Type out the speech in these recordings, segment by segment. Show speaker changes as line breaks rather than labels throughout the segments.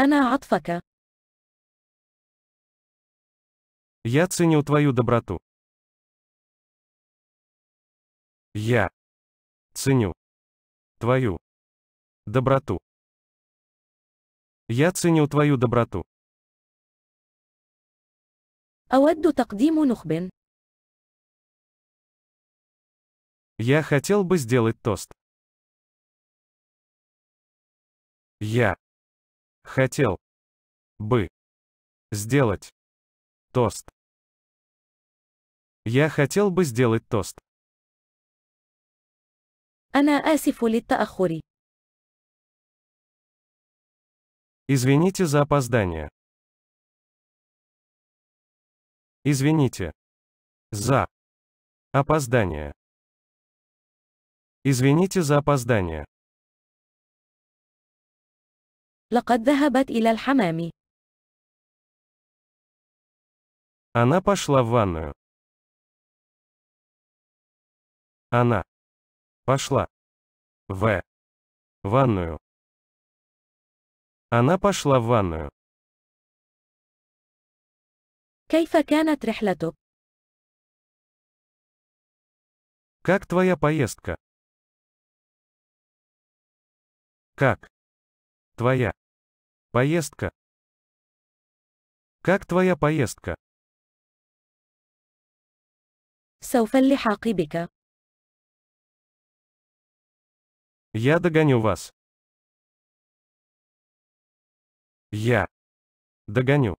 أنا عطفك. Я ценю твою доброту. Я ценю твою доброту. Я ценю твою доброту. أود تقديم نخب. Я хотел бы сделать тост. Я хотел бы сделать тост. Я хотел бы сделать тост. أنا آسف للتأخر. Извините за опоздание. Извините. За. Опоздание. Извините за опоздание. لقد ذهبت إلى الحمام. Она пошла в ванную. Она пошла в ванную. Она пошла в ванную. كيف كانت رحلتك؟ Как твоя поездка? Как Твоя. Поездка. Как твоя поездка? Я догоню вас. Я. Догоню.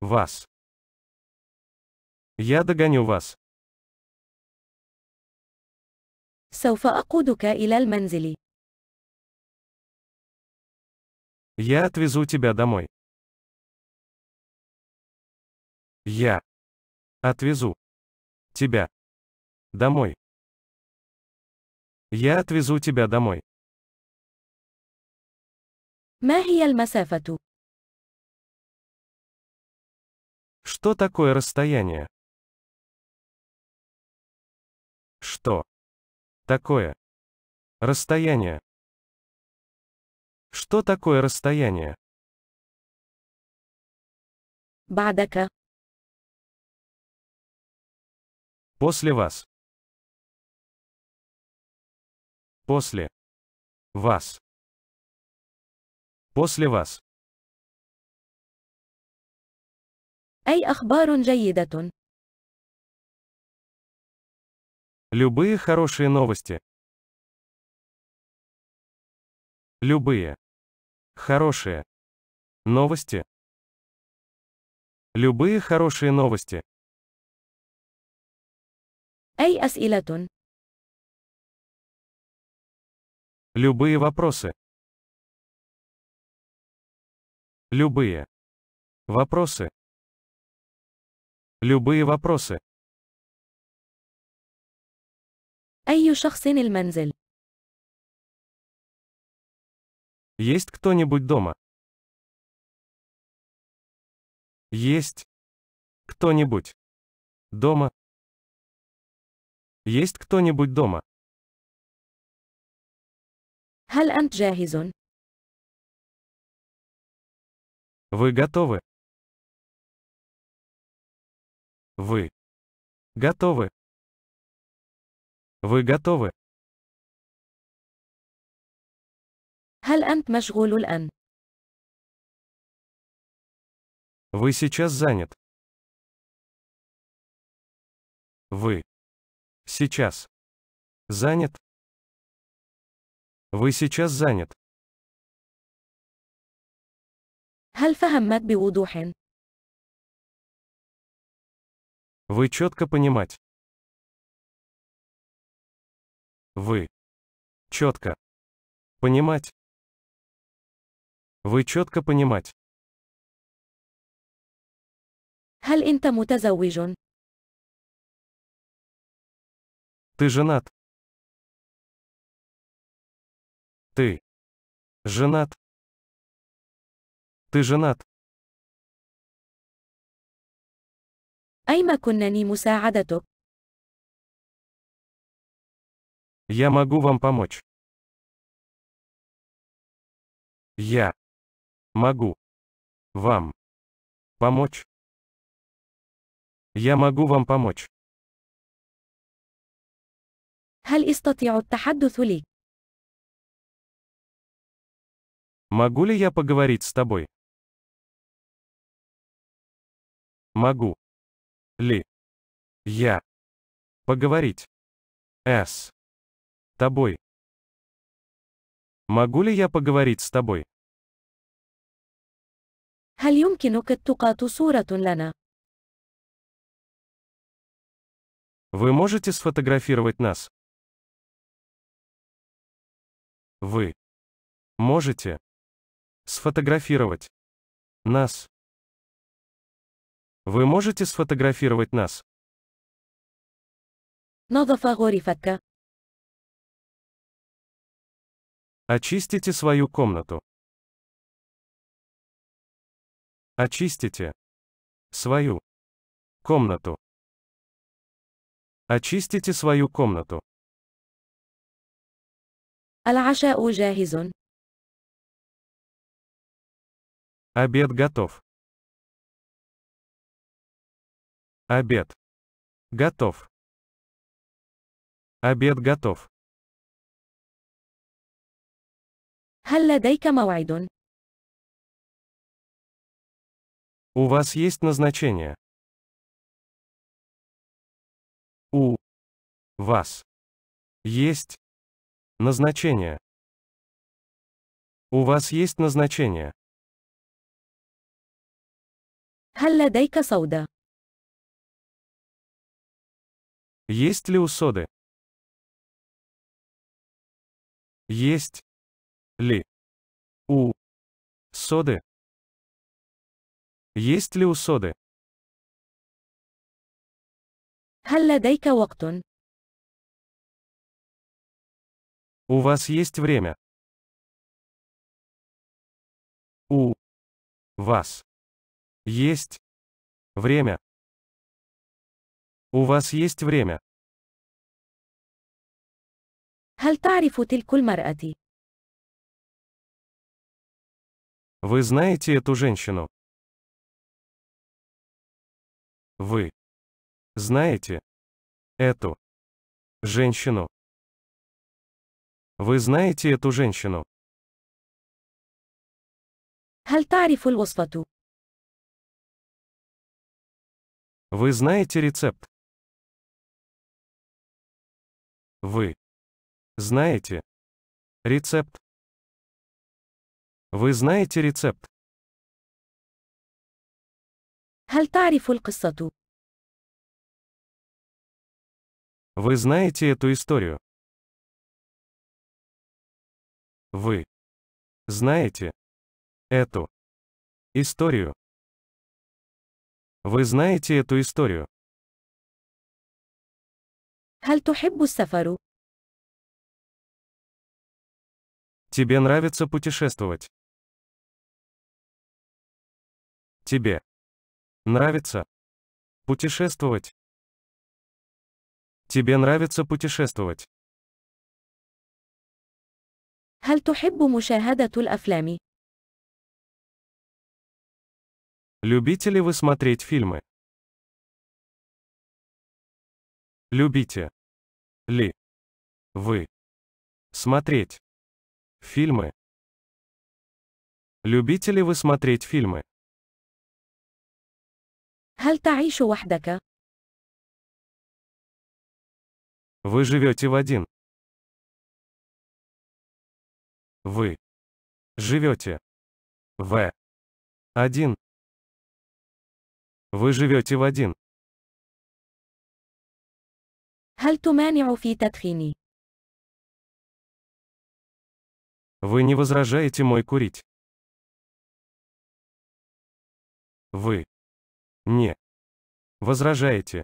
Вас. Я догоню вас. سوف أقودك إلى المنزل. Я отвезу тебя домой. Я отвезу тебя домой. Я отвезу тебя домой. ما هي المسافة؟ Что такое расстояние? Что такое расстояние? Что такое расстояние? Бадака. После вас. После. Вас. После вас. أي أخبار جيدة؟ Любые хорошие новости. Любые. Хорошие. Новости. Любые хорошие новости. أي أسئلة؟ Любые вопросы. Любые. Вопросы. Любые вопросы. أي شخص المنزل؟ Есть кто-нибудь дома? Есть кто-нибудь дома? Есть кто-нибудь дома? هل أنت جاهز؟ Вы готовы? Вы готовы? Вы готовы? هل أنت مشغول الآن؟ Вы сейчас занят. Вы. Сейчас. Занят. Вы сейчас занят. هل فهمت بوضوح؟ Вы четко понимать. Вы. Четко. Понимать. Вы четко понимать. Ты женат. Ты женат. Ты женат. أين كنني مساعدتك؟ Я могу вам помочь. Я Могу. Вам. Помочь? Я могу вам помочь. هل أستطيع التحدث لي؟ Могу ли я поговорить с тобой? Могу. Ли. Я. Поговорить. С. Тобой. Могу ли я поговорить с тобой? هل يمكنك التقاط صورة لنا؟ Вы можете сфотографировать нас? Вы можете сфотографировать нас? Вы можете сфотографировать нас? نظف غرفتك. Очистите свою комнату. Очистите свою комнату. Очистите свою комнату. Обед готов. Обед. Готов. Обед готов. هل لديك موعد؟ У вас есть назначение. У вас есть назначение. У вас есть назначение. هل لديك سودا؟ Есть ли у соды? Есть ли у соды? Есть ли у соды? هل لديك وقت؟ У вас есть время? У вас есть время? У вас есть время? هل تعرف تلك المرأة؟ Вы знаете эту женщину? Вы знаете эту женщину? Вы знаете эту женщину? Вы знаете рецепт? Вы знаете рецепт? Вы знаете рецепт? هل تعرف القصة؟ Вы знаете эту историю? Вы знаете эту историю? Вы знаете эту историю? هل تحب السفر؟ Тебе нравится путешествовать? Тебе Нравится? Путешествовать? Тебе нравится путешествовать? هل تحب مشاهدة الأفلام؟ Любите ли вы смотреть фильмы? Любите ли вы смотреть фильмы? Любите ли вы смотреть фильмы? هل تعيش وحدك؟ Вы живете в один. Вы живете в один. Вы живете в один. هل تمانع في تدخيني؟ Вы не возражаете мой курить. Вы не. Возражаете.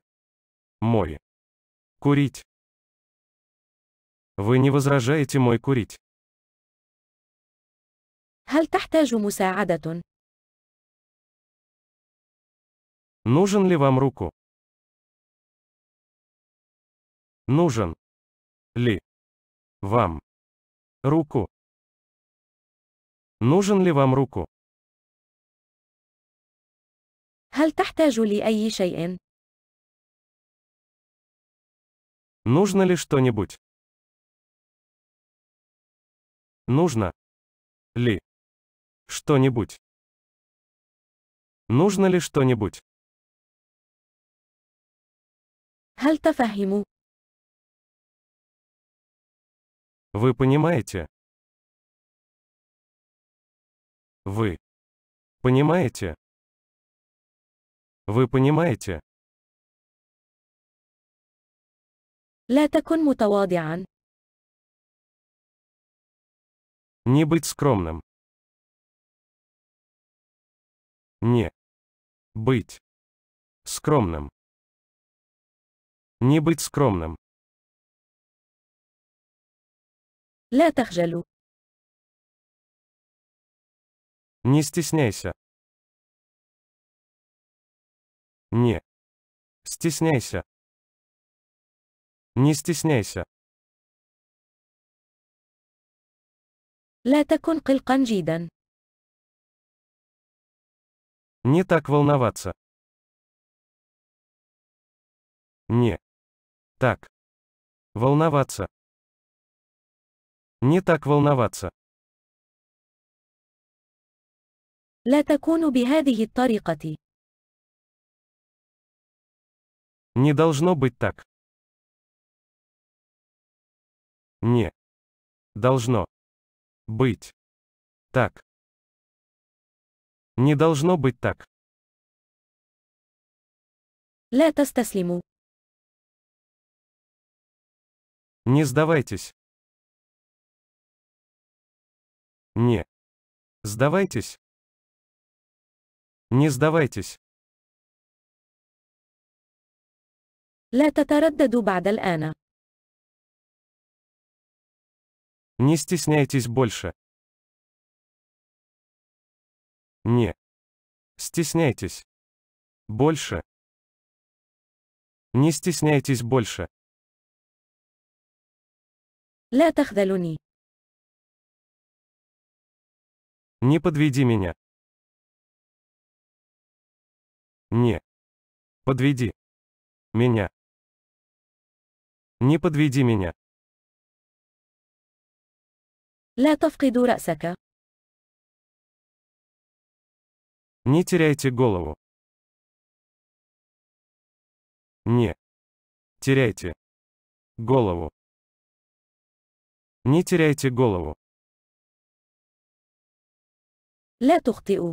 Мой. Курить. Вы не возражаете мой курить. Нужен ли вам руку? Нужен ли вам руку? Нужен ли вам руку? هل تحتاج لأي شيء؟ Нужно ли что-нибудь? Нужно ли что-нибудь? Нужно ли что-нибудь? هل تفهم؟ Вы понимаете? Вы понимаете? Вы понимаете? Не быть скромным. Не. Быть. Скромным. Не быть скромным. Не стесняйся. Не. Стесняйся. Не стесняйся. Не так волноваться. Не. Так. Волноваться. Не так волноваться. لا تكون بهذه الطريقة. Не должно быть так. Не. Должно. Быть. Так. Не должно быть так. لا تستسلموا. Не сдавайтесь. Не. Сдавайтесь. Не сдавайтесь. لا تتردد بعد الآن. Не стесняйтесь больше. Не. Стесняйтесь. Больше. Не стесняйтесь больше. لا تخذلني. Не подведи меня. Не. Подведи. Меня. Не подведи меня. لا تفقد رأسك. Не теряйте голову. Не. Теряйте. Голову. Не теряйте голову. لا تخطئ.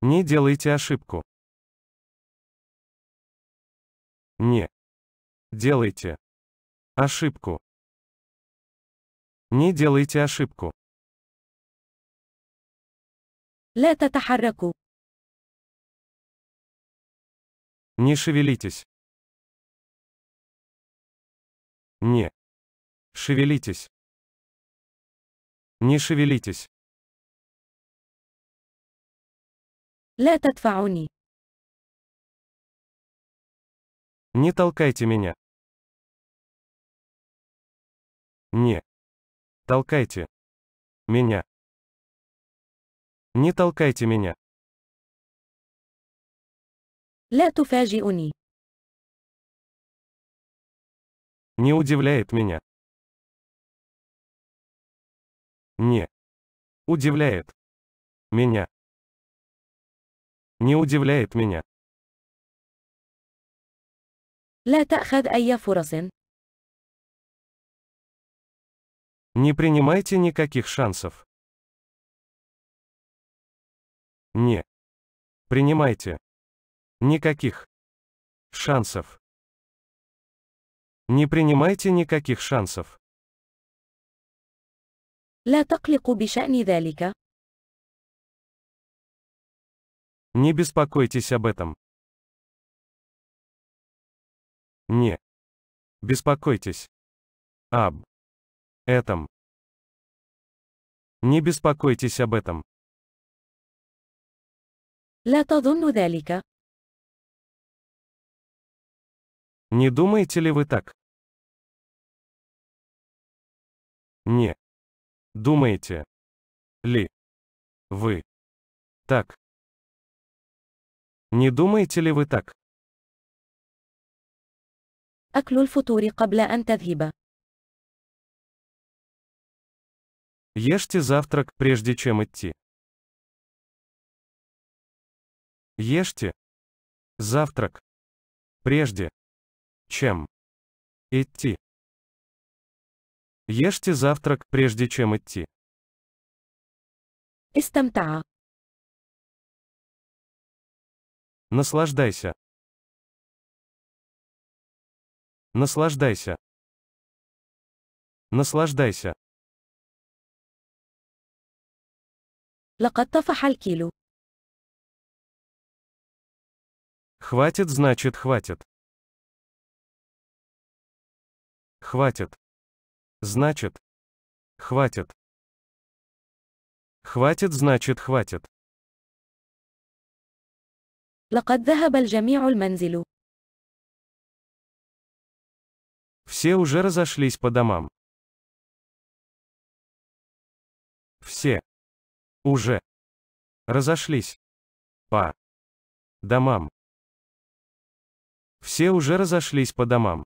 Не делайте ошибку. Не. Делайте. Ошибку. Не делайте ошибку. لا تتحركوا. Не шевелитесь. Не. Шевелитесь. Не шевелитесь. لا تدفعني. Не толкайте меня. Не. Толкайте. Меня. Не толкайте меня. لا تفاجئني. Не удивляет меня. Не. Удивляет. Меня. Не удивляет меня. لا تأخذ أي فرص. Не принимайте никаких шансов. Не. Принимайте. Никаких. Шансов. Не принимайте никаких шансов. لا تقلق بشأن ذلك. Не беспокойтесь об этом. Не. Беспокойтесь. Об. Этом. Не беспокойтесь об этом. لا تظن ذلك. Не думаете ли вы так? Не. Думаете ли вы так? Не думаете ли вы так? أكل الفطور قبل أن تذهب. Ешьте завтрак, прежде чем идти. Ешьте. Завтрак. Прежде. Чем. Идти. Ешьте завтрак, прежде чем идти. استمتع. Наслаждайся. Наслаждайся. Наслаждайся. Хватит значит хватит. Хватит. Значит. Хватит. Хватит значит хватит. لقد ذهب الجميع المنزل. Все уже разошлись по домам. Все. Уже. Разошлись. По. Домам. Все уже разошлись по домам.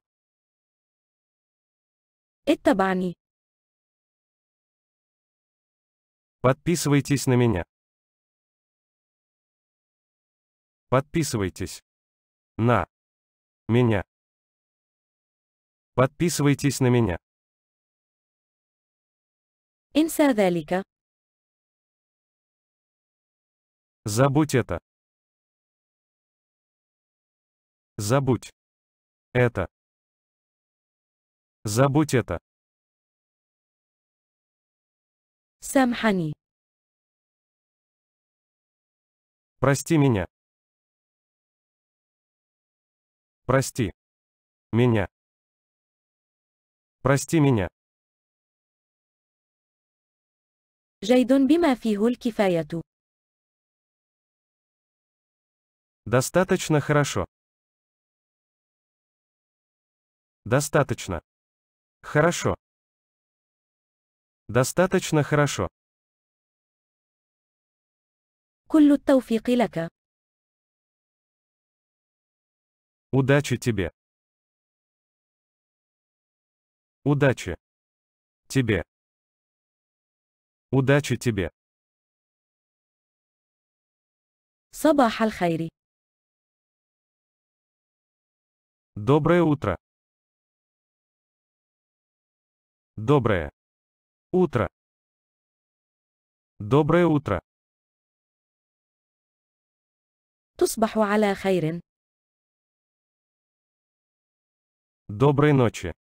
Это اتبعني. Подписывайтесь на меня. Подписывайтесь. На. Меня. Подписывайтесь на меня. انسى ذلك. Забудь это. Забудь. Это. Забудь это. Самхани. Прости меня. Прости. Меня. Прости меня. جيد بما فيه الكفاية. Достаточно хорошо. Достаточно. Хорошо. Достаточно хорошо. كل التوفيق Удачи тебе. Удачи. Тебе. Удачи тебе. صباح الخير. Доброе утро. Доброе. Утро. Доброе утро. تصبح على خير. Доброй ночи.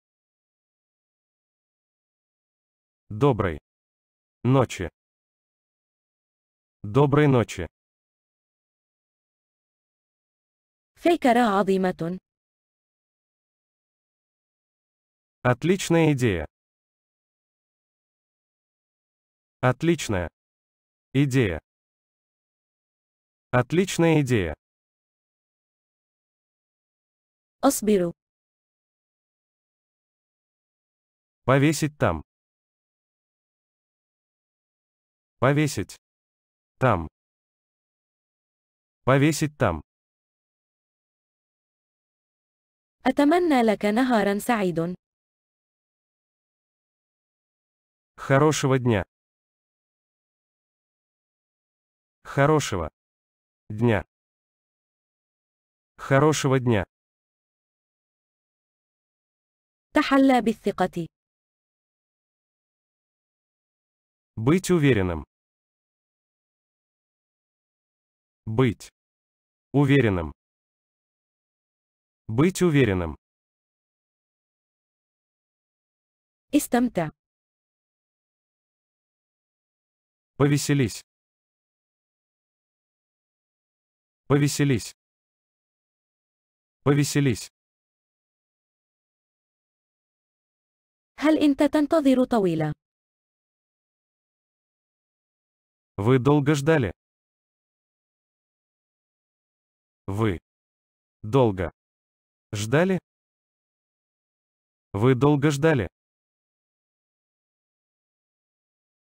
Доброй ночи. Доброй ночи. فكرة عظيمة. Отличная идея. Отличная идея. Отличная идея. أصبروا. Повесить там. Повесить. Там. Повесить там. أتمنى لك نهارا سعيد. Хорошего дня. Хорошего дня. Хорошего дня. تحلى بالثقة. Быть уверенным. Быть. Уверенным. Быть уверенным. استمتع. Повеселись. Повеселись. Повеселись. هل أنت تنتظر طويلة؟ Вы долго ждали? Вы долго ждали? Вы долго ждали?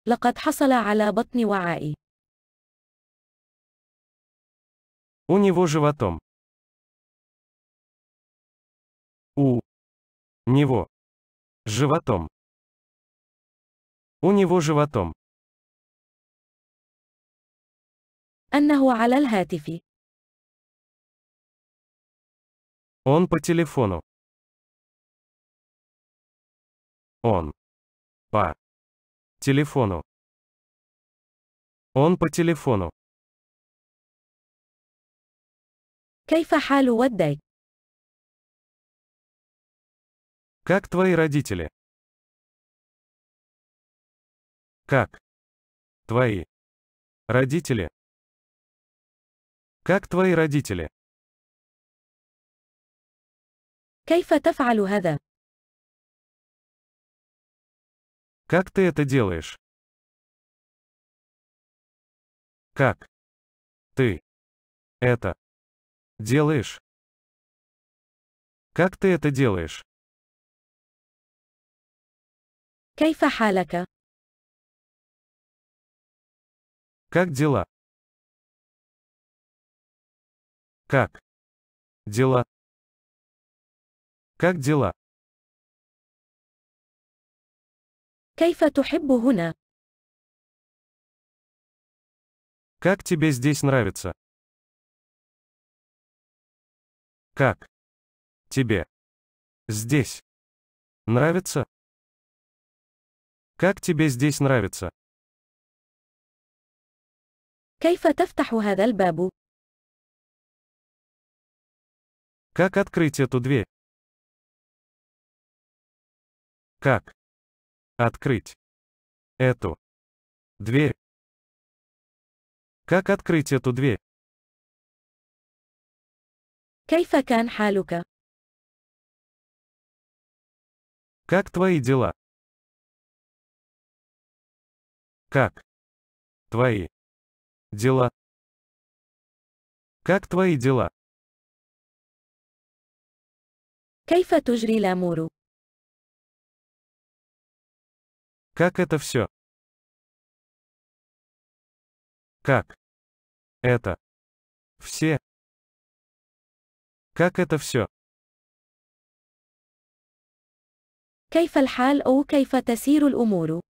لقد حصل على بطن وعائي. У него животом. У него животом. У него животом. أنه على الهاتف. Он по телефону. Он. По. Телефону. Он по телефону. كيف حال ولدك؟ Как твои родители? Как? Твои. Родители. Как твои родители? Как ты это делаешь? Как? Ты. Это. Делаешь? Как ты это делаешь? Как дела? Как? Дела. Как дела? كيف تحب هنا؟ Как тебе здесь нравится? Как? Тебе. Здесь. Нравится? Как тебе здесь нравится? كيف تفتح هذا الباب؟ Как открыть эту дверь? Как открыть эту дверь? Как открыть эту дверь? كيف كان حالك؟ Как твои дела? Как твои дела? Как твои дела? كيف تجري الأمور؟ Как это все? Как? Это. Все. Как это все? كيف الحال أو كيف تسير الأمور؟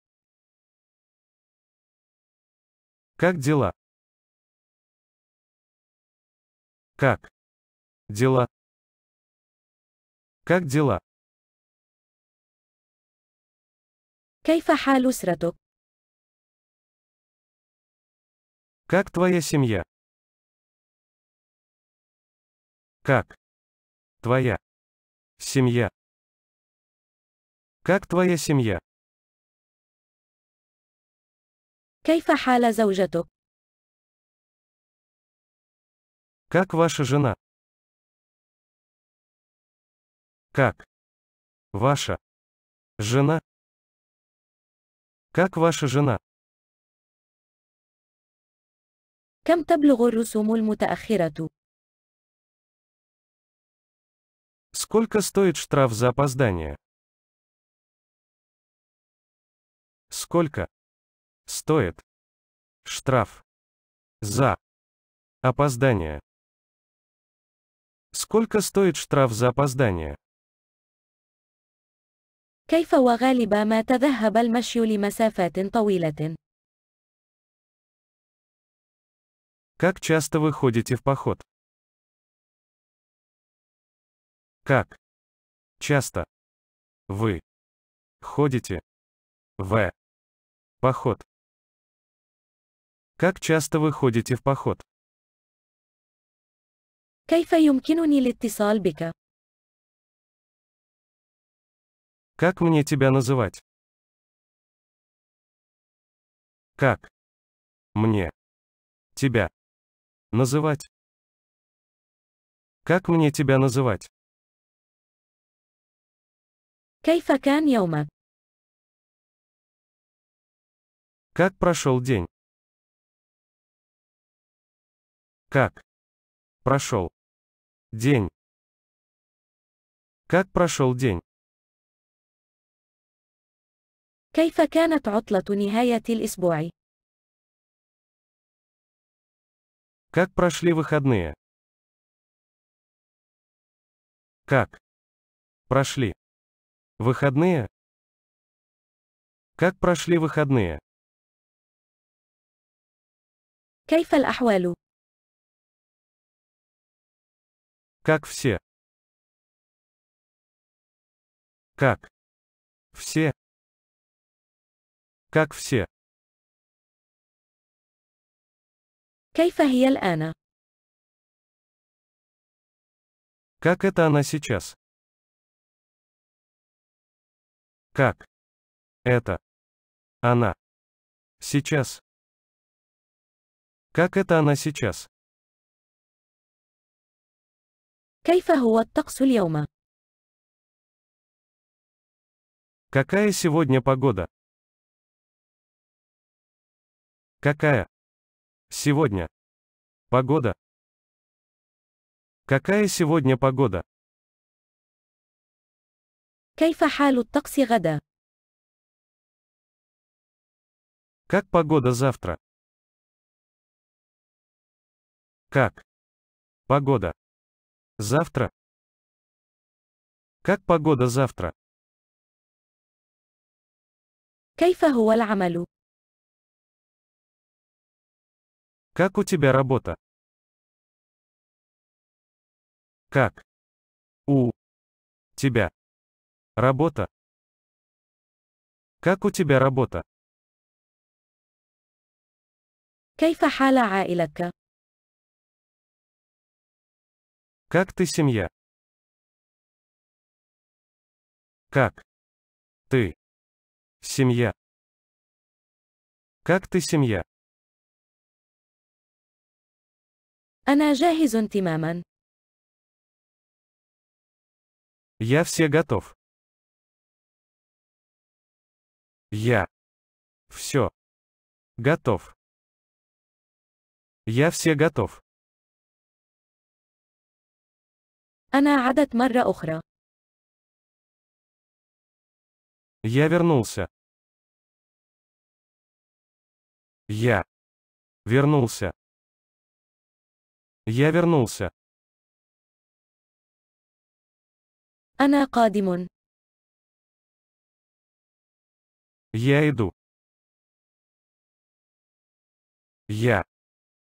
Как дела? Как? Дела? Как дела? Как твоя семья? Как? Твоя. Семья. Как твоя семья? Как ваша жена? Как? Ваша? Жена? Как ваша жена? كم تبلغ الرسوم المتأخرة؟ Сколько стоит штраф за опоздание? Сколько стоит штраф за опоздание? Сколько стоит штраф за опоздание? كيف وغالب ما تذهب المشي لمسافات طويلة. Как часто вы ходите в поход? Как часто вы ходите в поход? Как часто вы ходите в поход? كيف يمكنني الاتصال بك؟ Как мне тебя называть? Как? Мне. Тебя. Называть. Как мне тебя называть? كيف كان يومك؟ Как прошел день? Как? Прошел. День. Как прошел день? كيف كانت عطلة نهاية الأسبوع؟ Как прошли выходные? Как? Прошли. Выходные? Как прошли выходные? كيف الأحوال؟ Как все? Как? Все? Как все. Как это она сейчас? Как? Это. Она. Сейчас. Как это она сейчас? Какая сегодня погода? Какая? Сегодня. Погода. Какая сегодня погода? Как погода завтра? Как? Погода. Завтра? Как погода завтра? كيف هو العمل؟ Как у тебя работа? Как? У. Тебя. Работа. Как у тебя работа? Как ты семья? Как? Ты. Семья. Как ты семья? أنا جاهز تماما. Я все готов. Я. Все. Готов. Я все готов. أنا عدت مرة أخرى. Я вернулся. Я. Вернулся. Я вернулся. أنا قادم. Я иду. Я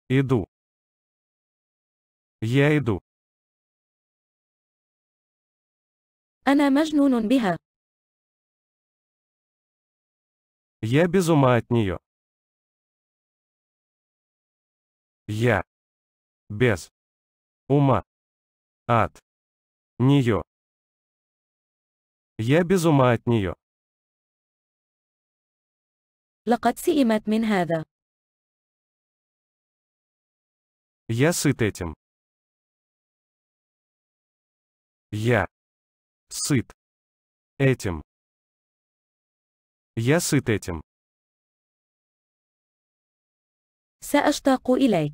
иду. Я иду. أنا مجنون بها. Я без ума от нее. Я без ума от нее. Я без ума от нее. لقد سئمت من هذا. Я сыт этим. Я сыт этим. Я сыт этим. سأشتاق إليك.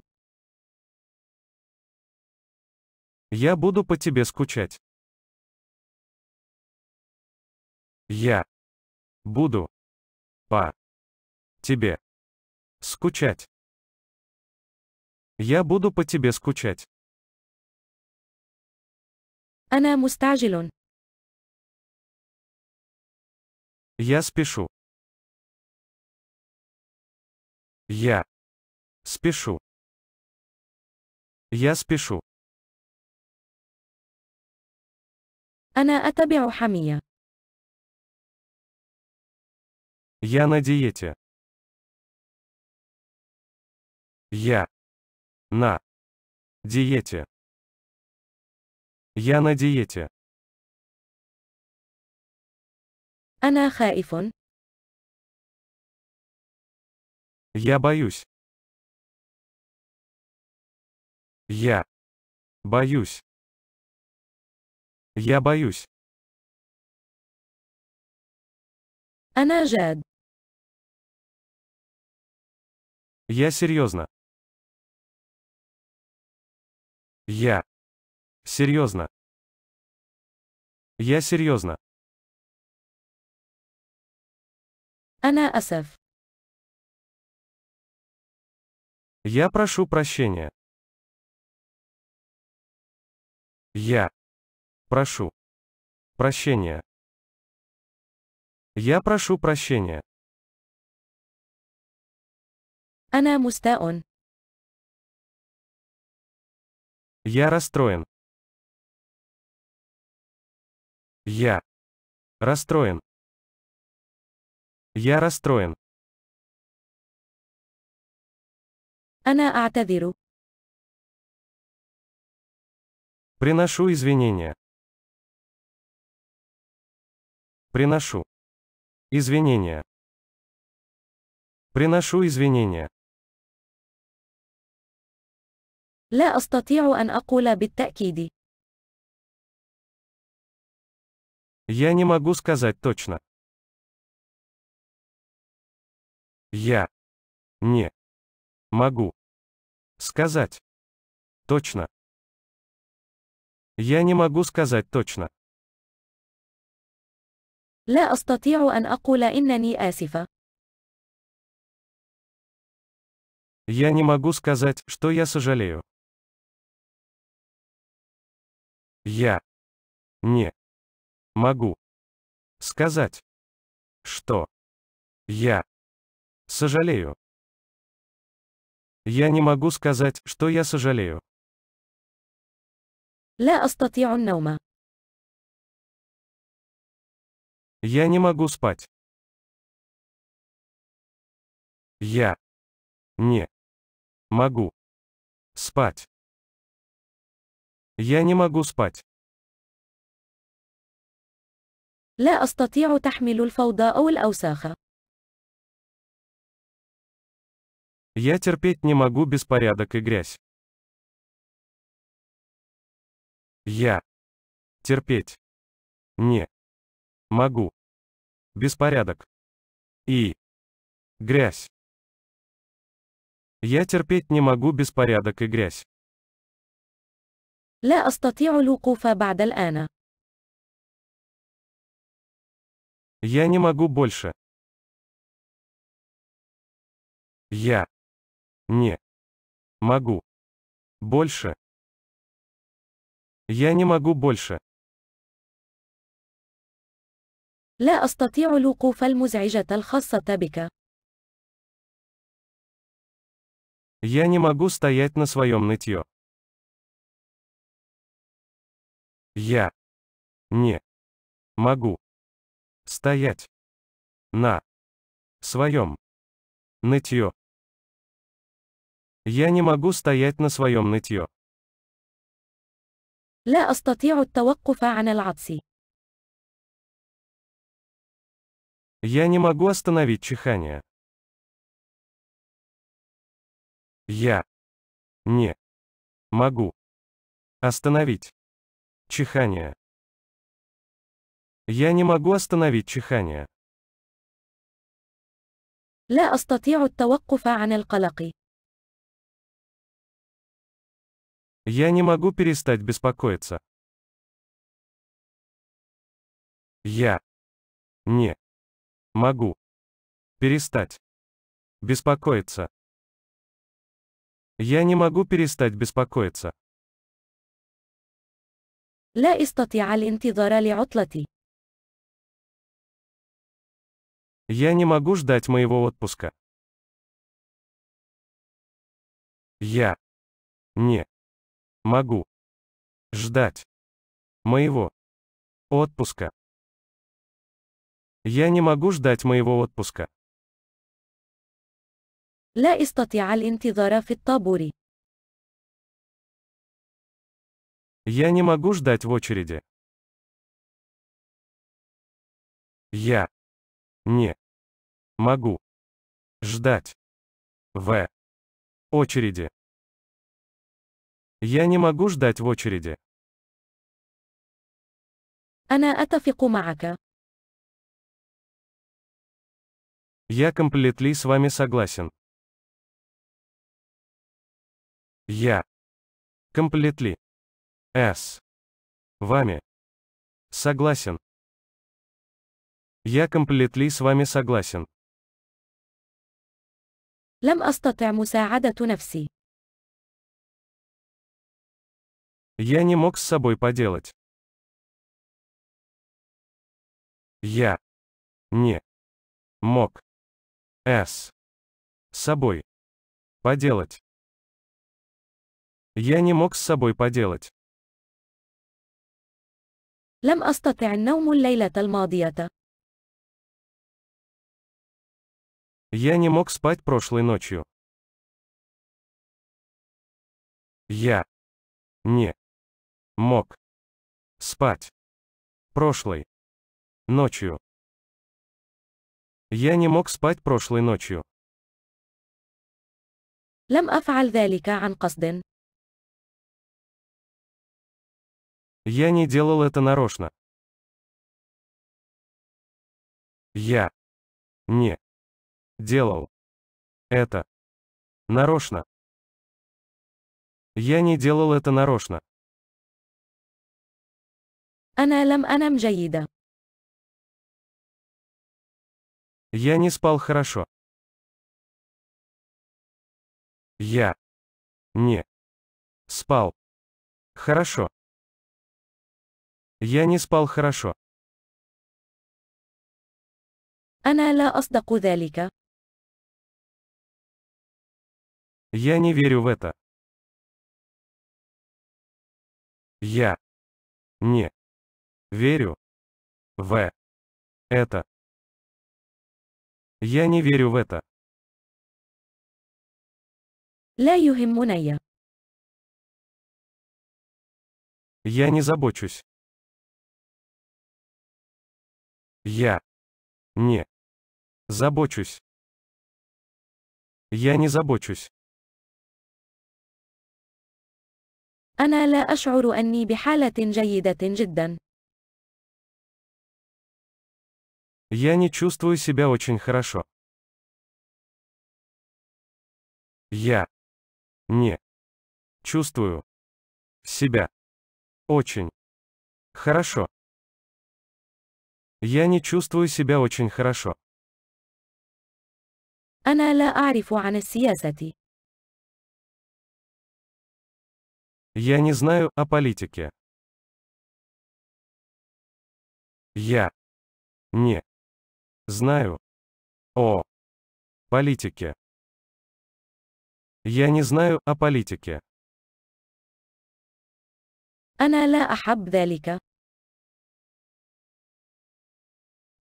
Я буду по тебе скучать. Я буду по тебе скучать. Я буду по тебе скучать. أنا مستعجل. Я спешу. Я спешу. Я спешу. أنا أتبع حمية. Я на диете. Я на диете. Я на диете. أنا خائف. Я боюсь. Я боюсь. Я боюсь. Она жад. Я серьезно. Я. Серьезно. Я серьезно. Она أسف. Я прошу прощения. Я. Прошу. Прощения. Я прошу прощения. أنا مستاء. Я расстроен. Я расстроен. Я расстроен. أنا أعتذر. Приношу извинения. Приношу. Извинения. Приношу извинения. لا أستطيع أن أقول بالتأكيد. Я не могу сказать точно. Я не могу сказать точно. Я не могу сказать точно. لا أستطيع أن أقول إنني آسفة. Я не могу сказать, что я сожалею. Я не могу сказать, что я сожалею. Я не могу сказать, что я сожалею. لا أستطيع النوم. Я не могу спать. Я не могу спать. Я не могу спать. لا أستطيع تحمل الفوضى أو الأوساخ. Я терпеть не могу беспорядок и грязь. Я терпеть не Могу. Беспорядок. И. Грязь. Я терпеть не могу беспорядок и грязь. لا أستطيع الوقوف بعد الآن. Я не могу больше. Я. Не. Могу. Больше. Я не могу больше. لا أستطيع الوقوف المزعجة الخاصة بك. Я не могу стоять на своем нытье. Я не могу стоять на своем нытье. Я не могу стоять на своем нытье. لا أستطيع التوقف عن العطس. Я не могу остановить чихание. Я не могу остановить чихание. Я не могу остановить чихание. لا أستطيع التوقف عن القلق. Я не могу перестать беспокоиться. Я не Могу. Перестать. Беспокоиться. Я не могу перестать беспокоиться. لا أستطيع الانتظار لعطلتي. Я не могу ждать моего отпуска. Я не могу ждать моего отпуска. Я не могу ждать моего отпуска. لا أستطيع الانتظار في الطابور. Я не могу ждать в очереди. Я не могу ждать в очереди. Я не могу ждать в очереди. أنا أتفق معك. Я комплетли с вами согласен. Я. Комплетли. С. Вами. Согласен. Я комплетли с вами согласен. لم أستطع مساعدة نفسي. Я не мог с собой поделать. Я. Не. Мог. С. Собой. Поделать. Я не мог с собой поделать. لم أستطع النوم الليلة الماضية. Я не мог спать прошлой ночью. Я не мог спать прошлой ночью. Я не мог спать прошлой ночью. لم أفعل ذلك عن قصد. Я не делал это нарочно. Я не делал это нарочно. Я не делал это нарочно. أنا لم أنم جيدا. Я не спал хорошо. Я не спал хорошо. Я не спал хорошо. أنا لا أصدق ذلك. Я не верю в это. Я не верю в это. Я не верю в это. Я не забочусь. Я не забочусь. Я не забочусь. أنا لا أشعر أني بحالة جيدة جدا. Я не чувствую себя очень хорошо. Я не чувствую себя очень хорошо. Я не чувствую себя очень хорошо. أنا لا أعرف عن السياسة. Я не знаю о политике. Я не Знаю. О политике. Я не знаю о политике. أنا لا أحب ذلك.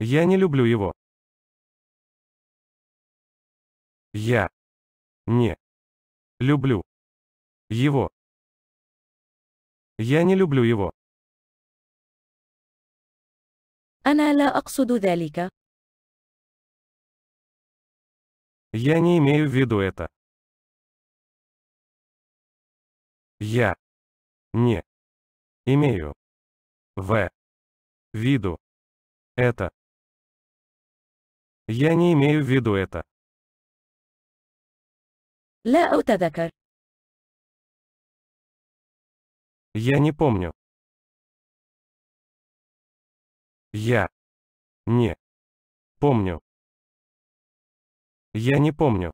Я не люблю его. Я не люблю его. Я не люблю его. أنا لا أقصد ذلك. Я не имею в виду это. Я не имею в виду это. Я не имею в виду это. لا أتذكر. Я не помню. Я не помню. Я не помню.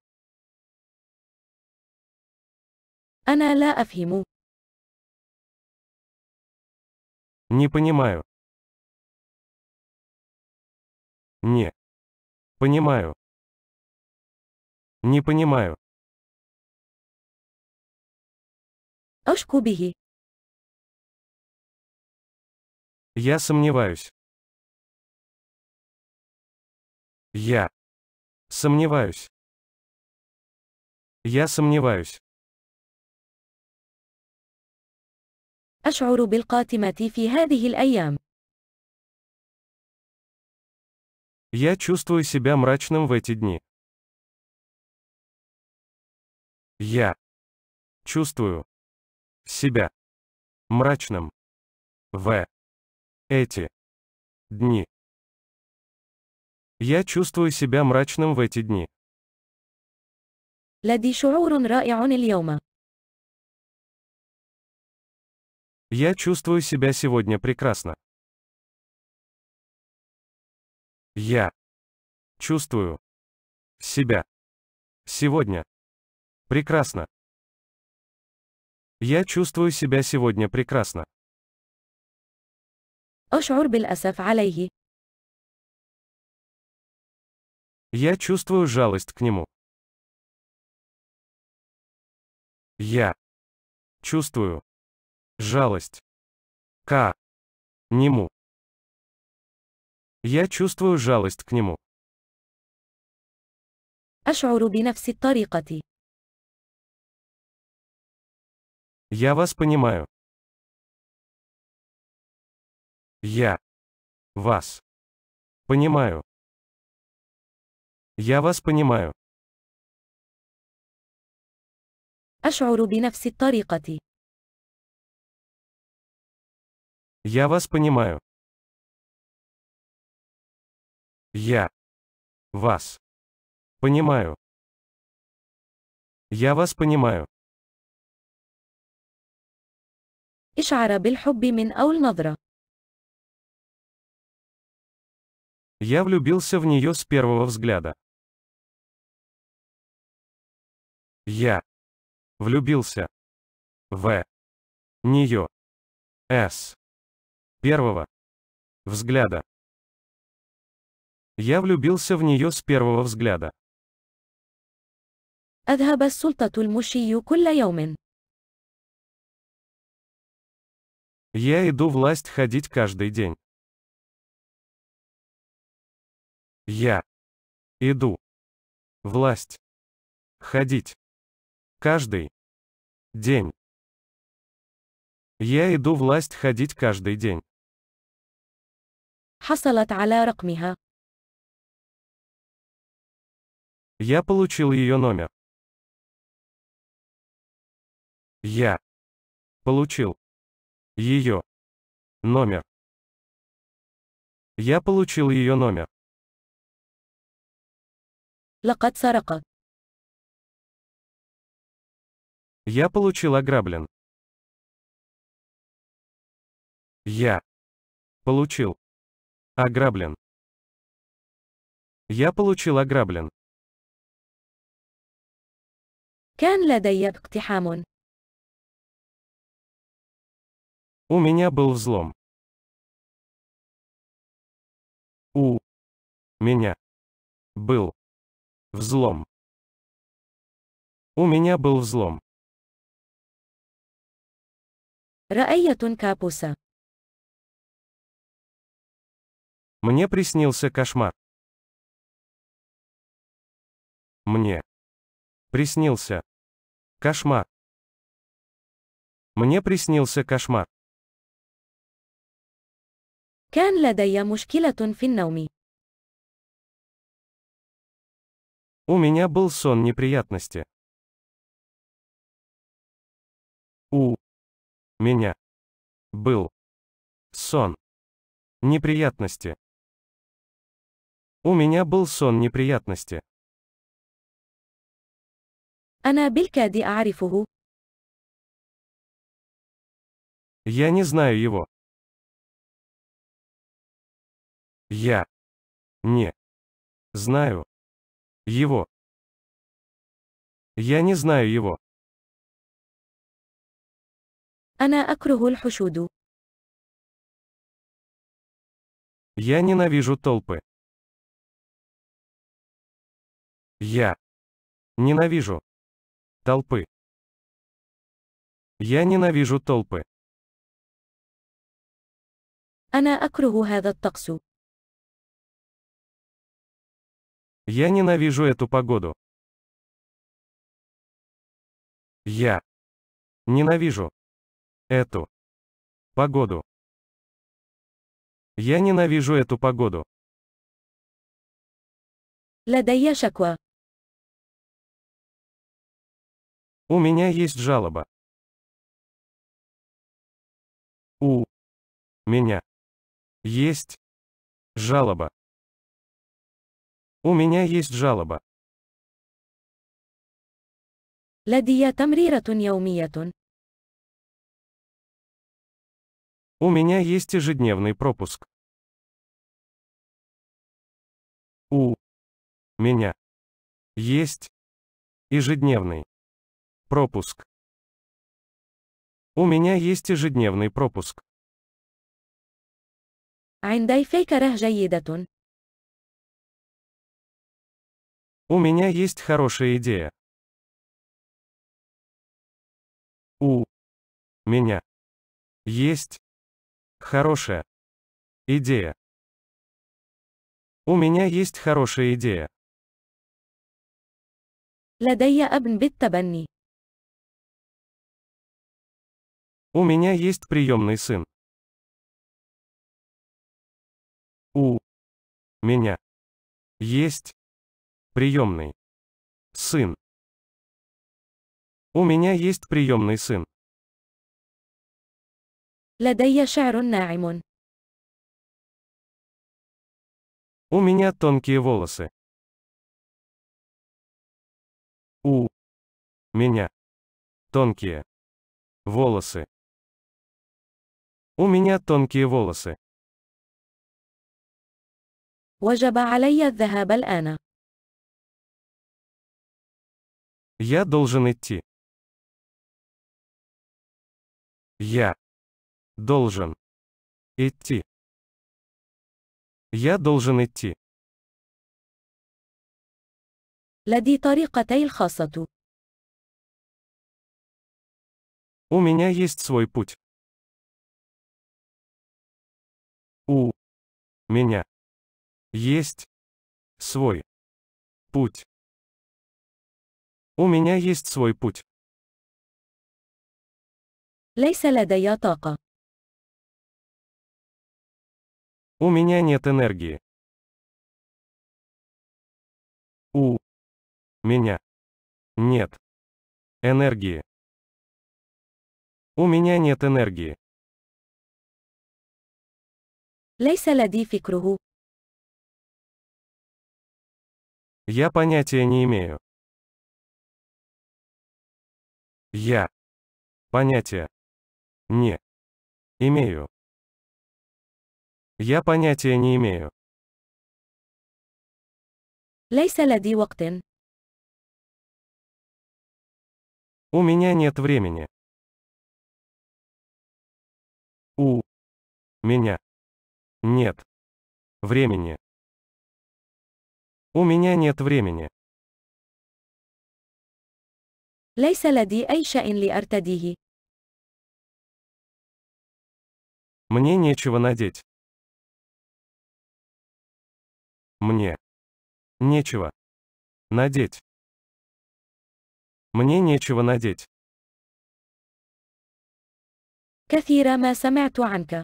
أنا ла أفهم. Не понимаю. Не. Понимаю. Не понимаю. أشك به. Я сомневаюсь. Я. Сомневаюсь. Я сомневаюсь. أشعر بالقاتمة في هذه الأيام. Я чувствую себя мрачным в эти дни. Я чувствую себя мрачным в эти дни. Я чувствую себя мрачным в эти дни. Я чувствую себя сегодня прекрасно. Я чувствую себя сегодня прекрасно. Я чувствую себя сегодня прекрасно. أشعر بالأسف عليه. Я чувствую жалость к нему. Я чувствую жалость к нему. Я чувствую жалость к нему. أشعر بنفس الطريقة. Я вас понимаю. Я вас понимаю. Я вас понимаю. أشعر بنفس الطريقة. Я вас понимаю. Я вас понимаю. Я вас понимаю. اشعر بالحب من أول نظرة. Я влюбился в нее с первого взгляда. Я влюбился в нее с первого взгляда. Я влюбился в нее с первого взгляда. أذهب السلطة المشي كل يوم. Я иду власть ходить каждый день. Я иду власть ходить Каждый день. Я иду власть ходить каждый день. Я получил ее номер. Я получил ее номер. Я получил ее номер. لقد سرقت. Я получил ограблен. Я получил ограблен. Я получил ограблен. كان لدي اقتحام. У меня был взлом. У меня был взлом. У меня был взлом. Раайя Капуса. Мне приснился кошмар. Мне. Приснился. Кошмар. Мне приснился кошмар. كان لدي مشكلة في النوم. У меня был сон неприятности. У меня. Был. Сон. Неприятности. У меня был сон неприятности. أنا بالكاد أعرفه. Я не знаю его. Я не знаю его. Я не знаю его. أنا أكره الحشود. Я ненавижу толпы. Я ненавижу толпы. Я ненавижу толпы. أنا أكره هذا الطقس. Я ненавижу эту погоду. Я ненавижу Эту. Погоду. Я ненавижу эту погоду. لدي شكوى. У меня есть жалоба. У меня есть жалоба. У меня есть жалоба. لدي تمريرة يومية. У меня есть ежедневный пропуск. У меня есть ежедневный пропуск. У меня есть ежедневный пропуск. عند فكرة جيدة. У меня есть хорошая идея. У меня есть Хорошая идея. У меня есть хорошая идея. لدي ابن بالتبني. У меня есть приемный сын. У меня есть приемный сын. У меня есть приемный сын. لدي شعر ناعم. У меня тонкие волосы. У меня тонкие волосы. У меня тонкие волосы. وجب علي الذهاب الآن. Я должен идти. Я Должен. Идти. Я должен идти. لدي طريقتي الخاصة. У меня есть свой путь. У меня есть свой путь. У меня есть свой путь. ليس لدي طاقة. У меня нет энергии. У меня нет энергии. У меня нет энергии. ليس لدي فكره. Я понятия не имею. Я понятия не имею. Я понятия не имею. У меня нет времени. У меня нет времени. У меня нет времени. ليس لدي أي شيء لأرتديه. Мне нечего надеть. Мне. Нечего. Надеть. Мне нечего надеть. كثير ما سمعت عنك.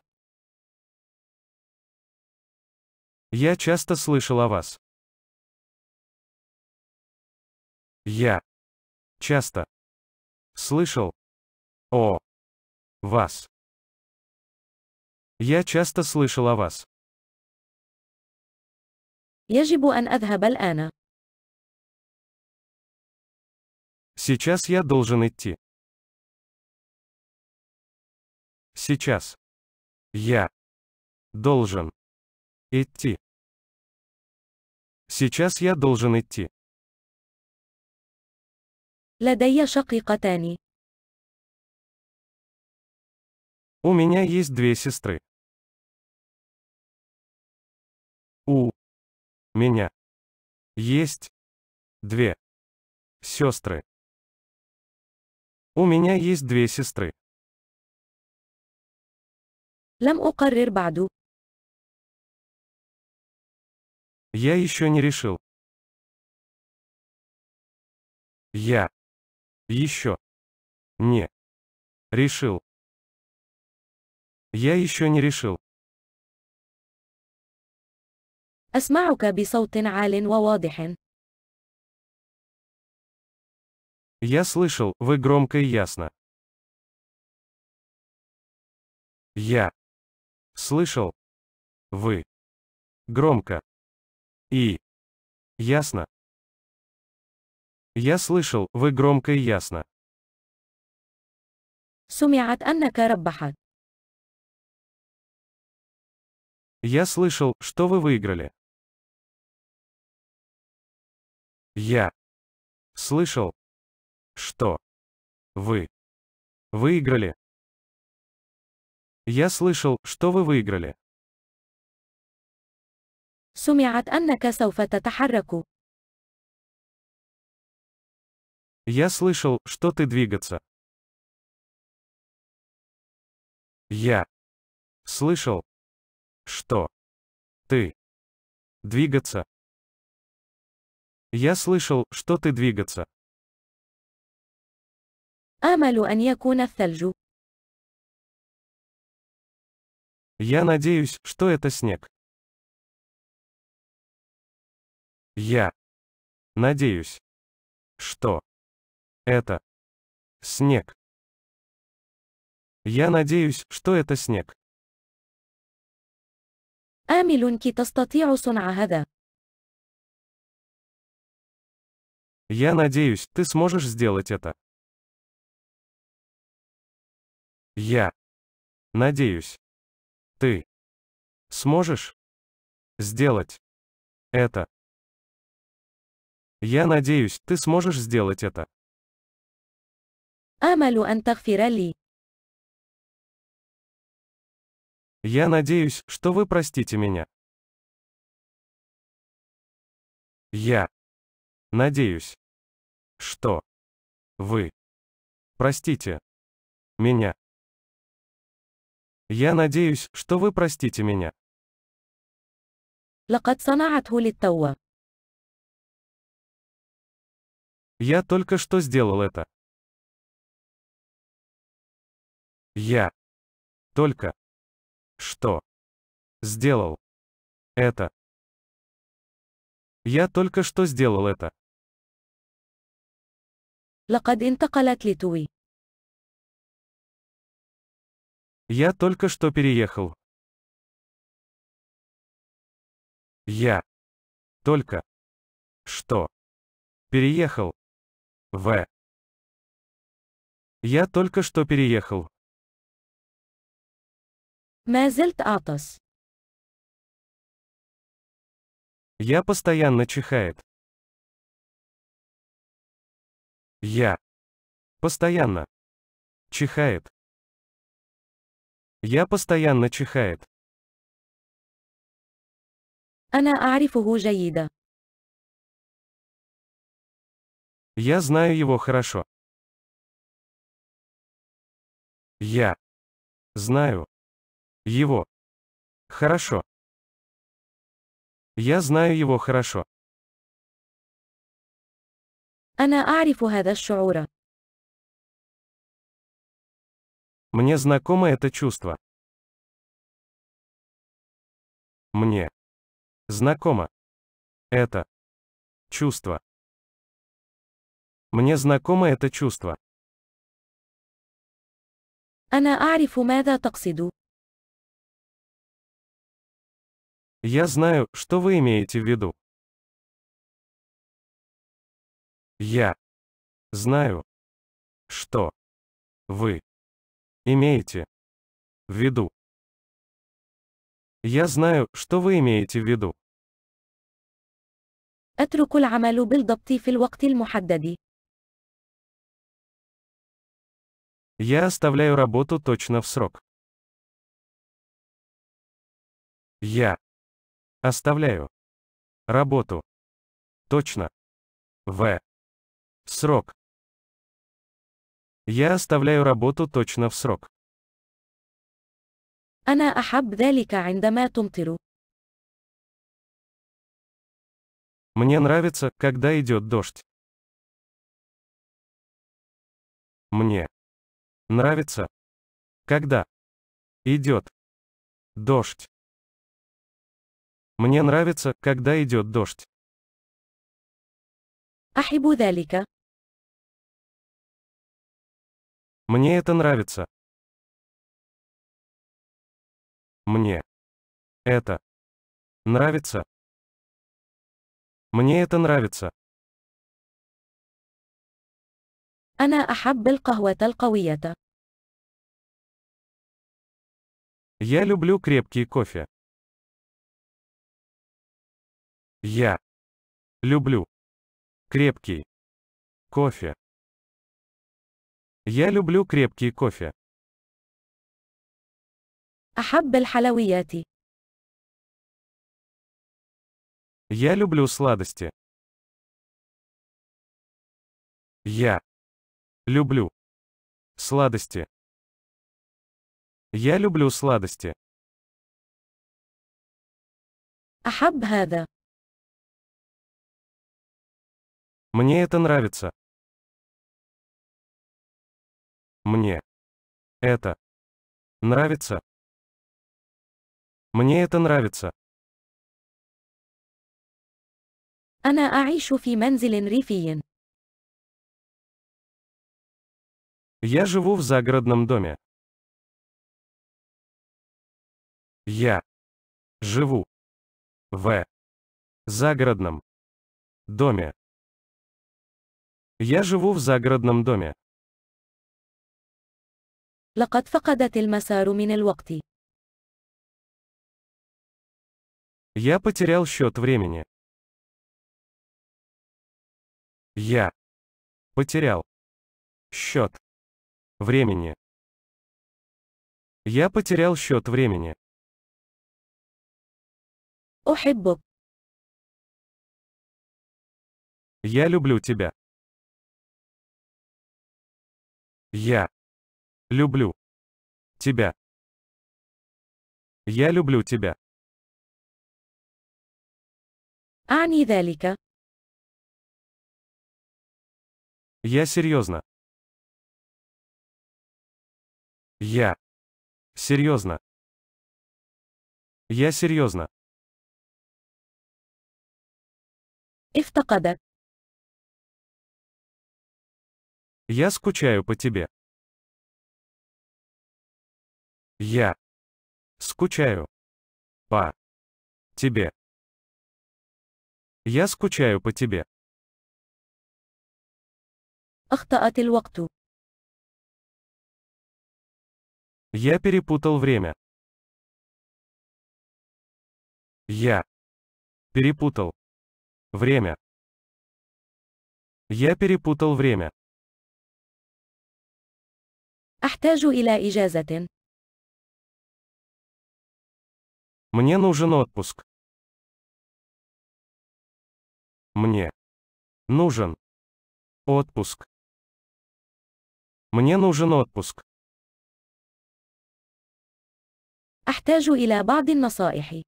Я часто слышал о вас. Я. Часто. Слышал. О. Вас. Я часто слышал о вас. يجب أن أذهب الآن. Сейчас я должен идти. Сейчас. Я. Должен. Идти. Сейчас я должен идти. لدي شقيقتان. У меня есть две сестры. У меня. Есть две сестры. У меня есть две сестры. لم أقرر بعد. Я еще не решил. Я еще не решил. Я еще не решил. أسمعك بصوت عال وواضح. Я слышал, вы громко и ясно. Я слышал. Вы громко и ясно. Я слышал, вы громко и ясно. سمعت أنك ربحت. Я слышал, что вы выиграли. Я слышал, что вы выиграли. Я слышал, что вы выиграли. سمعت أنك سوف تتحرك. Я слышал, что ты двигаться. Я слышал, что ты двигаться. Я слышал, что ты двигаться. آمل أن يكون الثلج. Я надеюсь, что это снег. Я надеюсь, что это снег. Я надеюсь, что это снег. آمل كي تستطيع صنع هذا. Я надеюсь, ты сможешь сделать это. Я. Надеюсь. Ты. Сможешь? Сделать. Это. Я надеюсь, ты сможешь сделать это. آمل أن Я надеюсь, что вы простите меня. Я. Надеюсь что вы простите меня. Я надеюсь, что вы простите меня. لقد صنعته للتو. Я только что сделал это. Я только что сделал это. Я только что сделал это. لقد انتقلت لتوي. Я только что переехал. Я только что переехал в. Я только что переехал. ما Атас. Я постоянно чихает. Я. Постоянно. Чихает. Я постоянно чихает. Она أعرفه جيدا. Я знаю его хорошо. Я знаю его хорошо. Я знаю его хорошо. أنا أعرف هذا الشعور. Мне знакомо это чувство. Мне знакомо это чувство. Мне знакомо это чувство. أنا أعرف ماذا تقصد. Я знаю, что вы имеете в виду. Я знаю, что вы имеете в виду. Я знаю, что вы имеете в виду. أترك العمل بالضبط في الوقت المحدد. Я оставляю работу точно в срок. Я оставляю работу точно в Срок. Я оставляю работу точно в срок. أنا أحب ذلك عندما تمطر. Мне нравится, когда идет дождь. Мне нравится, когда идет дождь. Мне нравится, когда идет дождь. أحب ذلك. Мне это нравится. Мне. Это. Нравится. Мне это нравится. أنا أحب القهوة القوية. Я люблю крепкий кофе. Я люблю Крепкий. Кофе. Я люблю крепкий кофе. أحب الحلويات. Я люблю сладости. Я люблю сладости. Я люблю сладости. أحب هذا. Мне это нравится. Мне это нравится. Мне это нравится. أنا أعيش في منزل ريفي. Я живу в загородном доме. Я живу в загородном доме. Я живу в загородном доме. لقد فقدت المسار من الوقت. Я потерял счет времени. Я потерял счет времени. Я потерял счет времени. أحبك. Я люблю тебя. Я люблю тебя. Я люблю тебя. أعني ذلك. Я серьезно. Я серьезно. Я серьезно. افتقدك. Я скучаю по тебе. Я скучаю по тебе. Я скучаю по тебе. أخطأت الوقت. Я перепутал время. Я перепутал время. Я перепутал время. أحتاج إلى إجازة. Мне нужен отпуск. Мне нужен отпуск. Мне нужен отпуск. أحتاج إلى بعض النصائح.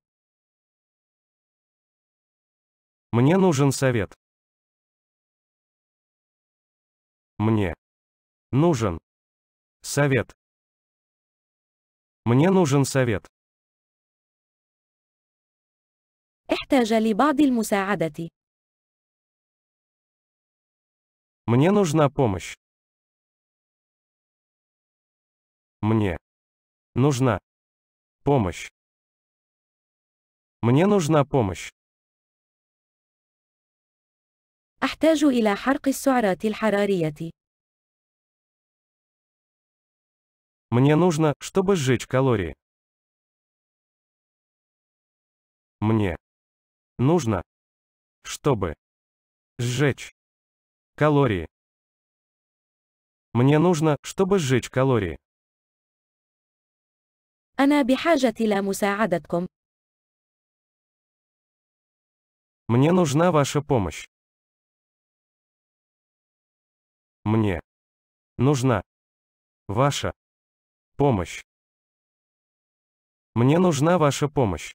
Мне нужен совет. Мне нужен Совет. Мне нужен совет. احتاج لبعض المساعدة. Мне нужна помощь. Мне нужна помощь. Мне нужна помощь. أحتاج إلى حرق السعرات الحرارية. Мне нужно, чтобы сжечь калории. Мне нужно, чтобы сжечь калории. Мне нужно, чтобы сжечь калории. أنا بحاجة إلى مساعدتكم. Мне нужна ваша помощь. Мне нужна ваша помощь. Помощь. Мне нужна ваша помощь.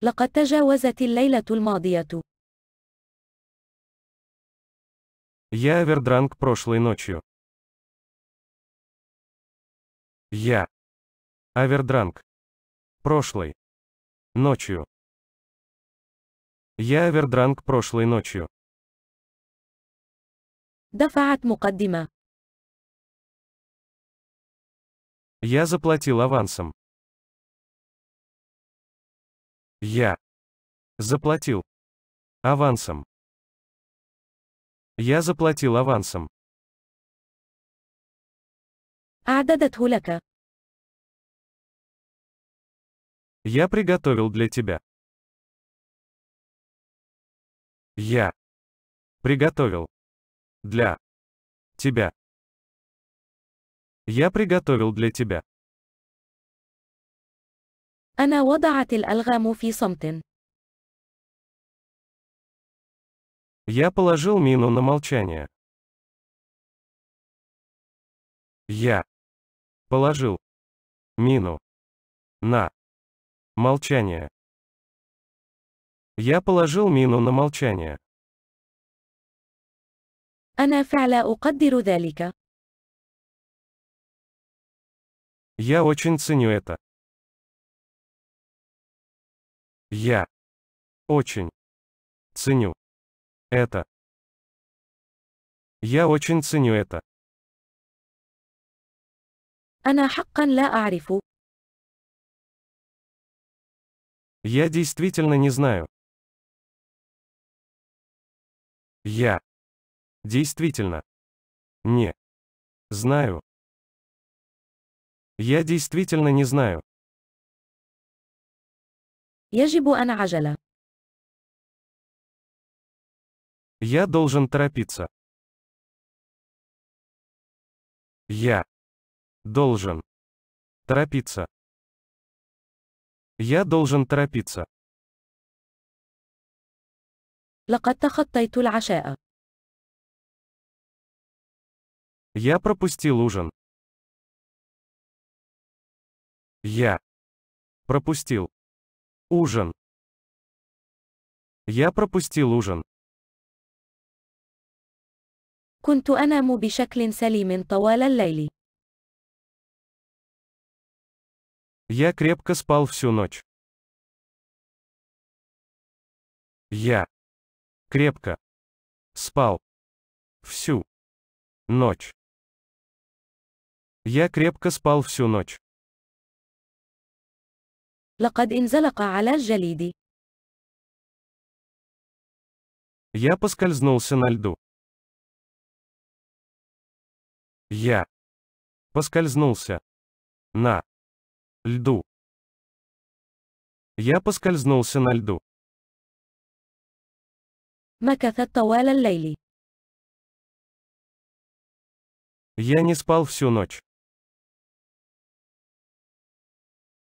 لقد تجاوزت الليلة الماضية. Я овердранг прошлой ночью. Я. Овердранг. Прошлой. Ночью. Я овердранг прошлой ночью. دفعت مقدمة. Я заплатил авансом. Я заплатил авансом. Я заплатил авансом. أعددته Я приготовил для тебя. Я приготовил для тебя. Я приготовил для тебя. أنا وضعت الألغام في صمت. Я положил мину на молчание. Я положил мину на молчание. Я положил мину на молчание. أنا فعلا أقدر ذلك. Я очень ценю это. Я очень ценю это. Я очень ценю это. Я действительно не знаю. Я действительно не знаю. Я действительно не знаю. Я должен торопиться. Я должен торопиться. Я должен торопиться. Я пропустил ужин. Я пропустил ужин. Я пропустил ужин. كنت أنام بشكل سليم طوال الليل. Я крепко спал всю ночь. Я крепко спал всю ночь. Я крепко спал всю ночь. لقد انزلق على الجليد. Я поскользнулся на льду. Я поскользнулся на льду. Я поскользнулся на льду. مكثت طوال الليل. Я не спал всю ночь.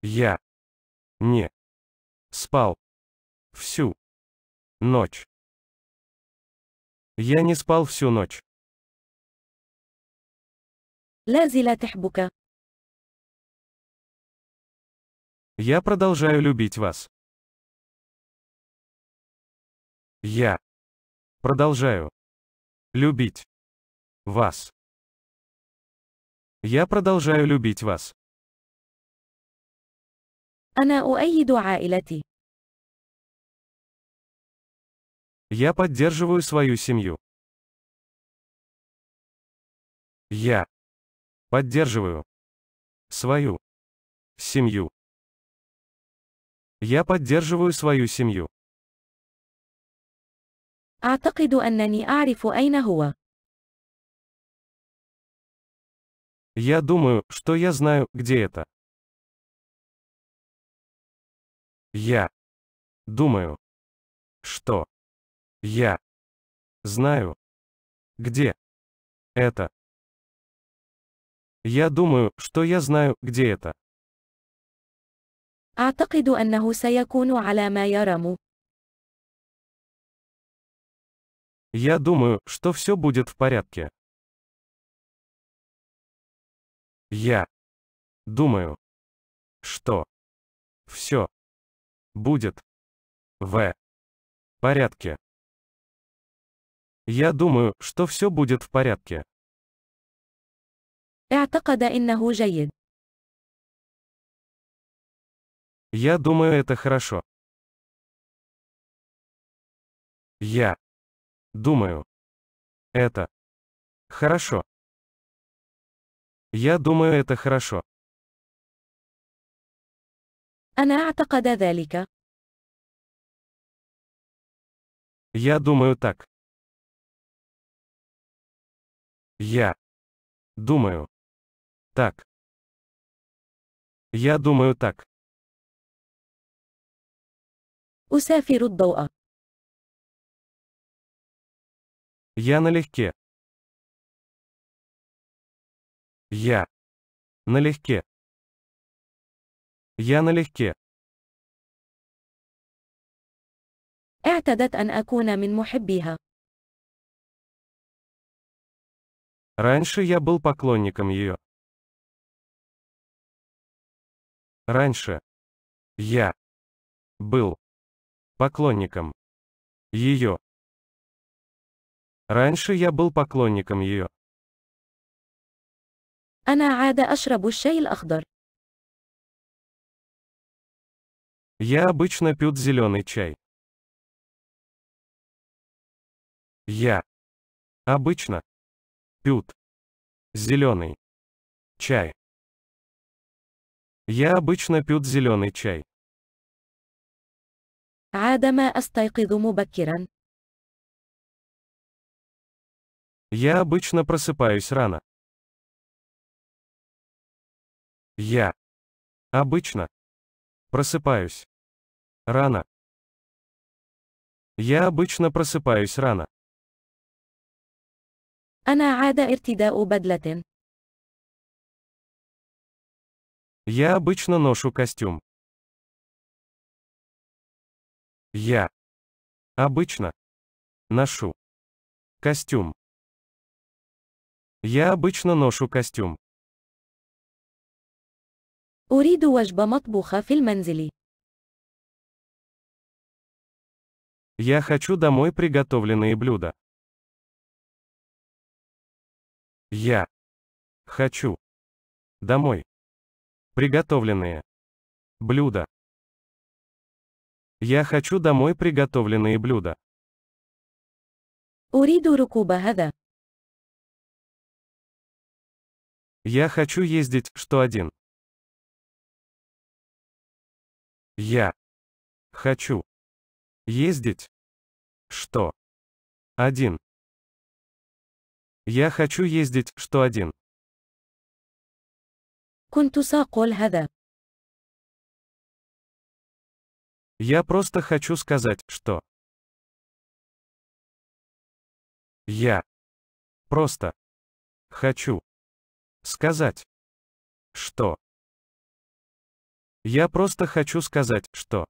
Я не. Спал. Всю. Ночь. Я не спал всю ночь. لا زال Я продолжаю любить вас. Я продолжаю любить вас. Я продолжаю любить вас. أنا أؤيد عائلتي. Я поддерживаю свою семью. Я поддерживаю свою семью. Я поддерживаю свою семью. أعتقد أنني أعرف أين هو. Я думаю, что я знаю, где это. Я думаю, что я знаю, где это. Я думаю, что я знаю, где это. أعتقد أنه سيكون على ما يرام. Я думаю, что все будет в порядке. Я думаю, что все будет в порядке. Я думаю, что все будет в порядке. Я думаю, это хорошо. Я думаю, это хорошо. Я думаю, это хорошо. أنا أعتقد ذلك. Я думаю так. Я думаю так. Я думаю так. أسافر الضوء. Я налегке. Я налегке. Я налегке. اعتدت أن أكون من محبيها. Раньше я был поклонником ее. Раньше. Я. Был. Поклонником. Ее. Раньше я был поклонником ее. أنا عاد أشرب الشاي الأخضر. Я обычно пью зеленый чай. Я. Обычно. пью Зеленый. Чай. Я обычно пьют зеленый чай. عادة أستيقظ مبكرا. Я обычно просыпаюсь рано. Я. Обычно. Просыпаюсь. Рано. Я обычно просыпаюсь рано. أنا عادة ارتداء بدلة. Я обычно ношу костюм. Я обычно ношу костюм. Я обычно ношу костюм. أريد وجبة مطبوخة في المنزل. Я хочу домой приготовленные блюда. Я хочу домой приготовленные блюда. Я хочу домой приготовленные блюда. أريد ركوب هذا. Я хочу ездить, что один. Я хочу Ездить? Что? Один. Я хочу ездить, что один. كنت سأقول هذا. Я просто хочу сказать, что я просто хочу сказать, что я просто хочу сказать, что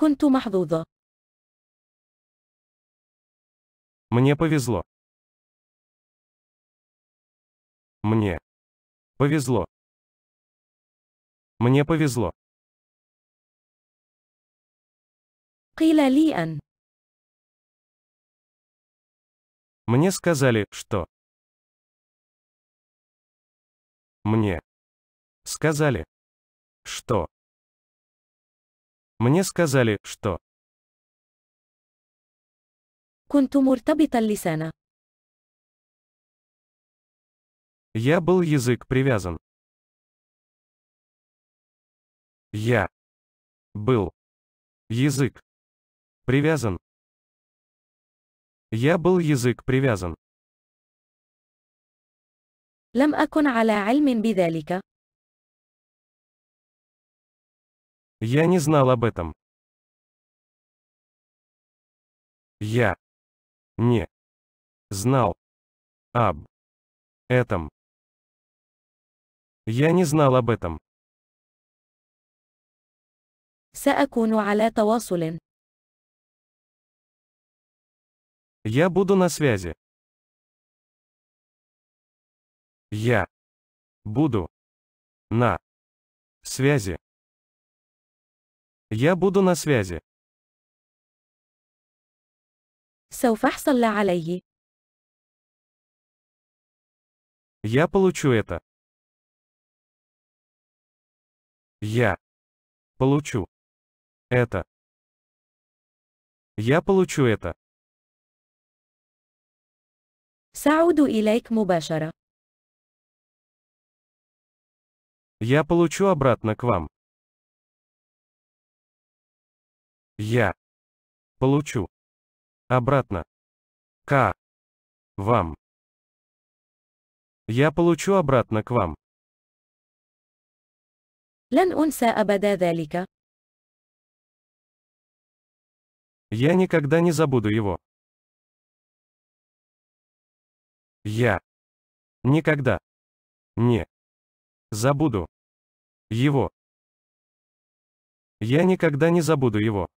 كنت محظوظة. Мне повезло. Мне повезло. Мне повезло. قيل لي أن Мне сказали, что Мне сказали, что мне сказали, что Я был язык привязан. Я был язык привязан. Я был язык привязан. لم أكن على علم بذلك. Я не знал об этом. Я не знал об этом. Я не знал об этом. Я буду на связи. Я буду на связи. Я буду на связи. Я получу это. Я получу это. Я получу это. سأعود إليك مباشرة. Я получу обратно к вам. Я получу обратно к вам. Я получу обратно к вам. لن أنسى أبدا ذلك. Я никогда не забуду его. Я никогда не забуду его. Я никогда не забуду его.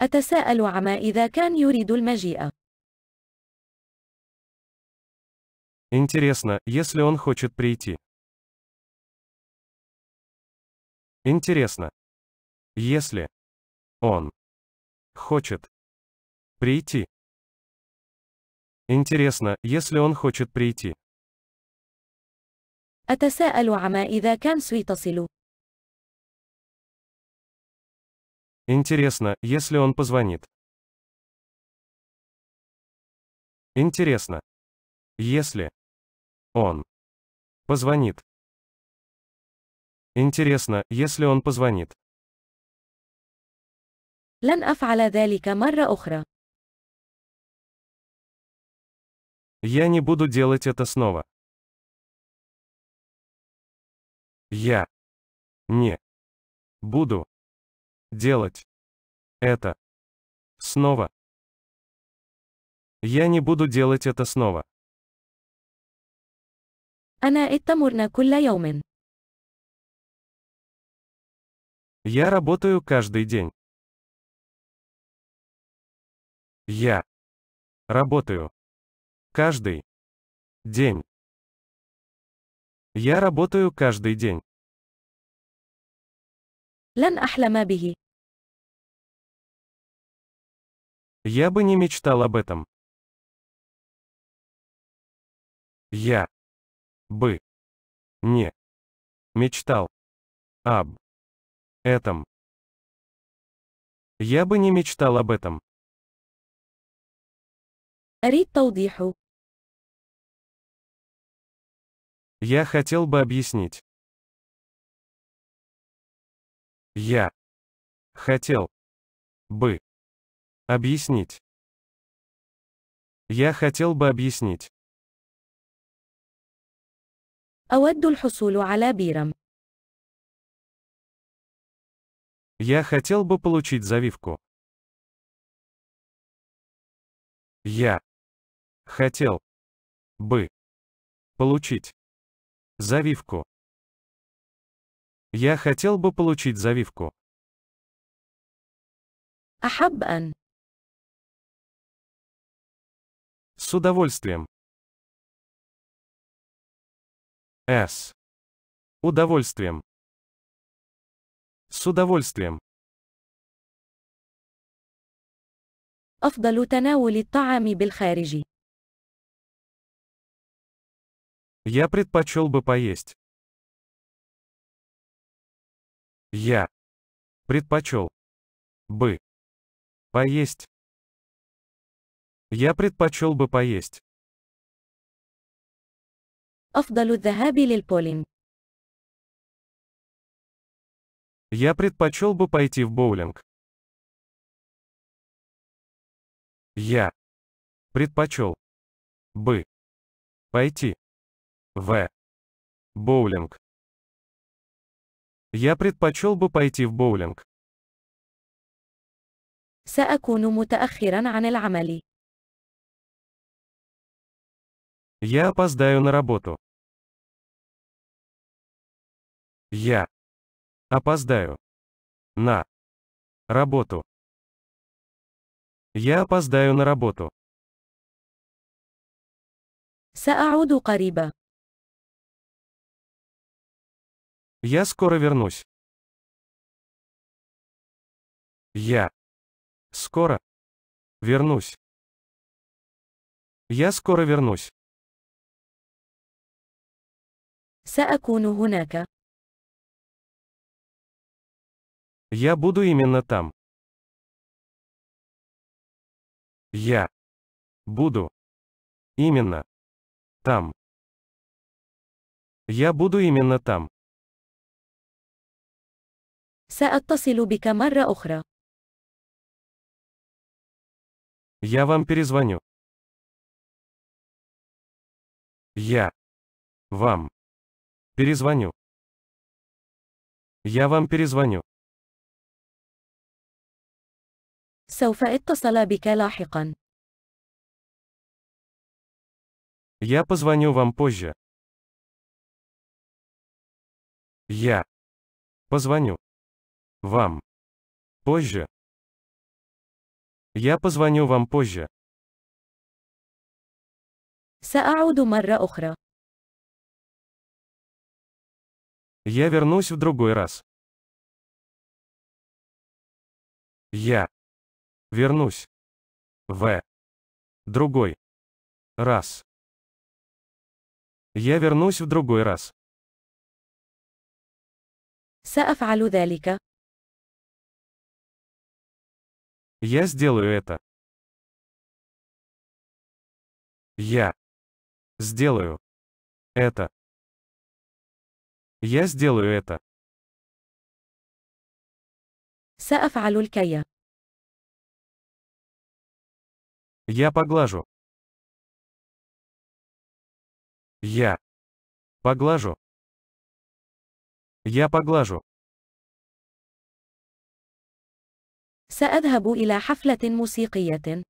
أتساءل عما إذا كان يريد المجيء. Интересно, если он хочет прийти. Интересно. Если он хочет прийти. Интересно, если он хочет прийти. أتساءل عما إذا كان سيتصل. Интересно, если он позвонит. Интересно. Если он позвонит. Интересно, если он позвонит. لن أفعل ذلك مرة أخرى. Я не буду делать это снова. Я не буду делать это снова. Я не буду делать это снова. Я работаю каждый день. Я работаю каждый день. Я работаю каждый день. لن أحلم به. Я бы не мечтал об этом. Я бы не мечтал об этом. Я бы не мечтал об этом. Я хотел бы объяснить. Я хотел бы объяснить. Я хотел бы объяснить. Я хотел бы получить завивку. Я хотел бы получить завивку. Я хотел бы получить завивку. أحب أن С удовольствием. С. Удовольствием. С удовольствием. أفضل تناول الطعام بالخارج. Я предпочел бы поесть. Я предпочел бы поесть. Я предпочел бы поесть. أفضل الذهاب للبولينج. Я предпочел бы пойти в боулинг. Я предпочел бы пойти в боулинг. Я предпочел бы пойти в боулинг. Я опоздаю на работу. Я опоздаю на работу. Я опоздаю на работу. سأعود قريبا. Я скоро вернусь. Я скоро вернусь. Я скоро вернусь. سأكون هناك. Я буду именно там. Я буду именно там. Я буду именно там. سأتصل بك مرة أخرى. Я вам перезвоню. Я вам перезвоню. Я вам перезвоню. سوف اتصل بك لاحقا. Я позвоню вам позже. Я позвоню. Вам. Позже. Я позвоню вам позже. Я вернусь в другой раз. Я. Вернусь. В. Другой. Раз. Я вернусь в другой раз. سأفعل ذلك Я сделаю это. Я сделаю это. Я сделаю это. سأفعل Я поглажу. Я поглажу. Я поглажу. سأذهب إلى حفلة موسيقية.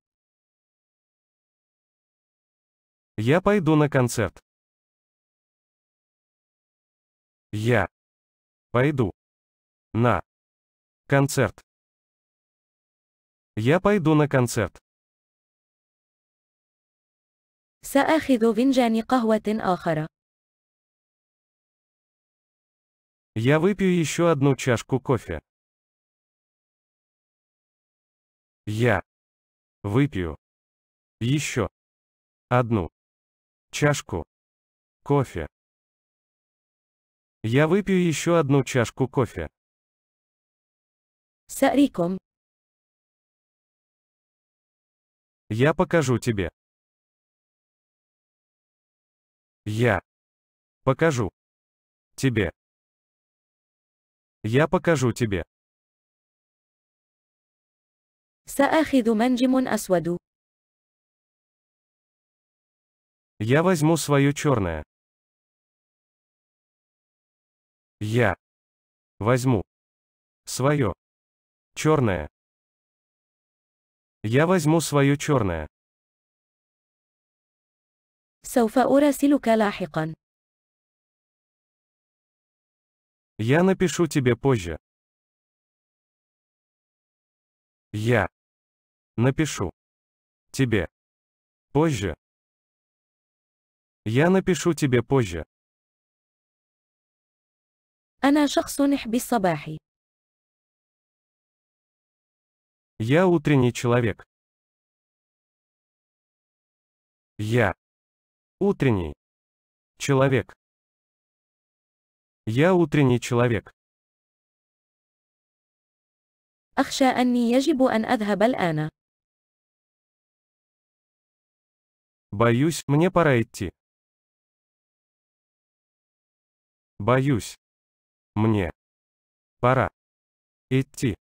Я пойду на концерт. Я пойду на концерт. Я пойду на концерт. سآخذ فنجان قهوة آخر. Я выпью еще одну чашку кофе. Я выпью еще одну чашку кофе. Я выпью еще одну чашку кофе. سأريكم. Я покажу тебе. Я покажу тебе. Я покажу тебе. سآخذ منجم أسود. Я возьму свое черное. Я возьму свое черное. Я возьму свое черное. سوف أراسلك لاحقا. Я напишу тебе позже. Я Напишу. Тебе. Позже. Я напишу тебе позже. أنا شخص حبي Я утренний человек. Я. Утренний. Человек. Я утренний человек. أخشى أني يجب أن أذهب الآن. Боюсь, мне пора идти. Боюсь. Мне. Пора. Идти.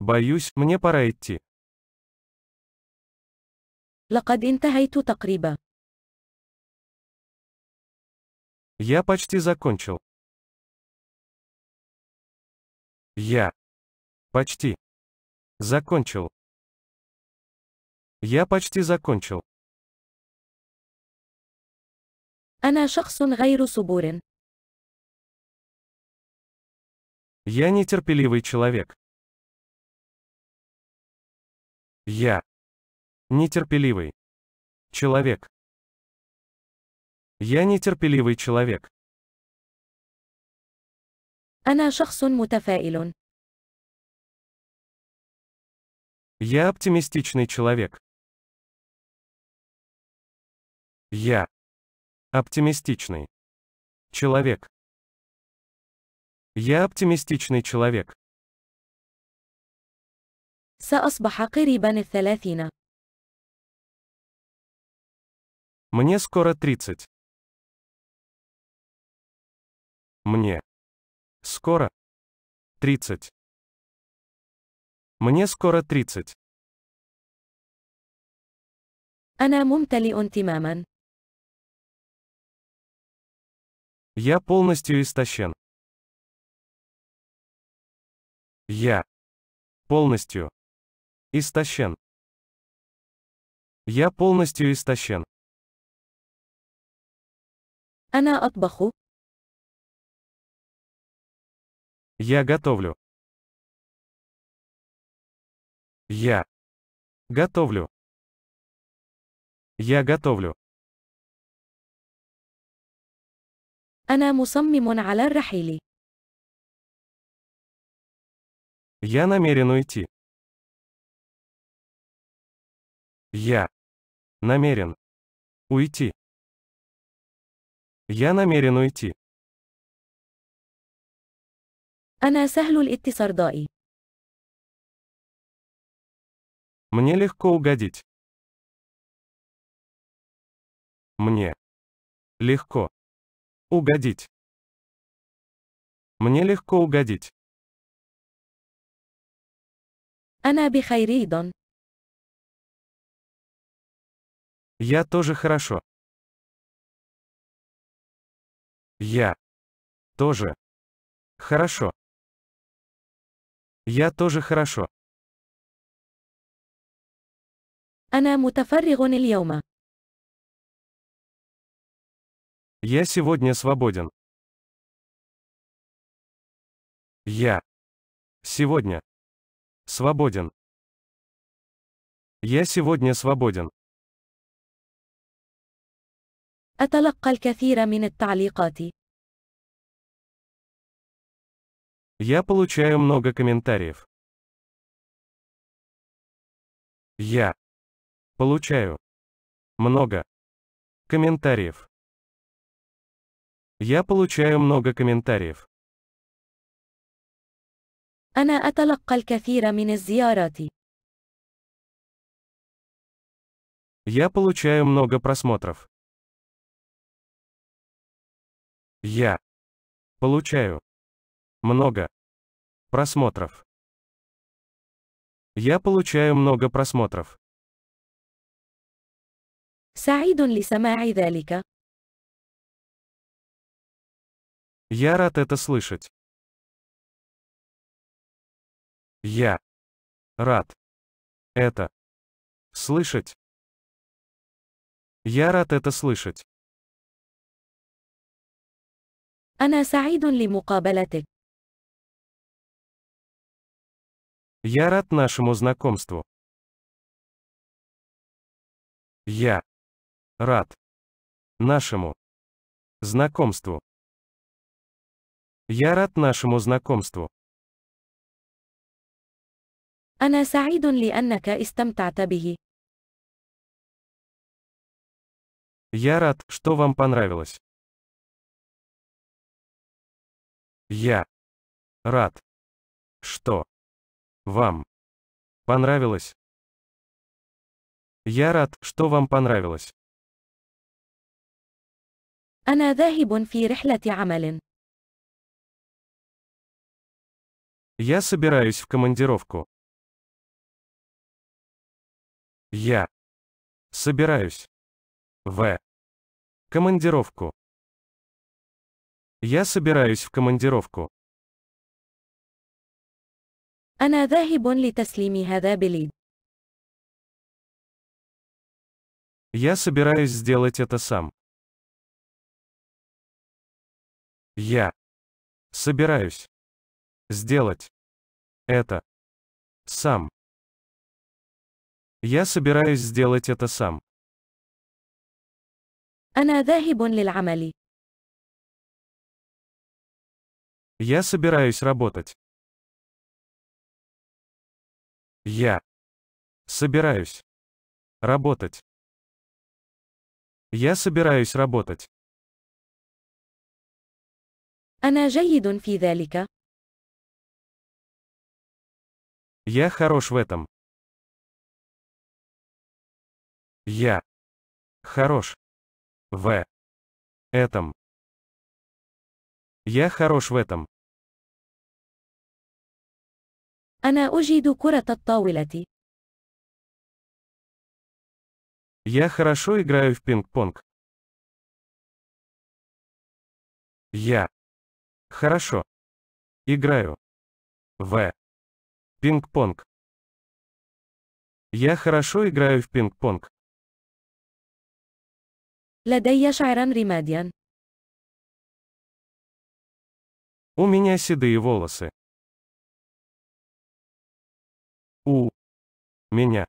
Боюсь, мне пора идти. لقد انتهيت تقريبا. Я почти закончил. Я почти закончил. Я почти закончил. Я нетерпеливый человек. Я нетерпеливый человек. Я нетерпеливый человек. Я оптимистичный человек. Я. Оптимистичный. Человек. Я оптимистичный человек. سأصبح قريبا الثلاثين. Мне скоро тридцать. Мне. Скоро. тридцать. Мне скоро тридцать. أنا ممتلئ تماما. Я полностью истощен. Я полностью истощен. Я полностью истощен. Она أطبخ. Я готовлю. Я готовлю. Я готовлю. أنا مصمم على الرحيل. Я намерен уйти. Я намерен уйти. Я намерен уйти. أنا سهل الاتصرداء. Мне легко угодить. Мне легко Угодить. Мне легко угодить. أنا بخير Я тоже хорошо. Я тоже хорошо. Я тоже хорошо. أنا متفرغ اليوم. Я сегодня свободен. Я сегодня свободен. Я сегодня свободен. أتلقى الكثير من التعليقات. Я получаю много комментариев. Я получаю много комментариев. Я получаю много комментариев. أنا أتلقى الكثير من الزيارات. Я получаю много просмотров. Я получаю много просмотров. Я получаю много просмотров. سعيد لسماع ذلك. Я рад это слышать. Я рад это слышать. Я рад это слышать. أنا سعيد لمقابلتك. Я рад нашему знакомству. Я рад нашему знакомству. Я рад нашему знакомству. أنا سعيد لأنك استمتعت به. Я рад, что вам понравилось. Я рад, что вам понравилось. Я рад, что вам понравилось. أنا ذاهب في رحلة عمل. Я собираюсь в командировку. Я собираюсь в командировку. Я собираюсь в командировку. أنا ذاهب لتسليم هذا بليد. Я собираюсь сделать это сам. Я собираюсь сделать это сам. Я собираюсь сделать это сам. Я собираюсь работать. Я собираюсь работать. Я собираюсь работать. أنا جيد في ذلك. Я хорош в этом. Я хорош в этом. Я хорош в этом. أنا أجيد كرة الطاولة. Я хорошо играю в пинг-понг. Я хорошо играю в Пинг-понг. Я хорошо играю в пинг-понг. لدي شعرا رماديا. У меня седые волосы. У меня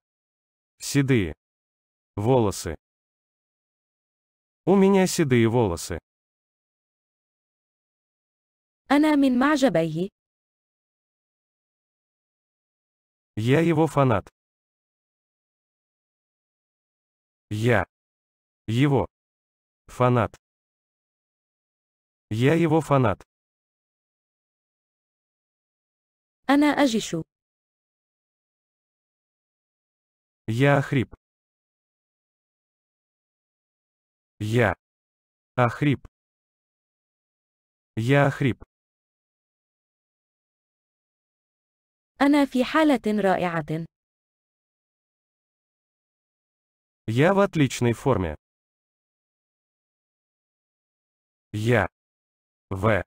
седые волосы. У меня седые волосы. Она من معجبيه. Я его фанат. Я его фанат. Я его фанат. أنا أجش. Я охрип. Я охрип. Я охрип. أنا في حالة رائعة. Я в отличной форме. Я в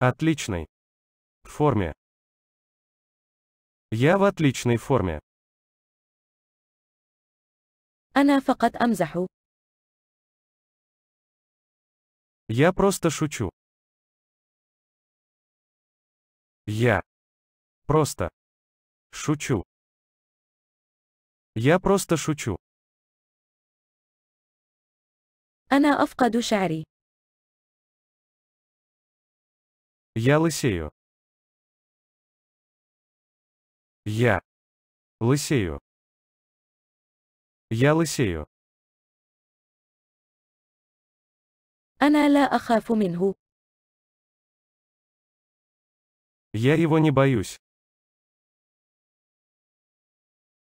отличной форме. Я в отличной форме. أنا فقط أمزح. Я просто шучу. Я Просто. Шучу. Я просто шучу. أنا أفقد شعري. Я лысею. Я. Лысею. Я лысею. أنا لا أخاف منه. Я его не боюсь.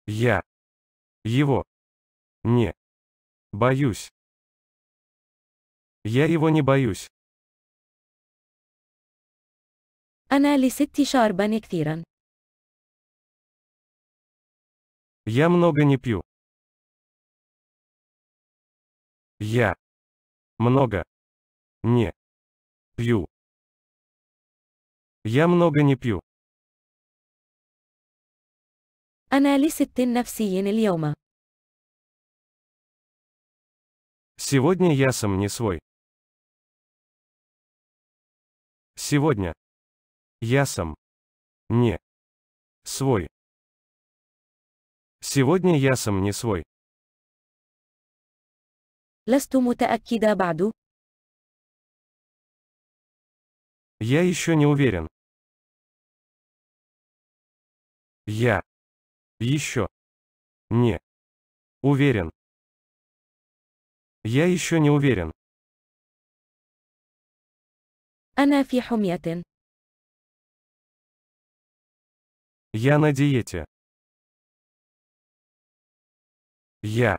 Я. Его. Не. Боюсь. Я его не боюсь. أنا لست شاربا كثيرا. Я много не пью. Я. Много. Не. Пью. Я много не пью. أنا لي ست نفسي اليوم. Сегодня я сам не свой. Сегодня. Я сам. Не. Свой. Сегодня я сам не свой. لست متأكدة баду? Я еще не уверен. Я. Еще. Не. Уверен. Я еще не уверен. أنا في Я на диете. Я.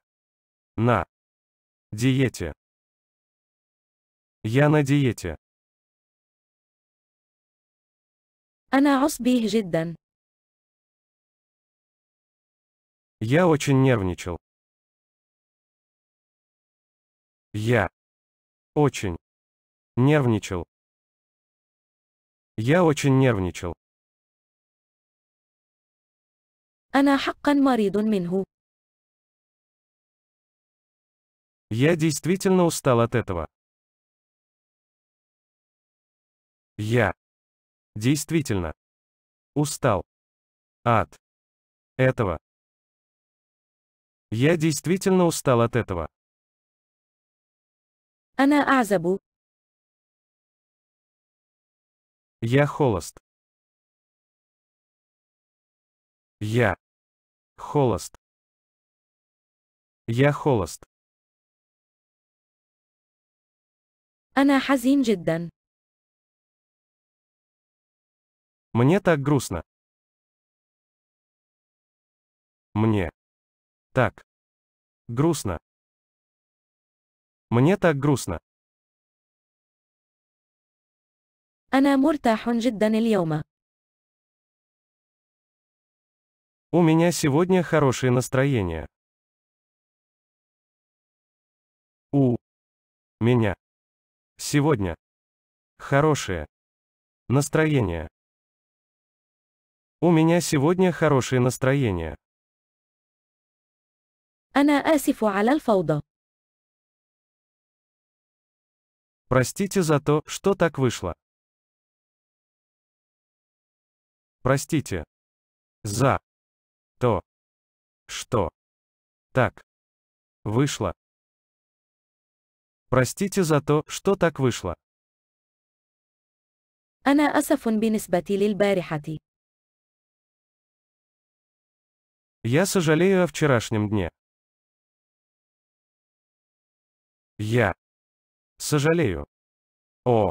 На. Диете. Я на диете. أنا عصبي جدا. Я очень нервничал. Я очень нервничал. Я очень нервничал. أنا حقا مريض منه. Я действительно устал от этого. Я действительно устал от этого. Я действительно устал от этого. أنا أعزب. Я холост. Я холост. Я холост. أنا حزين جدا. Мне так грустно. Мне так. Грустно. Мне так грустно. أنا مرتاح جدا اليوم. У меня сегодня хорошее настроение. У меня сегодня хорошее настроение. У меня сегодня хорошее настроение. أنا آسف على الفوضى. Простите за то, что так вышло. Простите. За. То. Что. Так. Вышло. Простите за то, что так вышло. أنا أسف بالنسبة للبارحة. Я сожалею о вчерашнем дне. Я. Сожалею. О.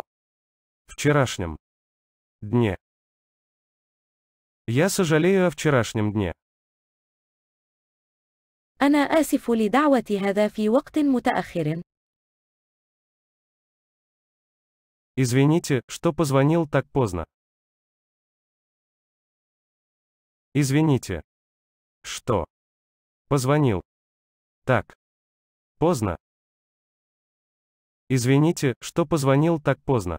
Вчерашнем. Дне. Я сожалею о вчерашнем дне. أنا آسف لدعوة هذا في وقت متأخر. Извините, что позвонил так поздно. Извините. Что? Позвонил. Так. Поздно. Извините, что позвонил так поздно.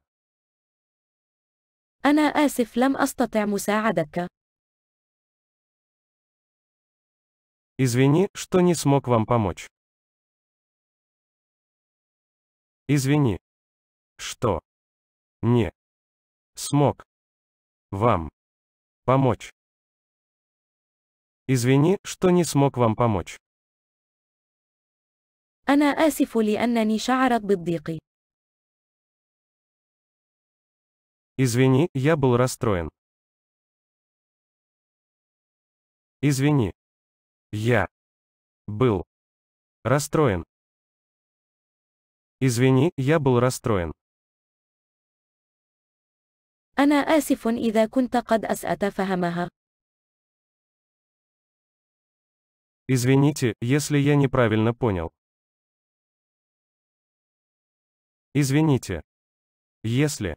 أنا آسف لم أستطع مساعدتك. Извини, что не смог вам помочь. Извини. Что? Не. Смог. Вам. Помочь. Извини, что не смог вам помочь. أنا آسف لأنني شعرت بالضيق. Извини, я был расстроен. Извини. Я был расстроен. Извини, я был расстроен. أنا آسف إذا كنت قد أسأت فهمها. Извините, если я неправильно понял. Извините. Если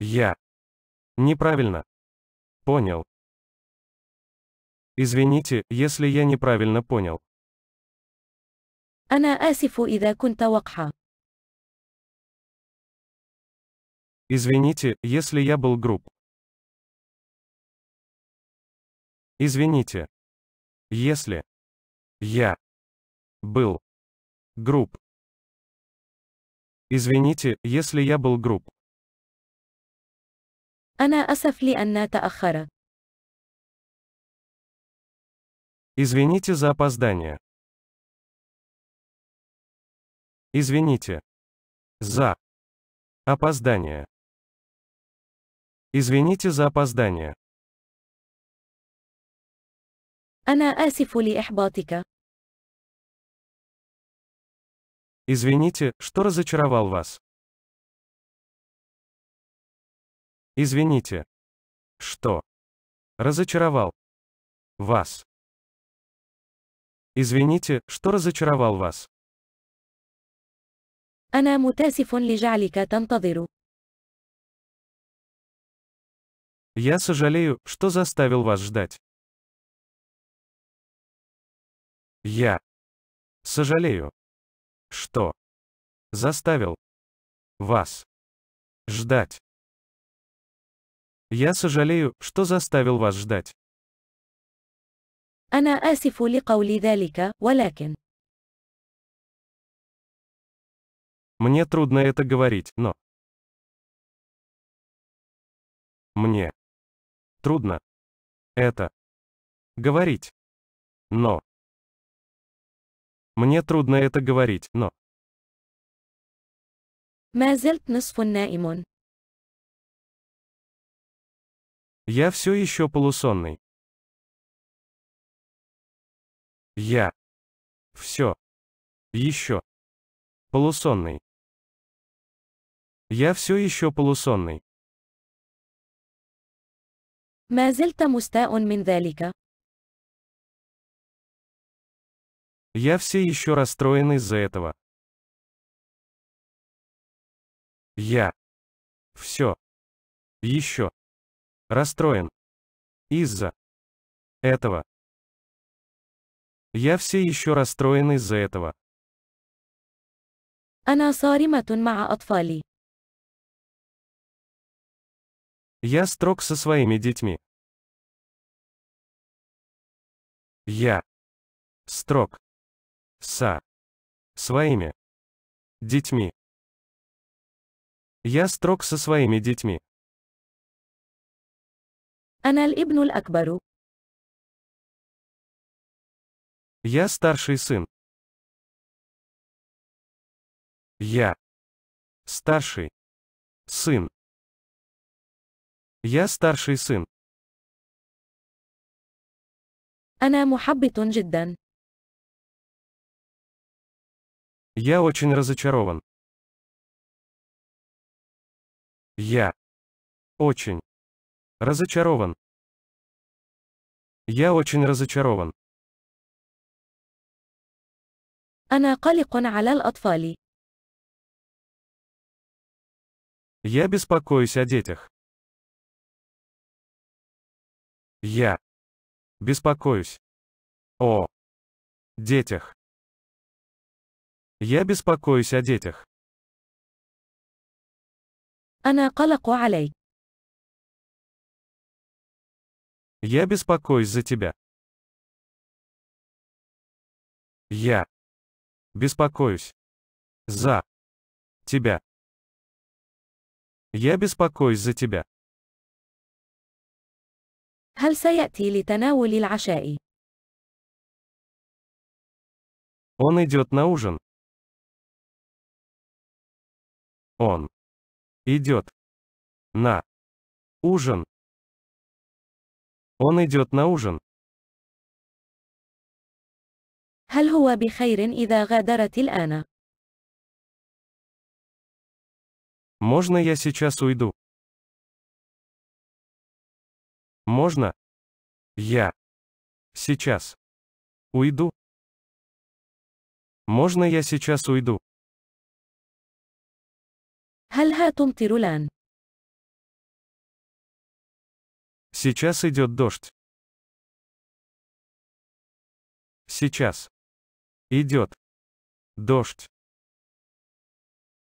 я неправильно понял. Извините, если я неправильно понял. أنا آسف إذا كنت وقحا. Извините, если я был груб. Извините. Если я был груб. Извините, если я был груб. Извините за опоздание. Извините. За. Опоздание. Извините за опоздание. Она أنا آسف لإحباطك. Извините, что разочаровал вас. Извините. Что? Разочаровал. Вас. Извините, что разочаровал вас. أنا متاسف لجعلك تنتظر. Я сожалею, что заставил вас ждать. Я сожалею. Что? Заставил. Вас. Ждать. Я сожалею, что заставил вас ждать. أنا آسف لقول ذلك, ولكن Мне трудно это говорить, но Мне трудно это говорить, но мне трудно это говорить, но... Я все еще полусонный. Я. Все. Еще. Полусонный. Я все еще полусонный. ما زلت مستاء من Я все еще расстроен из-за этого. Я. Все. Еще. Расстроен. Из-за. Этого. Я все еще расстроен из-за этого. أنا صارمة مع أطفالي. Я строг со своими детьми. Я. Строг. Са. Своими. Детьми. Я строг со своими детьми. Я старший сын. Я. Старший. Сын. Я старший сын. أنا Я очень разочарован. Я очень разочарован. Я очень разочарован. أنا قلق على الأطفال. Я беспокоюсь о детях. Я беспокоюсь о детях. Я беспокоюсь о детях. أنا قلق عليك. Я беспокоюсь за тебя. Я беспокоюсь за тебя. Я беспокоюсь за тебя. هل سيأتي لتناول العشاء؟ Он идет на ужин. Он идет на ужин. Он идет на ужин. هل هو بخير إذا غادرت الآن؟ Можно я сейчас уйду? Можно? Я. Сейчас. Уйду. Можно я сейчас уйду? هل تمطر الآن؟ Сейчас идет дождь. Сейчас. Идет. Дождь.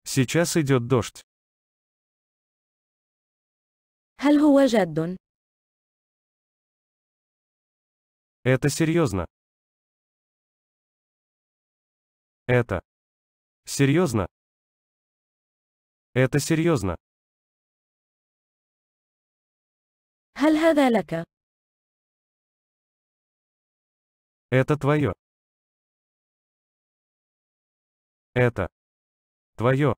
Сейчас идет дождь. هل هو جاد؟ Это серьезно. Это. Серьезно? Это серьезно. Это твое. Это твое.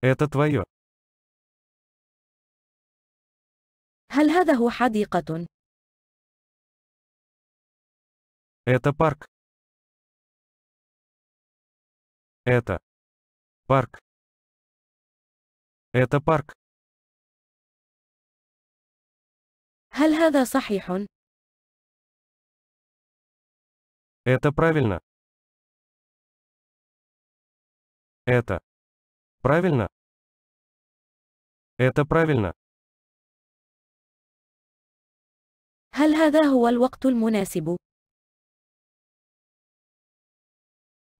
Это твое. Это парк. Это парк. Это парк. هل هذا صحيح؟ Это правильно. Это. Правильно? Это правильно. هل هذا هو الوقت المناسب؟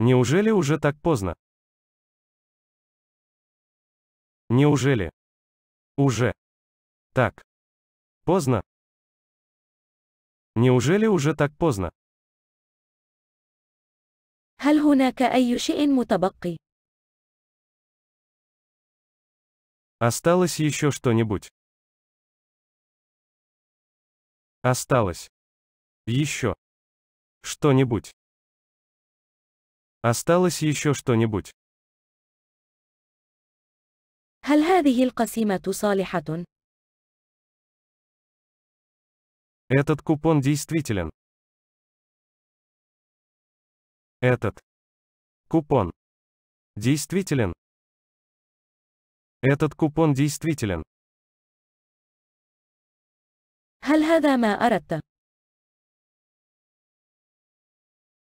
Неужели уже так поздно? Неужели? Уже. Так. Поздно? Неужели уже так поздно? هل هناك أي شيء متبقي؟ Осталось еще что-нибудь? Осталось. Еще. Что-нибудь. Осталось еще что-нибудь. هل هذه القسيمة صالحة؟ Этот купон действителен. Этот купон действителен. Этот купон действителен.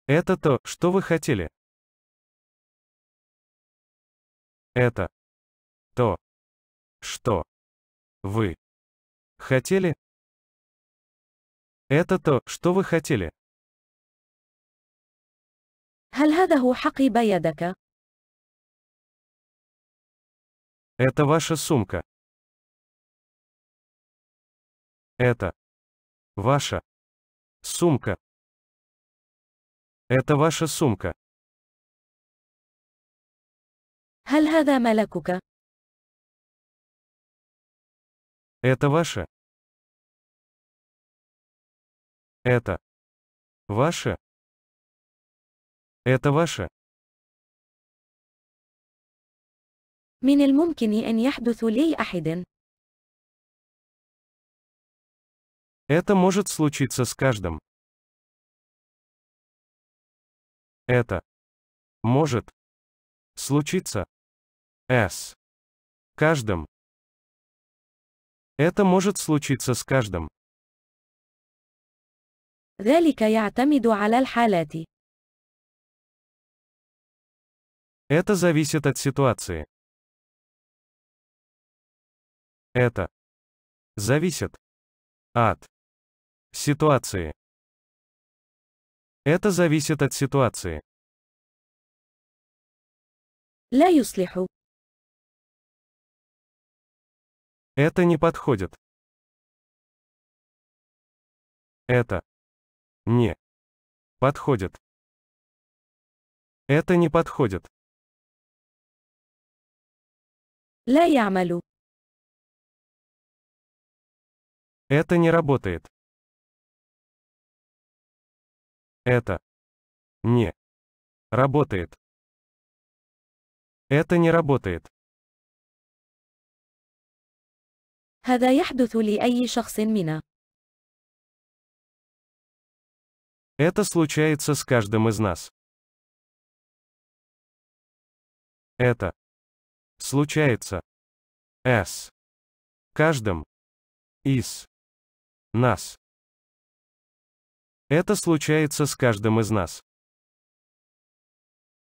Это то, что вы хотели. Это то, что вы хотели. Это то, что вы хотели. Это ваша сумка. Это ваша сумка. Это ваша сумка. هل هذا ملكك؟ Это ваше? Это ваше? Это ваше? من الممكن أن يحدث لي أحد. Это может случиться с каждым. Это может случиться с каждым. Это может случиться с каждым. Это зависит от ситуации. Это зависит от ситуации. Это зависит от ситуации. لا يصلح Это не подходит. Это не подходит. Это не подходит. لا يعمل. Это не работает. Это не работает. Это не работает. هذا يحدث لأي شخص منا. Это случается с каждым из нас. Это случается с каждым из нас. Это случается с каждым из нас.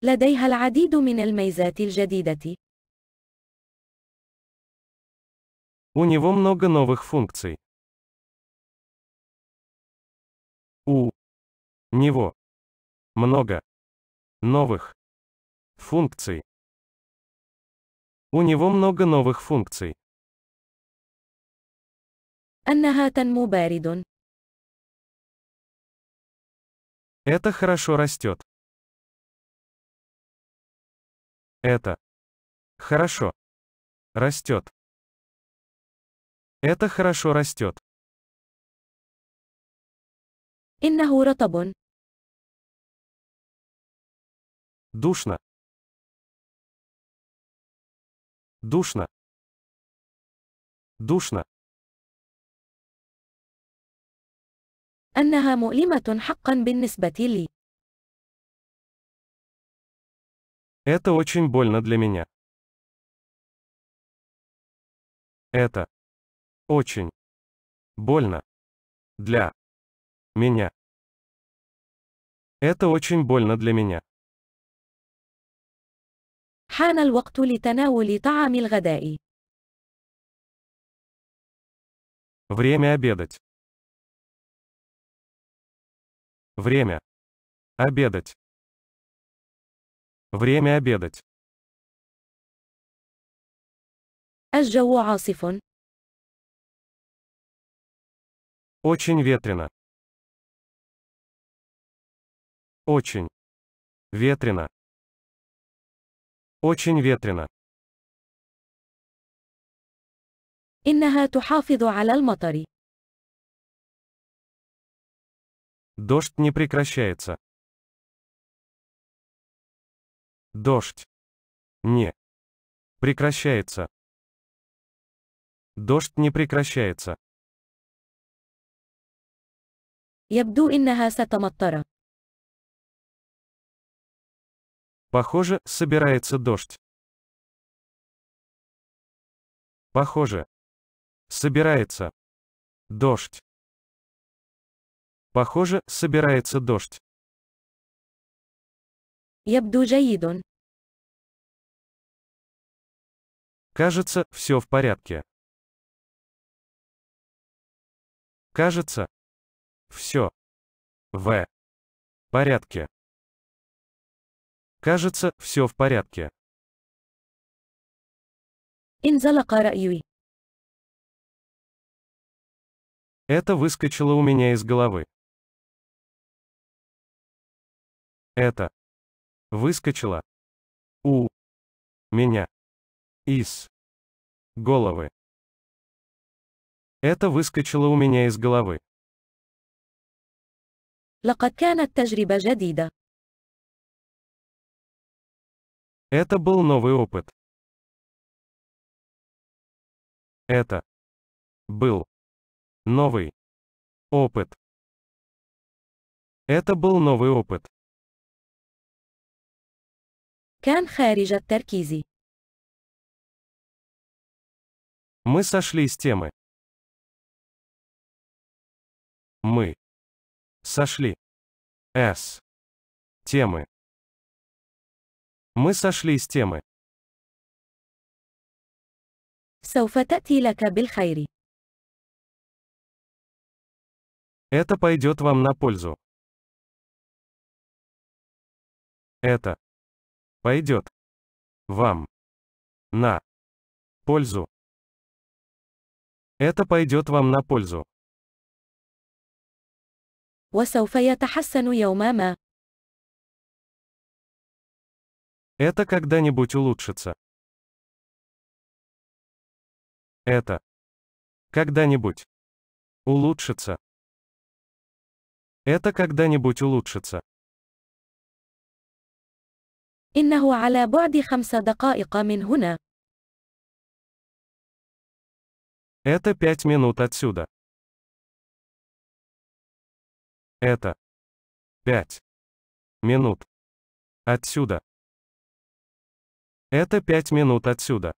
لديها العديد من الميزات الجديدة. У него много новых функций. У него много новых функций. У него много новых функций. Это хорошо растет. Это хорошо растет. Это хорошо растет. إنه رطب. Душно. Душно. Душно. أنها مؤلمة حقا بالنسبة لي. Это очень больно для меня. Это. Очень. Больно. Для. Меня. Это очень больно для меня. حان الوقت لتناول طعام الغداء. Время обедать. Время. Обедать. Время обедать. الجو عاصف. Очень ветрено. Очень. Ветрено. Очень ветрено. إنها تحافظ على المطر. Дождь не прекращается. Дождь. Не. Прекращается. Дождь не прекращается. يبدو إنها ستمطر. Похоже, собирается дождь. Похоже. Собирается. Дождь. Похоже, собирается дождь. يبدو جيد. Кажется, все в порядке. Кажется, все. В. Порядке. Кажется, все в порядке. Это выскочило у меня из головы. Это выскочило у меня из головы. Это выскочило у меня из головы. لقد كانت تجربة جديدة. Это был новый опыт. Это был новый опыт. Это был новый опыт. كان خارج التركيز. Мы сошли с темы. Мы Сошли. С. Темы. Мы сошли с темы. سوف تأتي لك بالخير. Это пойдет вам на пользу. Это пойдет вам на пользу. Это пойдет вам на пользу. وسوف يتحسن يوما ما. Это когда-нибудь улучшится. Это когда-нибудь улучшится. Это когда-нибудь улучшится. إنه على بعد خمس دقائق من هنا. Это пять минут отсюда. Это 5 минут отсюда. Это 5 минут отсюда.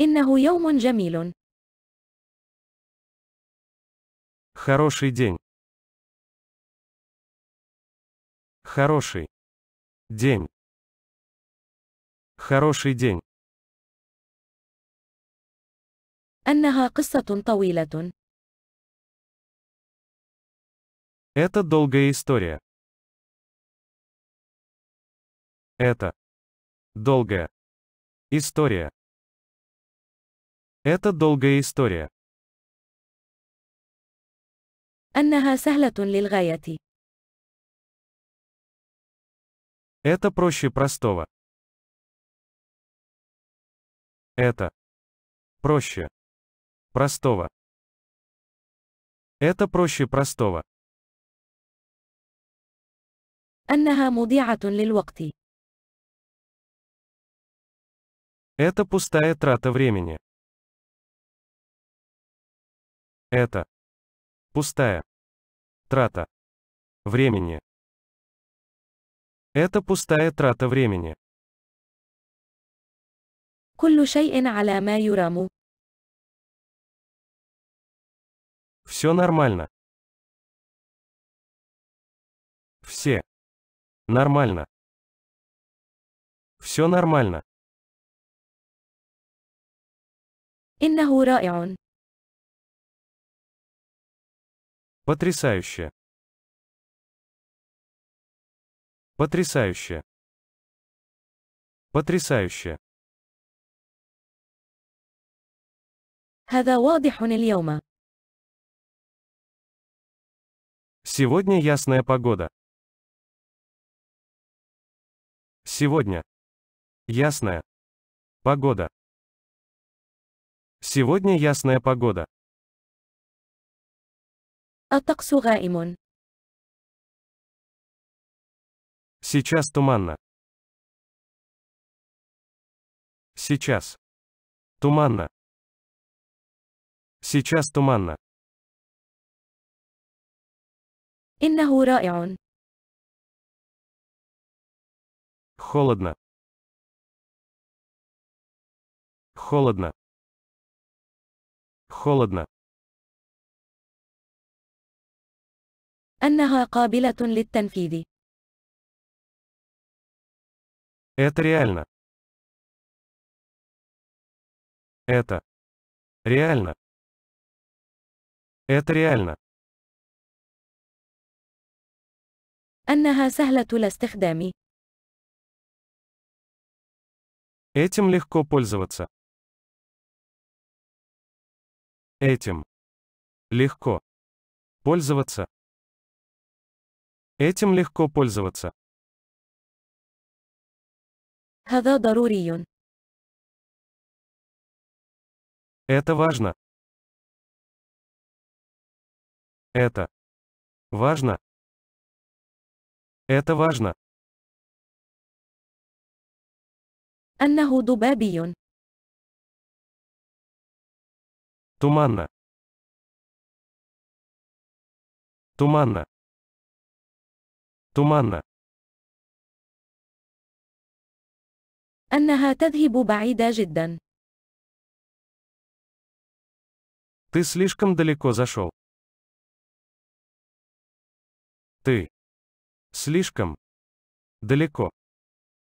إنه يوم جميل. Хороший день. Хороший день. Хороший день. أنها قصة طويلة. Это долгая история. Это долгая история. Это долгая история. أنها سهلة للغاية. Это проще простого. Это проще простого. Это проще простого. أنها مضيعة للوقت. Это пустая трата времени. Это пустая трата времени. Это пустая трата времени. كل شيء على ما يرام. Все нормально. Все. Нормально. Все нормально. إنه رائع. Потрясающе. Потрясающе. Потрясающе. هذا واضح اليوم. Сегодня ясная погода. Сегодня. Ясная. Погода. Сегодня ясная погода. الطقس غائم. Сейчас туманно. Сейчас. Туманно. Сейчас туманно. إنه رائع. Холодно. Холодно. Холодно. أنها قابلة للتنفيذ. Это реально. Это реально. Это реально. أنها سهلة الاستخدام. Этим легко пользоваться. Этим. Легко. Пользоваться. Этим легко пользоваться. هذا ضروري. Это важно. Это. Важно. Это важно. أنه ذبابي. Туманно. Туманно. Туманно. أنها تذهب بعيدة جدا. Ты слишком далеко зашел. Ты слишком далеко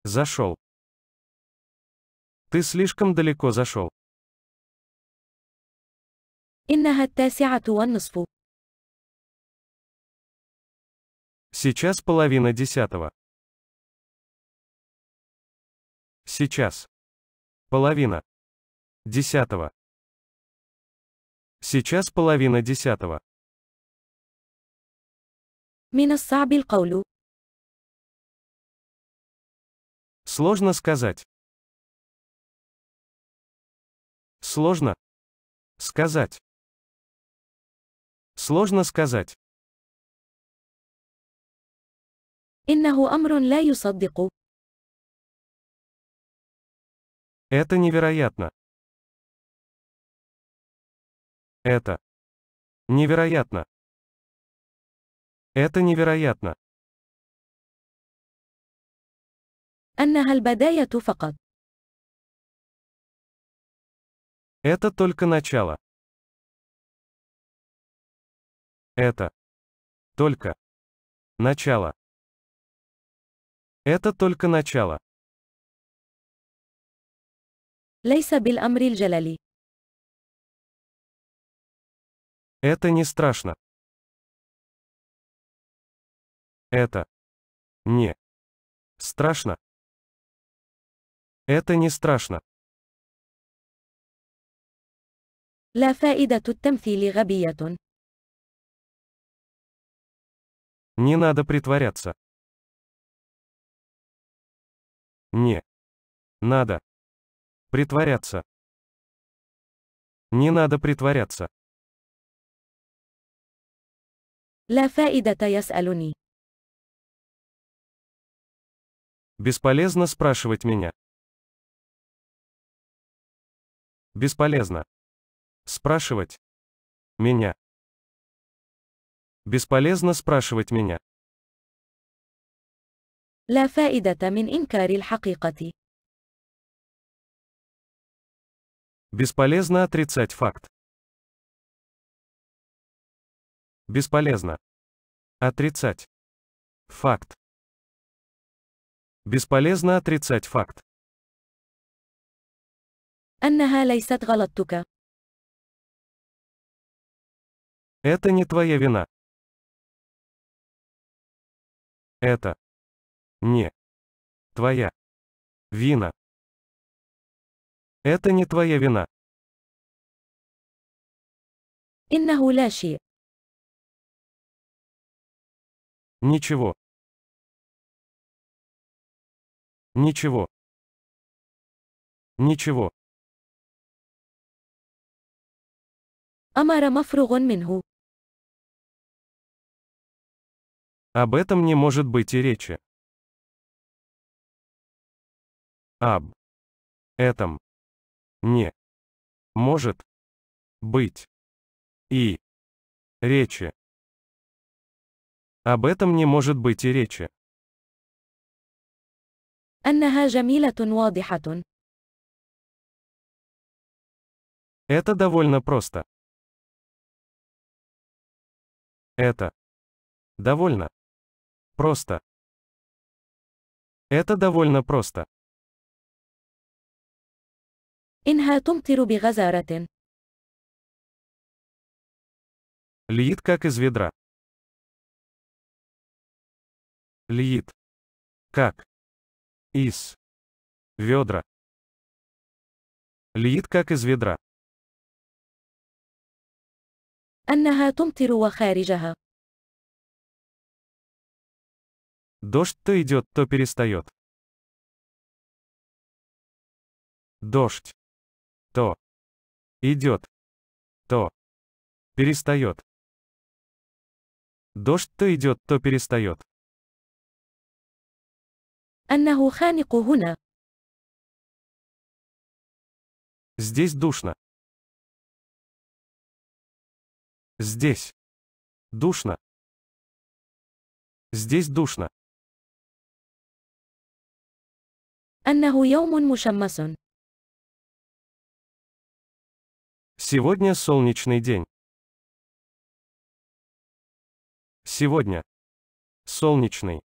зашел. Ты слишком далеко зашел. Сейчас половина десятого. Сейчас. Половина. Десятого. Сейчас половина десятого. Сложно сказать. Сложно сказать. Сложно сказать. إنه أمر Это невероятно. Это невероятно. Это невероятно. أنها البداية فقط. Это только начало. Это только начало. Это только начало. ليس بالأمر الجلل. Это не страшно. Это не страшно. Это не страшно. لا فائدة التمثيل غبية. Не надо притворяться. Не. Надо. Притворяться. Не надо притворяться. لا فائدة يسألني. Бесполезно спрашивать меня. Бесполезно. Спрашивать. Меня. Бесполезно спрашивать меня. لا فائدة من إنكار الحقيقة. Бесполезно отрицать факт. Бесполезно. Отрицать. Факт. Бесполезно отрицать факт. أنها ليست غلطتك. Это не твоя вина. Это не твоя вина. Это не твоя вина. إنه لا Ничего. Ничего. Ничего. أمر مفرغ منه. Об этом не может быть и речи. Об этом не может быть и речи. Об этом не может быть и речи. واضحة. Это довольно просто. Это довольно Просто. Это довольно просто. إنها تمطر بغزارة. Льет как из ведра. Льет. Как. Из. Ведра. Льет как из ведра. أنها تمطر وخارجها. Дождь то идет, то перестает. Дождь. То. Идет. То. Перестает. Дождь то идет, то перестает. Здесь душно. Здесь. Душно. Здесь душно. أنه يوم مشمس. Сегодня солнечный день. Сегодня. Солнечный.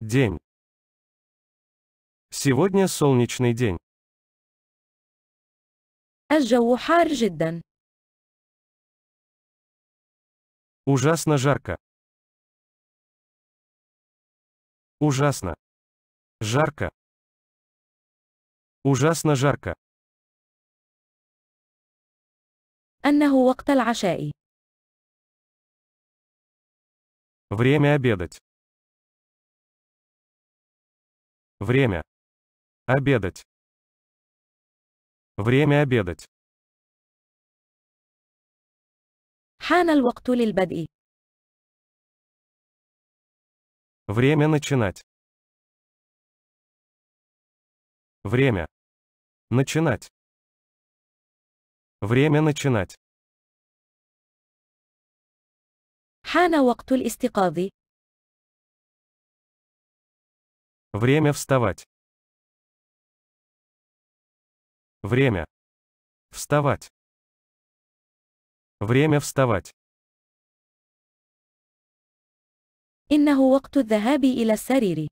День. Сегодня солнечный день. Ужасно жарко. Ужасно. Жарко. Ужасно жарко. أنه وقت العشاء. Время обедать. Время. Обедать. Время обедать. حان الوقت للبدء. Время начинать. Время. Начинать. Время начинать. حان وقت الاستيقاظ. Время вставать. Время. Вставать. Время вставать. إنه وقت الذهاب إلى السرير.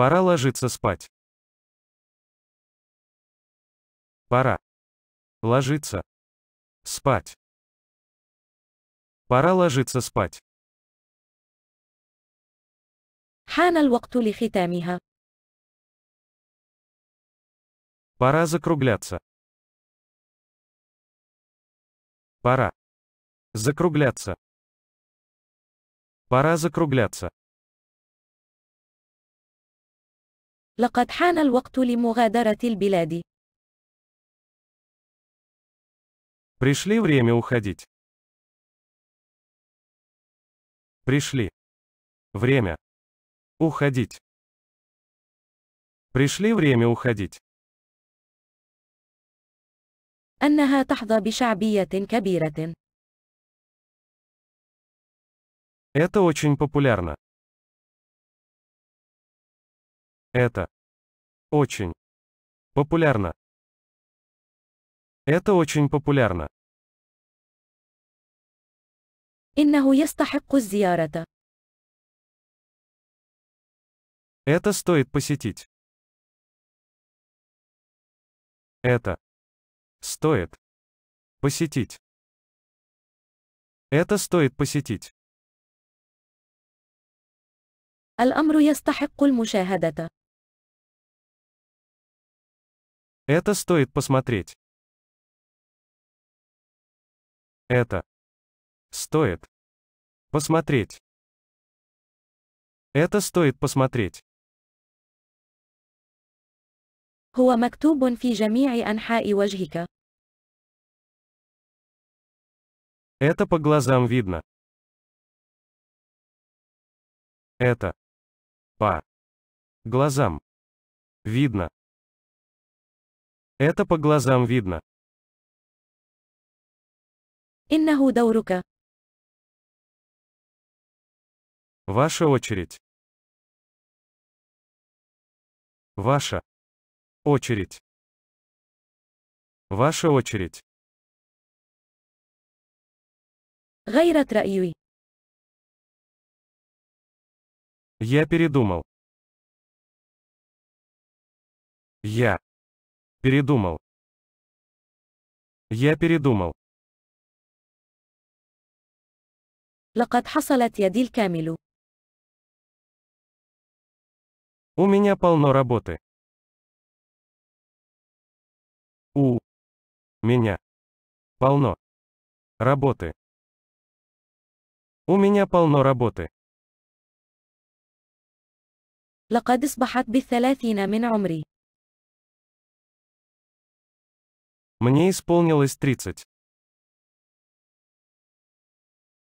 Пора ложиться спать. Пора. Ложиться. Спать. Пора ложиться спать. حان الوقت لختامها. Пора закругляться. Пора. Закругляться. Пора закругляться. لقد حان الوقت لمغادرة البلاد. Пришли время уходить. Пришли. Время. Уходить. Пришли время уходить. أنها تحظى بشعبية كبيرة. Это очень популярно. Это Очень. Популярно. Это очень популярно. Это стоит посетить. Это стоит посетить. Это стоит посетить. الأمر يستحق المشاهدة. Это стоит посмотреть. Это стоит посмотреть. Это стоит посмотреть. هو مكتوب في جميع أنحاء وجهك. Это по глазам видно. Это по глазам видно. Это по глазам видно. إنه دورك. Ваша очередь. Ваша очередь. Ваша очередь. Гайрат رأيي. Я передумал. Я Передумал. Я передумал. لقد حصلت يدي الكامل. У меня полно работы. У меня полно работы. У меня полно работы. لقد أصبحت بالثلاثين من عمري. Мне исполнилось 30.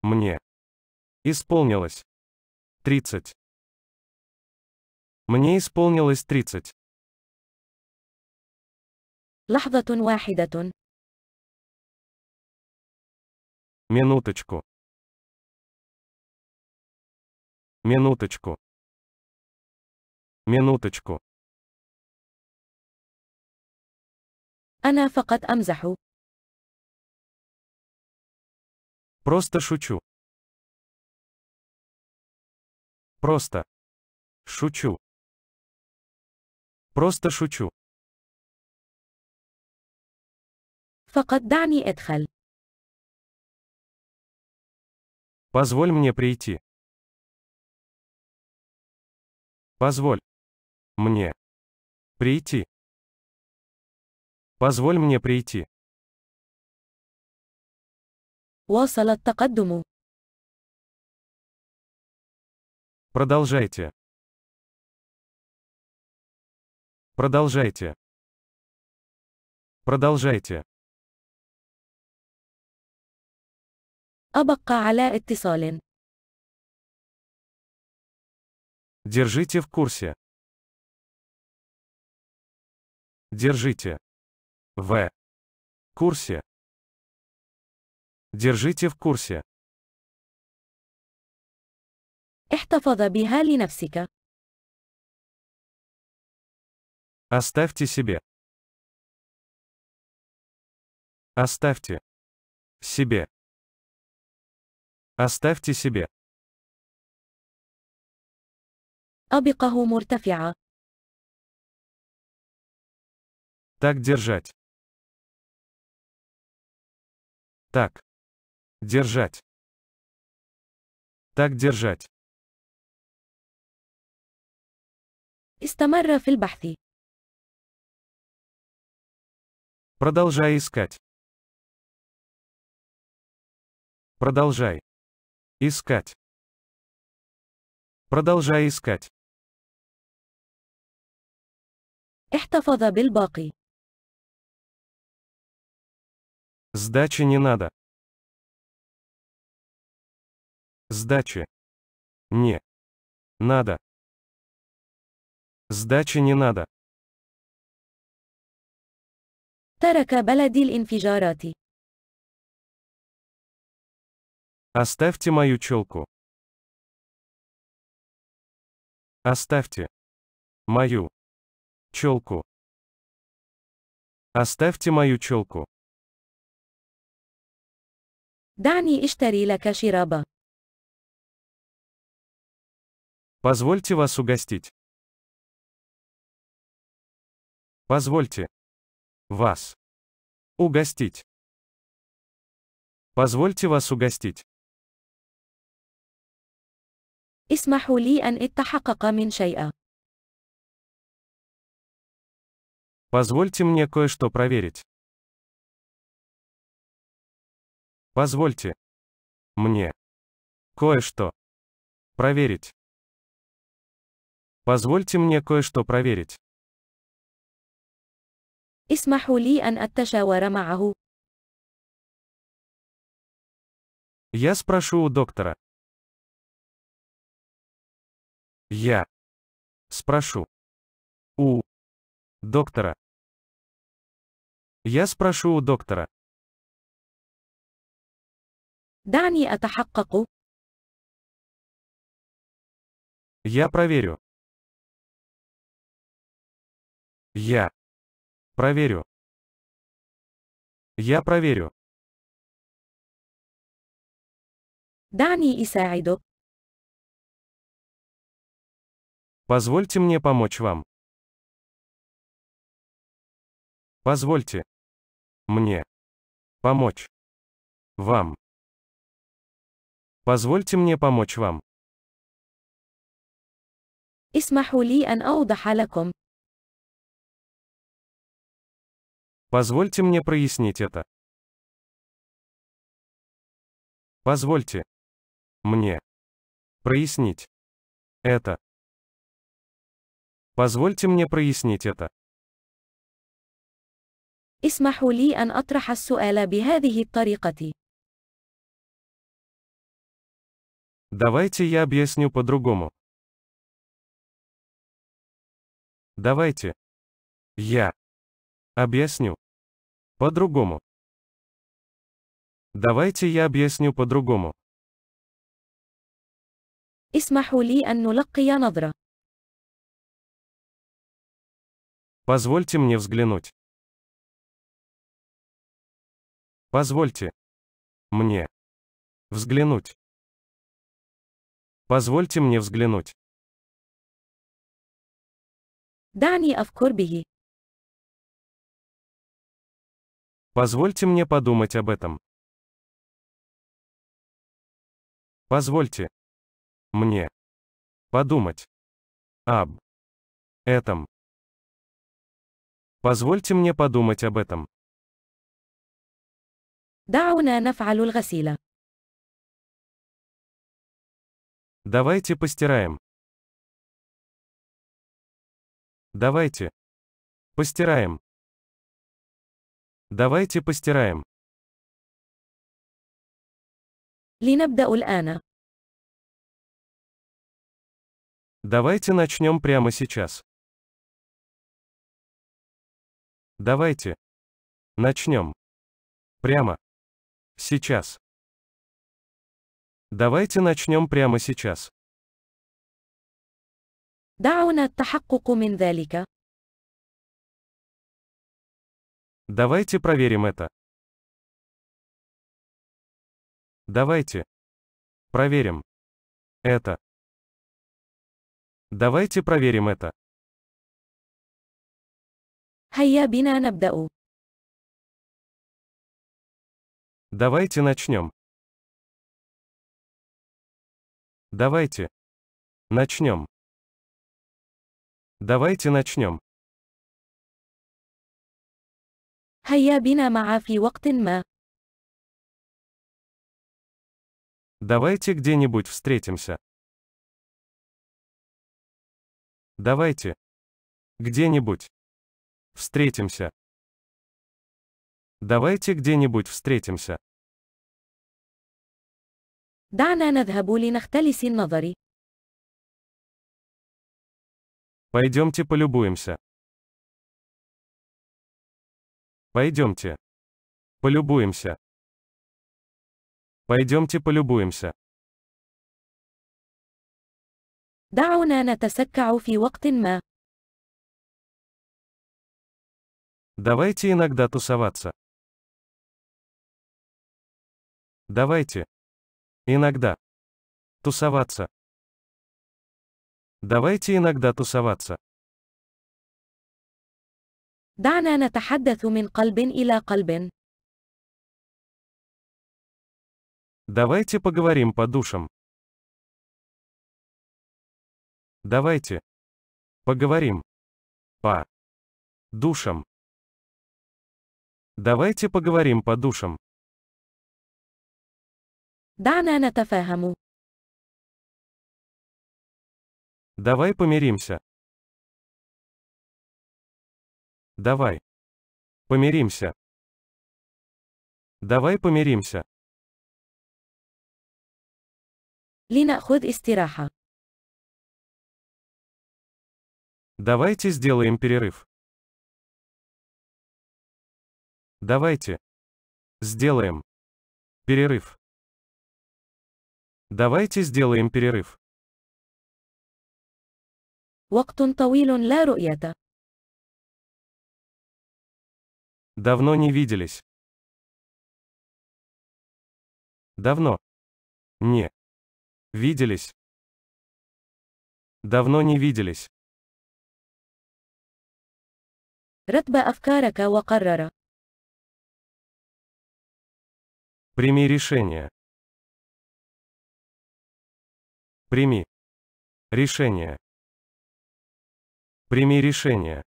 Мне исполнилось 30. Мне исполнилось 30. لحظة واحدة. Минуточку. Минуточку. Минуточку. أنا فقط أمزح. Просто шучу. Просто. Шучу. Просто шучу. فقط دعني أدخل. Позволь мне прийти. Позволь мне прийти. Позволь мне прийти. Продолжайте. Продолжайте. Продолжайте. أبقى على اتصال. Держите в курсе. Держите. В курсе. Держите в курсе. احتفظ بها لنفسك. Оставьте себе. Оставьте. Себе. Оставьте себе. أبقه مرتفعة. Так держать. Так. Держать. Так держать. استمر في البحث. Продолжай искать. Продолжай. Искать. Продолжай искать. احتفظ بالباقي. Сдачи не надо. Сдачи. Не. Надо. Сдачи не надо. ترك بلدي инфижарати. Оставьте мою челку. Оставьте мою челку. Оставьте мою челку. دعني اشتري لك شرابا. Позвольте вас угостить. Позвольте вас угостить. Позвольте вас угостить. اسمحوا لي أن أتحقق من شيء. Позвольте мне кое-что проверить. Позвольте мне кое-что проверить. Позвольте мне кое-что проверить. اسمحوا لي أن أتشاور معه. Я спрошу у доктора. Я спрошу у доктора. Я спрошу у доктора. دعني أتحقق. Я проверю. Я проверю. Я проверю. и أساعدك. Позвольте мне помочь вам. Позвольте мне помочь вам. Позвольте мне помочь вам. Позвольте мне прояснить это. Позвольте мне прояснить это. Позвольте мне прояснить это. اسمحوا لي أن أطرح السؤال بهذه الطريقة. Давайте я объясню по-другому. Давайте. Я. Объясню. По-другому. Давайте я объясню по-другому. Позвольте мне взглянуть. Позвольте мне взглянуть. Позвольте мне взглянуть. Дани أفكر а Позвольте мне подумать об этом. Позвольте мне подумать об этом. Позвольте мне подумать об этом. دعونا نفعل الغسيل. Давайте постираем. Давайте. Постираем. Давайте постираем. لنبدأ الآن. Давайте начнем прямо сейчас. Давайте. Начнем. Прямо. Сейчас. Давайте начнем прямо сейчас. Давайте проверим это. Давайте проверим это. Давайте проверим это. Давайте начнем. Давайте. Начнем. Давайте начнем. Давайте где-нибудь встретимся. Давайте. Где-нибудь. Встретимся. Давайте где-нибудь встретимся. دعنا نذهب لنختلس النظر. Пойдемте полюбуемся. Пойдемте. Полюбуемся. Пойдемте полюбуемся. دعونا نتسكع في وقت ما. Давайте иногда тусоваться. Давайте. Иногда. Тусоваться. Давайте иногда тусоваться. دعنا نتحدث من قلب إلى قلب. Давайте поговорим по душам. Давайте. Поговорим. По. Душам. Давайте поговорим по душам. دعنا نتفاهم. Давай помиримся. Давай. Помиримся. Давай помиримся. لنأخذ استراحة. Давайте сделаем перерыв. Давайте. Сделаем. Перерыв. Давайте сделаем перерыв. Давно не виделись. Давно. Не. Виделись. Давно не виделись. Прими решение. Прими. Решение. Прими решение.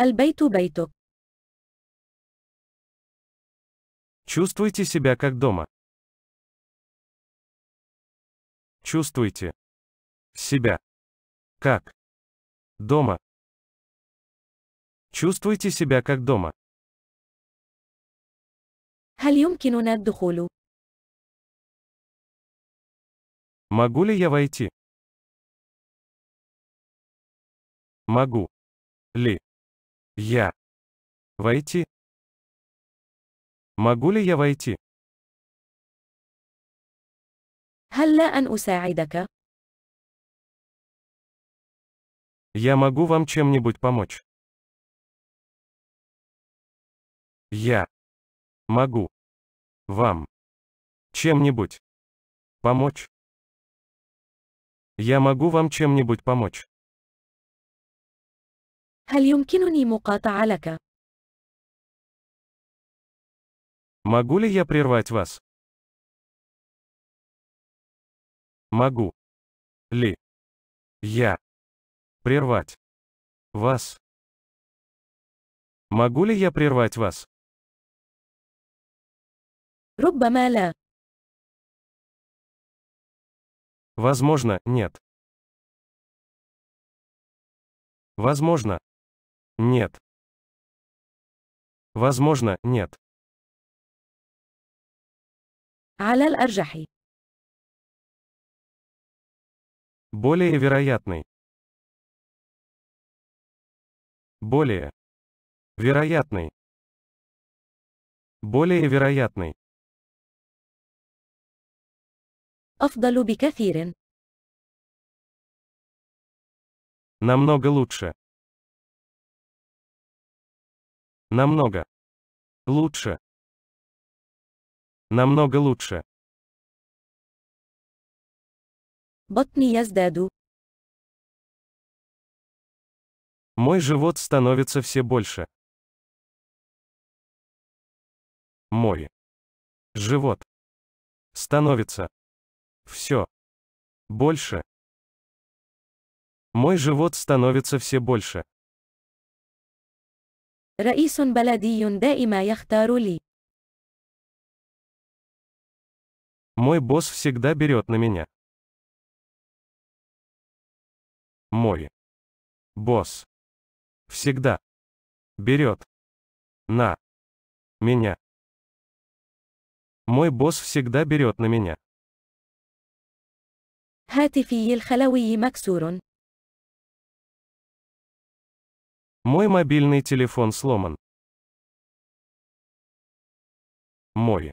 البيت بيتك. Чувствуйте себя как дома. Чувствуйте себя как дома. Чувствуйте себя как дома. هل يمكننا الدخول؟ Могу ли я войти? Могу. Ли. Я. Войти. Могу ли я войти? هل لا أن Я могу вам чем-нибудь помочь. Я могу вам чем-нибудь помочь. Я могу вам чем-нибудь помочь? Могу ли я прервать вас? Могу. Ли. Я. Прервать. Вас. Могу ли я прервать вас? ربما لا. Возможно, нет. Возможно. Нет. Возможно, нет. Более вероятный. Более. Вероятный. Более вероятный. أفضل بكثير. Намного лучше. Намного. Лучше. Намного лучше. بطني يزداد. Мой живот становится все больше. Мой живот становится все. Больше. Мой живот становится все больше. رئيس بلدي دائما يختار لي. Мой босс всегда берет на меня. Мой. Босс. Всегда. Берет. На. Меня. Мой босс всегда берет на меня. هاتفي الخلوي مكسور. Мой мобильный телефон сломан. Мой.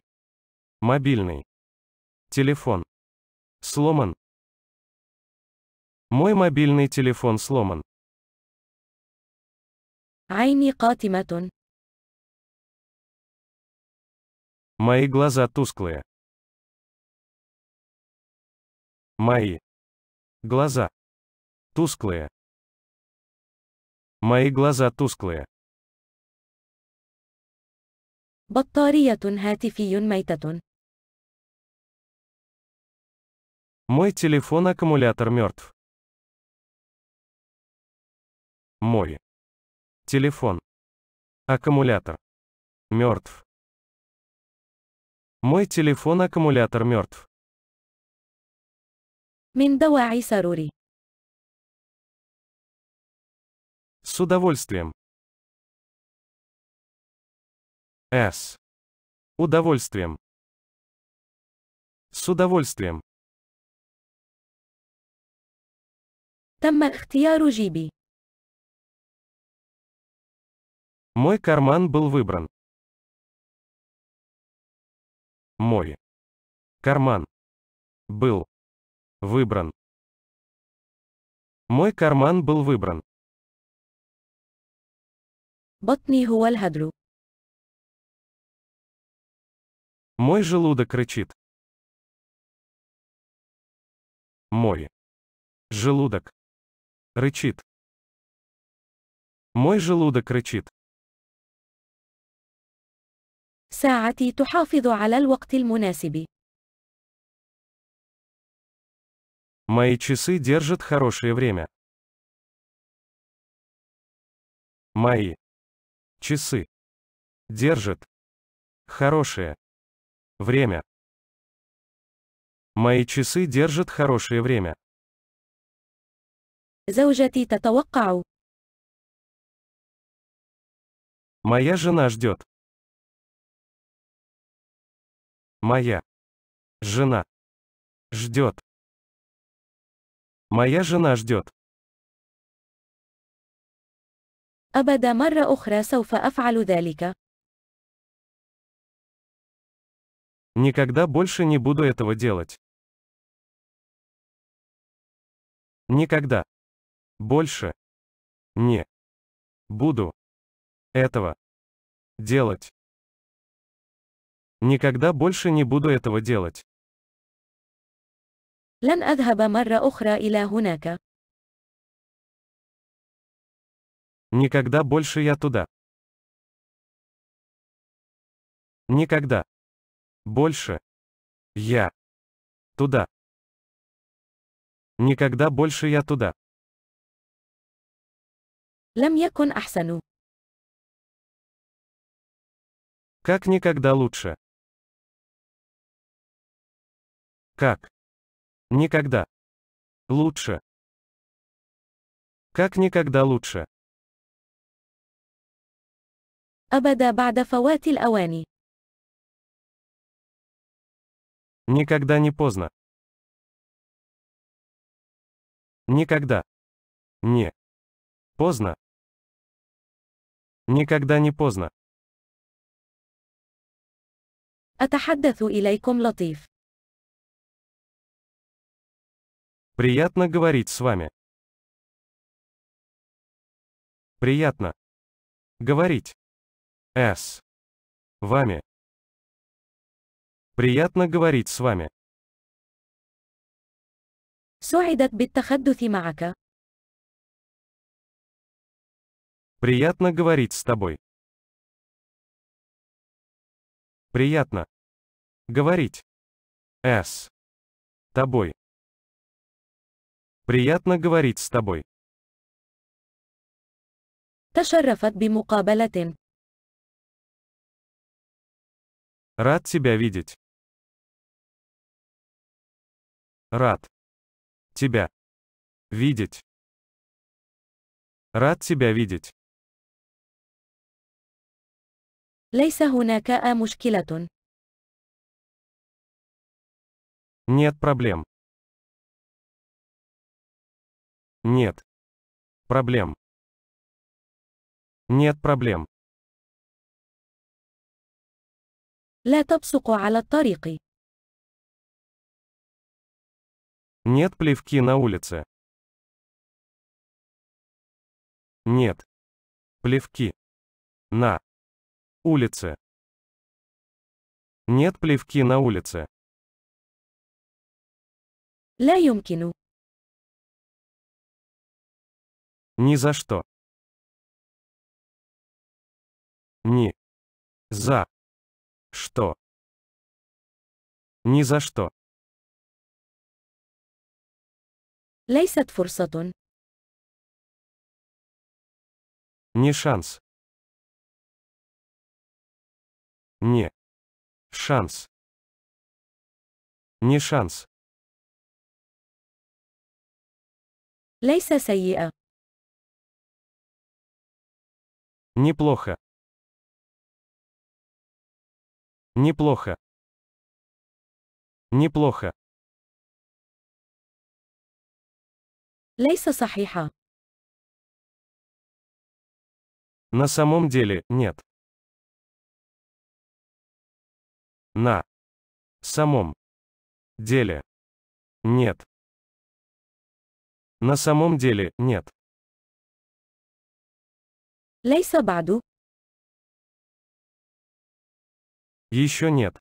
Мобильный. Телефон. Сломан. Мой мобильный телефон сломан. عيني قاتمة. Мои глаза тусклые. Мои глаза тусклые. Мои глаза тусклые. بطارية هاتفي ميتة. Мой телефон аккумулятор мертв. Мой телефон аккумулятор мертв. Мой телефон аккумулятор мертв. من دواعي سروري. С удовольствием. С. Удовольствием. С удовольствием. تم اختيار жиби. Мой карман был выбран. Мой. Карман. Был. Выбран. Мой карман был выбран. بطني هو الهدر. Мой желудок кричит. Мой. Желудок. Рычит. Мой желудок кричит. ساعتي تحافظ على الوقت المناسب. Мои часы держат хорошее время. Мои часы держат хорошее время. Мои часы держат хорошее время. زوجتي تتوقع. Моя жена ждет. Моя жена ждет. Моя жена ждет. أبدا مرة أخرى سوف أفعل ذلك. Никогда больше не буду этого делать. Никогда. Больше. Не. Буду. Этого. Делать. Никогда больше не буду этого делать. لن أذهب مرة أخرى إلى هناك. Никогда больше я туда. Никогда. Больше. Я. Туда. Никогда больше я туда. لم يكن أحسن. Как никогда лучше. Как? Никогда. Лучше. Как никогда лучше. أبدا بعد فوات الأوان. Никогда не поздно. Никогда. Не. Поздно. Никогда не поздно. أتحدث إليكم لطيف. Приятно говорить с вами. Приятно говорить с вами. Приятно говорить с вами. سعدت بالتحدث معك. Приятно говорить с тобой. Приятно говорить с тобой. Приятно говорить с тобой. تشرفت بمقابلة. Рад тебя видеть. Рад. Тебя. Видеть. Рад тебя видеть. ليس هناك مشكلة. Нет проблем. Нет. Проблем. Нет проблем. لا تبصق على الطريق. Нет плевки на улице. Нет. Плевки. На. Улице. Нет плевки на улице. لا يمكن. Ни за что. Ни. За. Что. Ни за что. ليست فرصة. Не шанс. Не. Шанс. Не шанс. ليس سيئة. Неплохо. Неплохо. Неплохо. ليس صحيحة. На самом деле, нет. На самом деле нет. На самом деле нет. ليس بعد. Еще нет.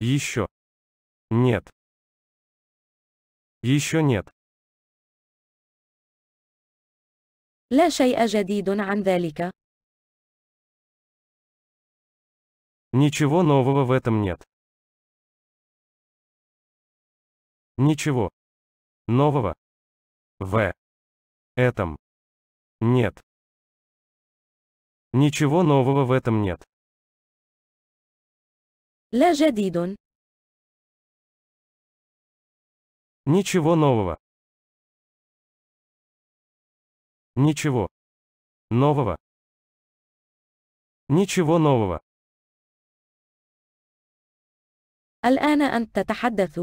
Еще. Нет. Еще нет. لا شيء جديد عن ذلك. Ничего нового в этом нет. Ничего нового в этом нет. Ничего нового в этом нет. لا جديد. Ничего нового. Ничего. Нового. Ничего нового. الآن أنت تتحدث.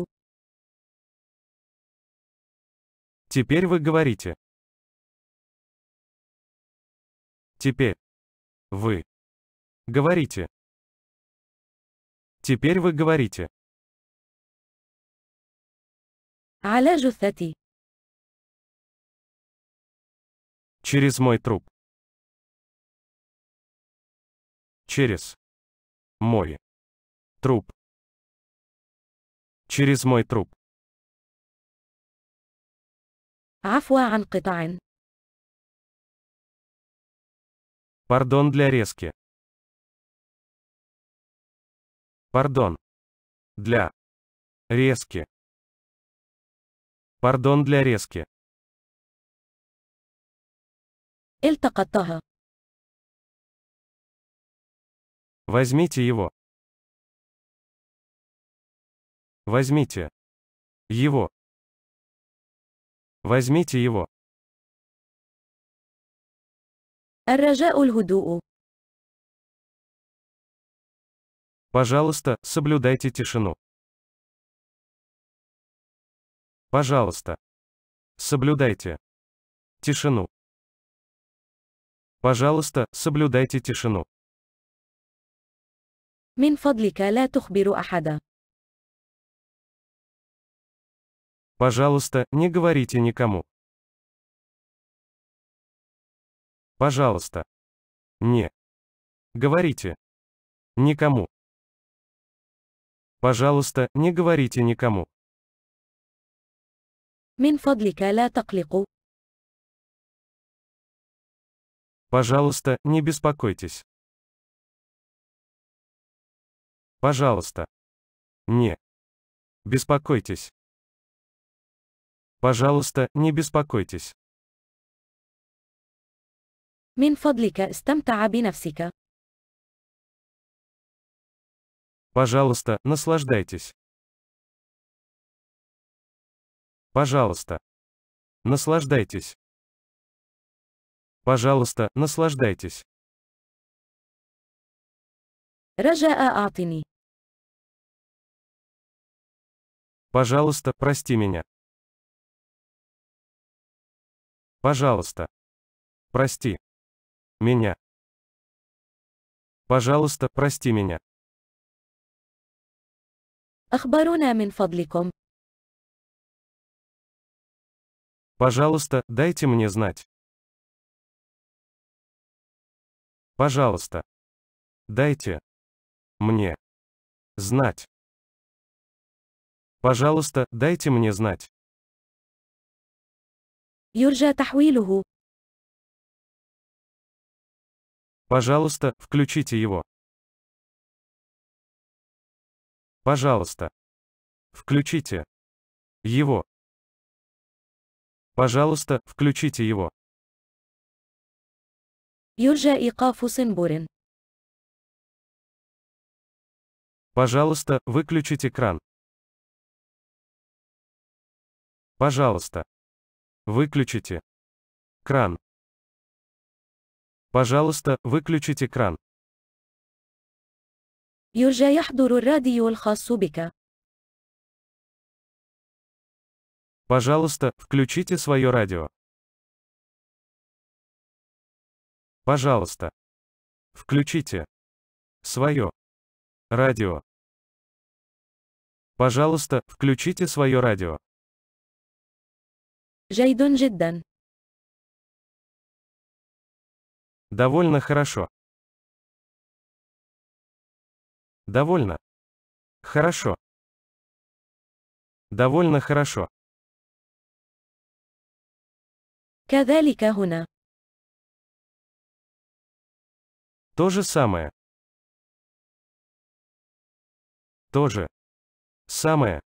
Теперь вы говорите. Теперь. Вы. Говорите. Теперь вы говорите. على جثتي. Через мой труп. Через. Мой. Труп. Через мой труп. عفوا عن قطع. Пардон для резки. Пардон. Для. Резки. Пардон для резки. التقطتها. Возьмите его. Возьмите его. Возьмите его. الرجاء الهدوء. Пожалуйста, соблюдайте тишину. Пожалуйста. Соблюдайте тишину. Пожалуйста, соблюдайте тишину. من فضلك لا تخبر أحدا. Пожалуйста, не говорите никому. Пожалуйста. Не. Говорите. Никому. Пожалуйста, не говорите никому. من فضلك لا تقلق. Пожалуйста, не беспокойтесь. Пожалуйста. Не. Беспокойтесь. Пожалуйста, не беспокойтесь. من فضلك استمتع بنفسك. Пожалуйста, наслаждайтесь. Пожалуйста. Наслаждайтесь. Пожалуйста, наслаждайтесь. رجاء أعطني. Пожалуйста, прости меня. Пожалуйста. Прости меня. Пожалуйста, прости меня. أخبرونا мин фадликом. Пожалуйста, дайте мне знать. Пожалуйста. Дайте мне знать. Пожалуйста, дайте мне знать. يرجى تحويله Пожалуйста, включите его. Пожалуйста. Включите. Его. Пожалуйста, включите его. يرجى إيقاف صنبور. Пожалуйста, выключите кран. Пожалуйста. Выключите. Кран. Пожалуйста, выключить экран. Пожалуйста, включите свое радио. Пожалуйста. Включите. Свое. Радио. Пожалуйста, включите свое радио. جيد جدا. Довольно хорошо. Довольно. Хорошо. Довольно хорошо. كذلك هنا. То же самое. То же. Самое.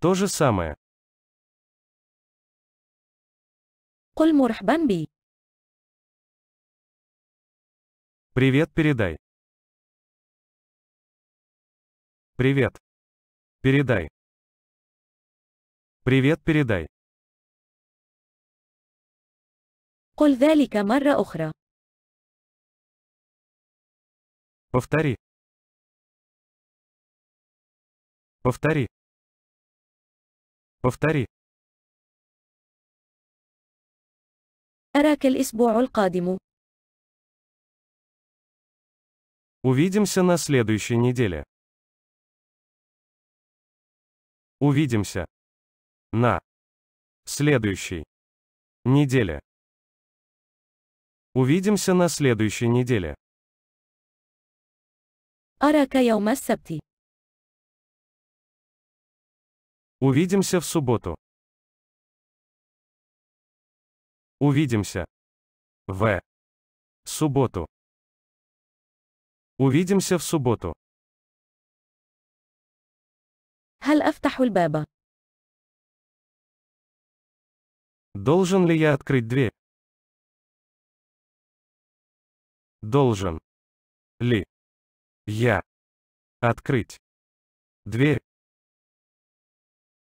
То же самое. قل مرحبا بي. Привет передай. Привет. Передай. Привет передай. قل ذلك مرة أخرى. Повтори. Повтори. Повтори. أراك الأسبوع القادم. Увидимся на следующей неделе. Увидимся. На. Следующей. Неделе. Увидимся на следующей неделе. E Увидимся в субботу. Увидимся. В. Субботу. Увидимся в субботу. Должен ли я открыть дверь? Должен ли я открыть дверь?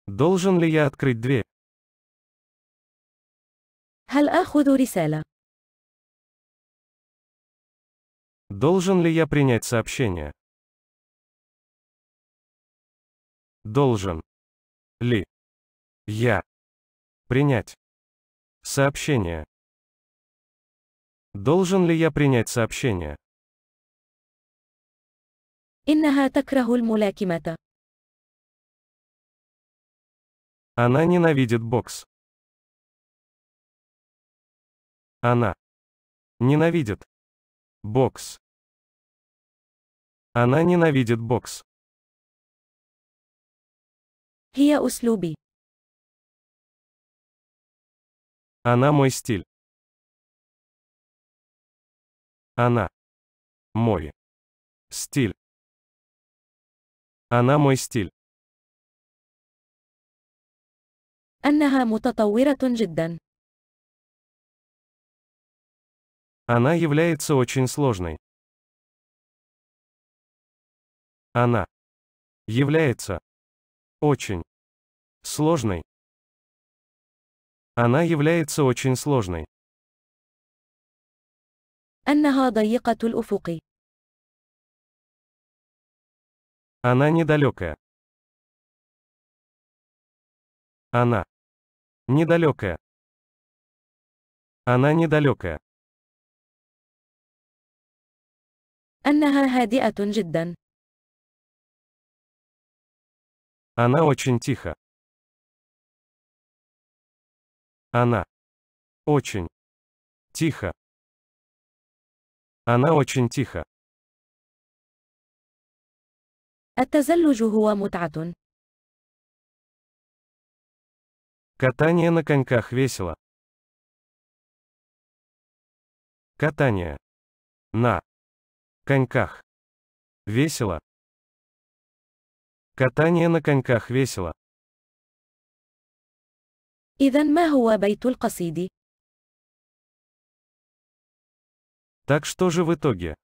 Должен ли я открыть дверь? هل آخذ رسالة؟ Должен ли я принять сообщение? Должен ли я принять сообщение? Должен ли я принять сообщение? Она ненавидит бокс. Она ненавидит бокс. Она ненавидит бокс. هي أسلوبي. Она мой стиль. Она. Мой. Стиль. Она мой стиль. أنها متطورة جدا. Она является очень сложной. Она является очень сложной. Она является очень сложной. Она недалекая. Она недалекая. Она недалекая. أنها هادئة جدا. Она очень тихо. Она. Очень. Тихо. Она очень тихо. Катание на коньках весело. Катание. На. Коньках. Весело. Катание на коньках весело. إذا ما هو بيت القصيد؟ Так что же в итоге?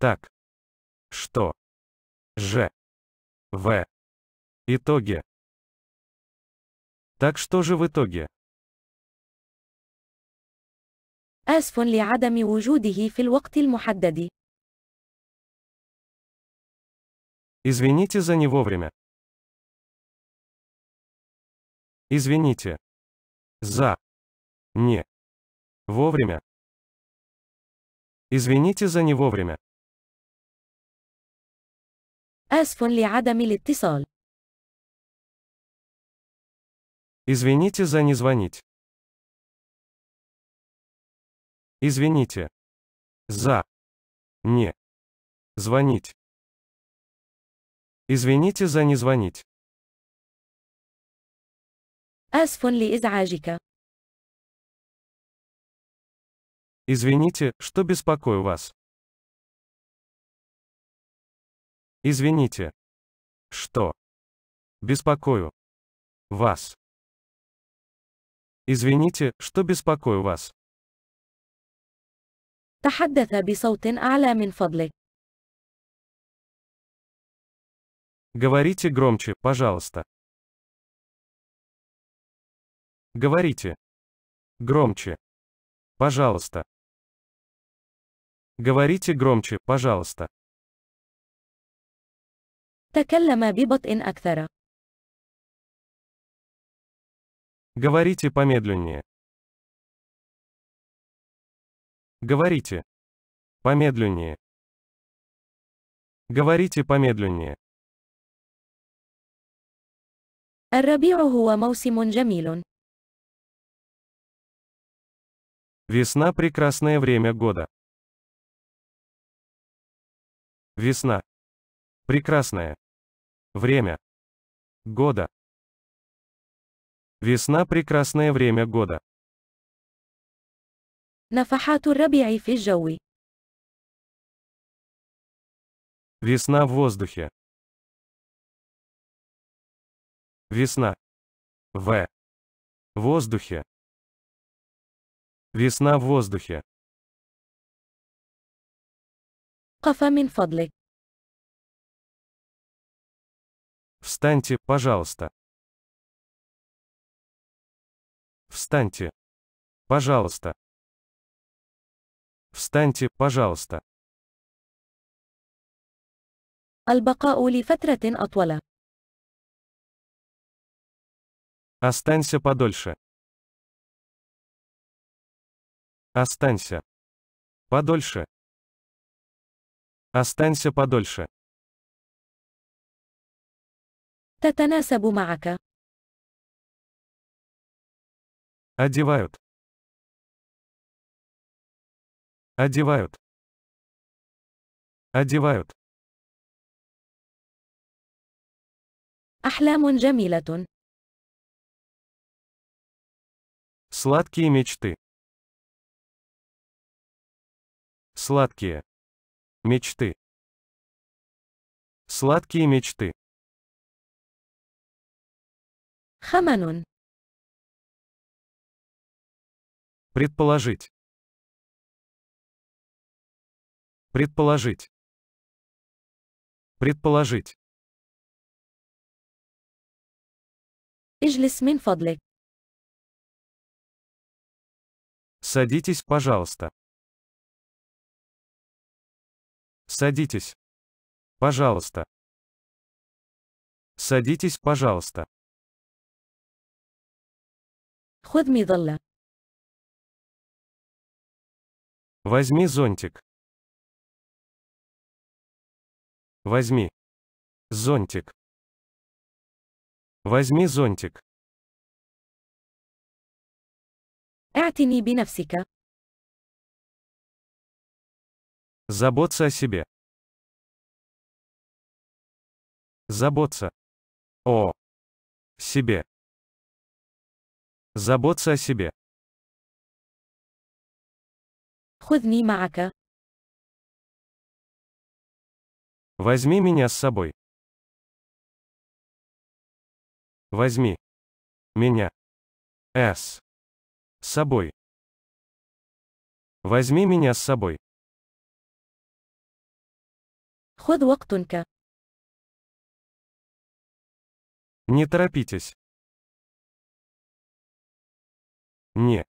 Так. Что? Ж. В. Итоге. Так что же в итоге? آسف لعدم وجوده في الوقت المحدد. Извините за не вовремя. Извините. За. Не. Вовремя. Извините за не вовремя. آسف لعدم الاتصال. Извините за не звонить. Извините. За. Не. Звонить. Извините за не звонить. آسف لإزعاجك. Извините, что беспокою вас. Извините. Что? Беспокою. Вас. Извините, что беспокою вас. تحدث بصوت أعلى من فضلك. Говорите громче, пожалуйста. Говорите. Громче. Пожалуйста. Говорите громче, пожалуйста. تكلم ببطء أكثر. Говорите помедленнее. Говорите. Помедленнее. Говорите помедленнее. الربيع هو موسم جميل. Весна – прекрасное время года. Весна. Прекрасное. Время. Года. Весна – прекрасное время года. نفحات الربيع في الجو. Весна в воздухе. Весна. В. Воздухе. Весна в воздухе. قف من فضلك. Встаньте, пожалуйста. Встаньте. Пожалуйста. Встаньте, пожалуйста. البقاء لفترة أطول. Останься подольше. Останься. Подольше. Останься подольше. تتناسب معك. Одевают. Одевают. Одевают. أحلام جميلة. Сладкие мечты. Сладкие. Мечты. Сладкие мечты. Хаманун. предположить предположить предположить اجلس мин فضلك Садитесь, пожалуйста. Садитесь. Пожалуйста. Садитесь, пожалуйста. خذ Возьми зонтик. Возьми зонтик. Возьми зонтик. اعتني بنفسك. Заботься о себе. Заботься. О. Себе. Заботься о себе. خذني معك. Возьми меня с собой. Возьми. Меня. С. С собой. Возьми меня с собой. خذ وقتك. Не торопитесь. Не.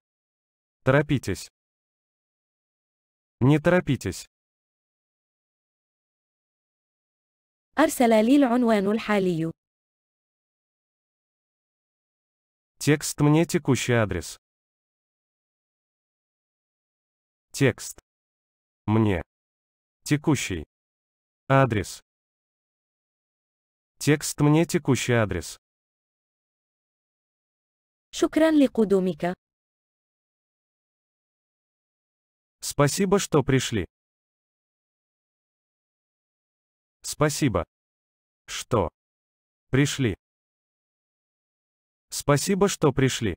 Торопитесь. Не торопитесь. أرسل لي العنوان الحالي. Текст мне текущий адрес. Текст. Мне. Текущий. Адрес. Текст мне текущий адрес. شكرا لقدومك. Спасибо, что пришли. Спасибо. Что? Пришли. Спасибо, что пришли.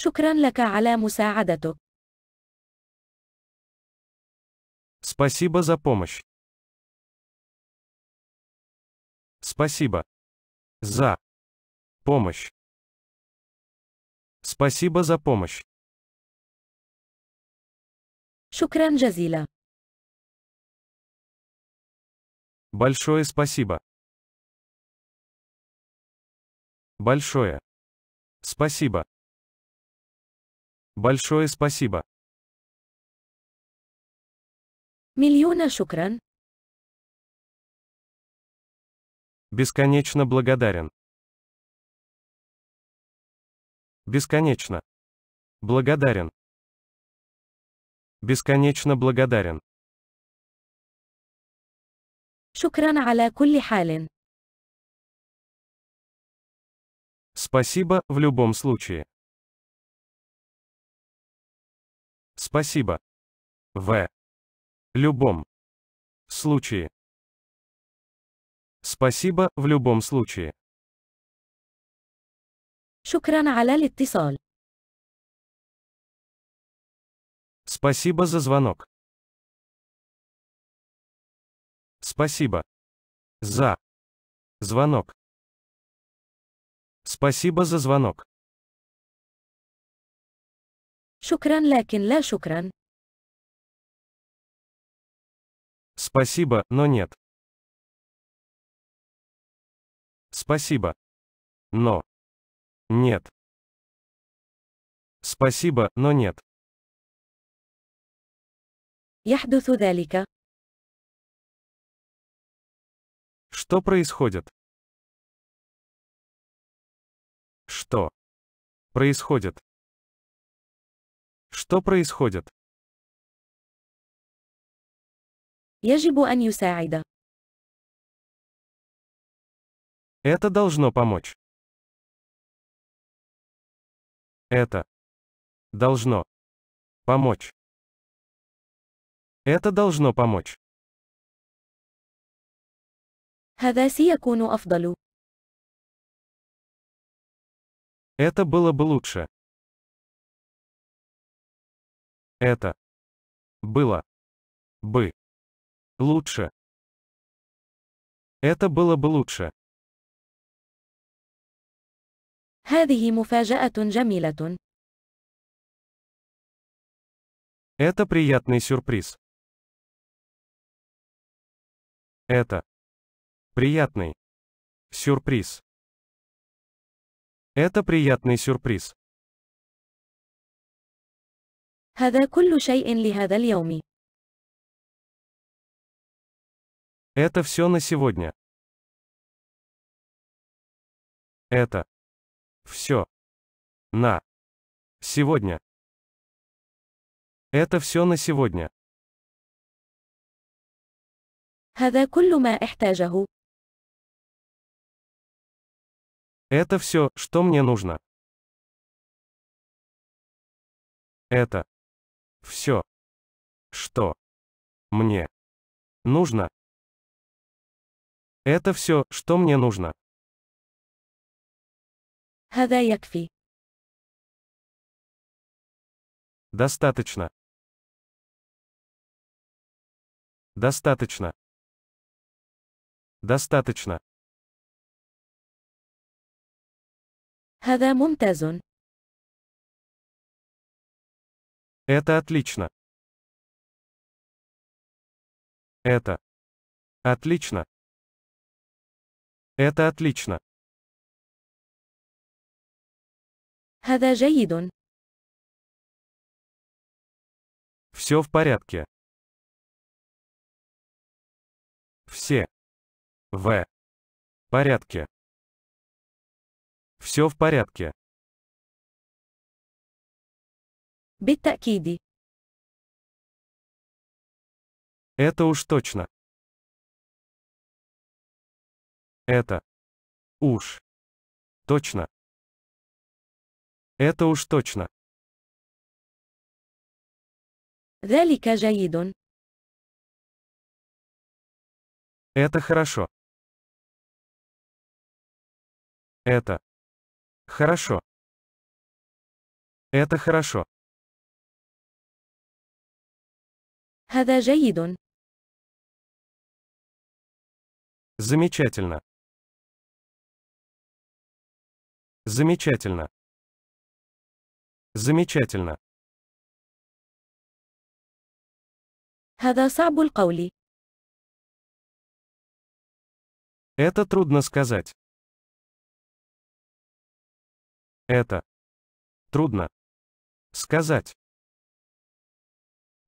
شكرا لك على مساعدتك. Спасибо за помощь. Спасибо. За. Помощь. Спасибо за помощь. شكرا جزيلا. Большое спасибо. Большое. Спасибо. Большое спасибо. Миллиона шукран. Бесконечно благодарен. Бесконечно. Благодарен. Бесконечно благодарен. Шукран على كل حال. Спасибо в любом случае. Спасибо. В любом случае. Спасибо в любом случае. شكرا Спасибо за звонок. Спасибо. За. Звонок. Спасибо за звонок. شكرا لكن لا شكرا. Спасибо, но нет. Спасибо. Но. Нет. Спасибо, но нет. يحدث ذلك. Что происходит? Что происходит? Что происходит? Это должно помочь. Это должно помочь. Это должно помочь. Это было бы лучше. Это было бы лучше. Это было бы лучше. هذه مفاجأة جميلة. Это приятный сюрприз. Это приятный сюрприз. Это приятный сюрприз. هذا كل شيء لهذا اليوم. Это все на сегодня. Это все на сегодня. Это все на сегодня. Это все, что мне нужно. Это все. Что мне нужно? Это все, что мне нужно. هذا Достаточно. Достаточно. Достаточно. هذا ممتاز. Это отлично. Это. Отлично. Это отлично. هذا جيد. Все в порядке. Все. В. Порядке. Все в порядке. بالتأكيد. Это уж точно. Это. Уж. Точно. Это уж точно. ذلك جيد. Это хорошо. Это. Хорошо. Это хорошо. هذا جيد. Замечательно. Замечательно. Замечательно. هذا صعب القول. Это трудно сказать. Это трудно сказать.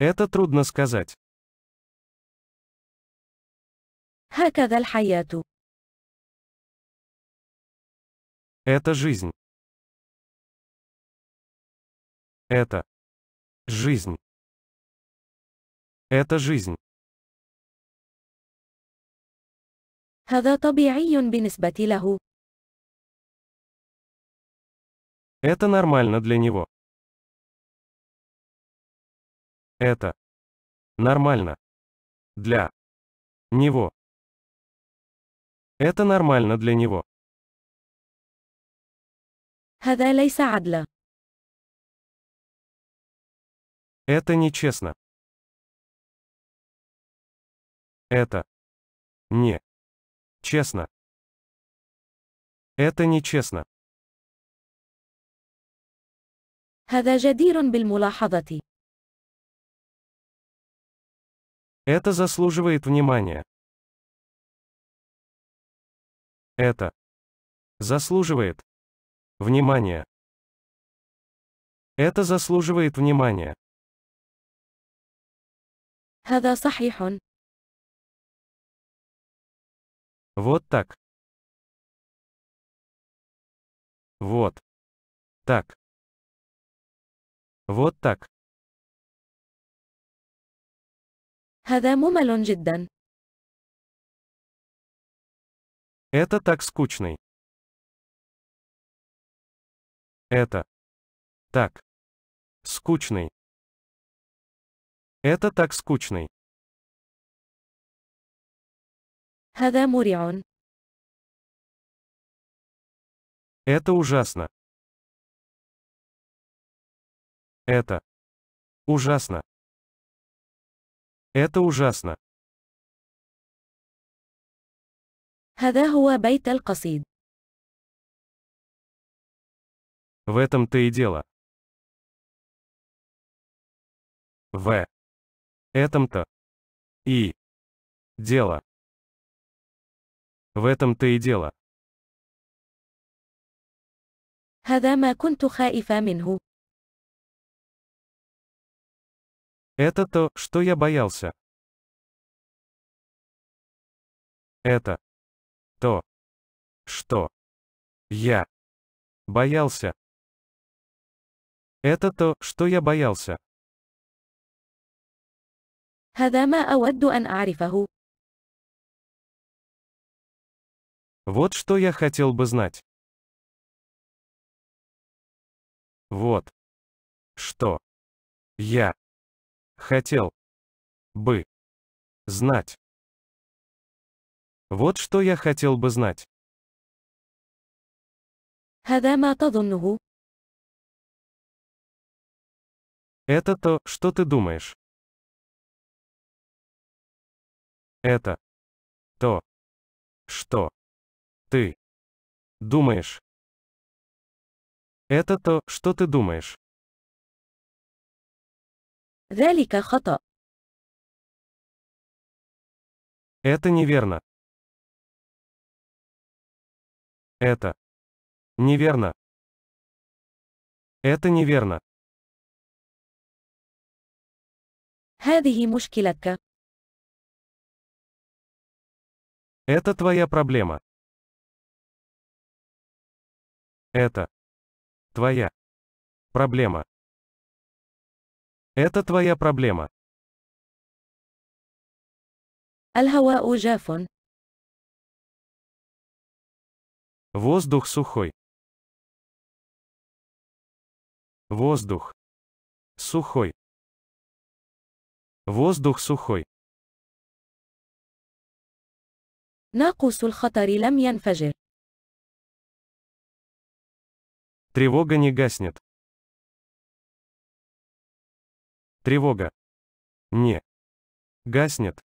Это трудно сказать. Это жизнь. Это жизнь. Это жизнь. هذا طبيعي بالنسبة له. Это нормально для него. Это нормально для него. Это нормально для него. Это нечестно. Это не честно. Это нечестно. Это заслуживает внимания. Это заслуживает внимания. Это заслуживает внимания. Вот так. Вот. Так. Вот так. هذا ممل جدا. Это так скучный. Это так скучный. Это так скучный. هذا مريع. Это ужасно. Это ужасно. Это ужасно. В этом-то и дело. В этом-то и дело. В этом-то и дело. هذا ما كنت خائفة منه. Это то, что я боялся. Это то, что я боялся. Это то, что я боялся. هذا ما أود أن أعرفه. Вот что я хотел бы знать. Вот. Что. Я. Хотел бы знать. Вот что я хотел бы знать. Это то, что ты думаешь. Это то, что ты думаешь. Это то, что ты думаешь. ذلك خطأ. Это неверно. Это неверно. Это неверно. هذه مشكلتك. Это твоя проблема. Это твоя проблема. Это твоя проблема. Воздух сухой. Воздух. Сухой. Воздух сухой. ناقوس الخطر لم ينفجر. Тревога не гаснет. Тревога. Не. Гаснет.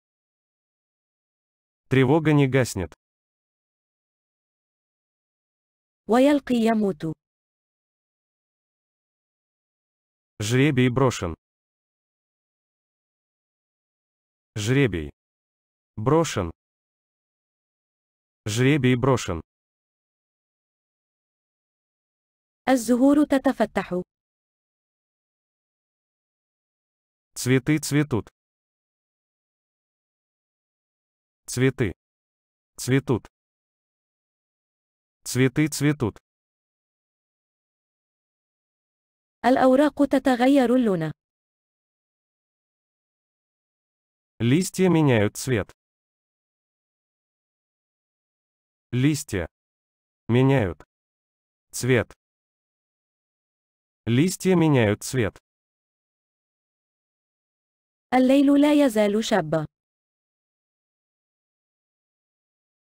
Тревога не гаснет. ويلقي يموت. Жребий брошен. Жребий. Брошен. Жребий брошен. الزهور تتفتح. Цветы цветут. Цветы. Цветут. Цветы цветут. Листья меняют цвет. Листья меняют цвет. Листья меняют цвет. الليل لا يزال شابا.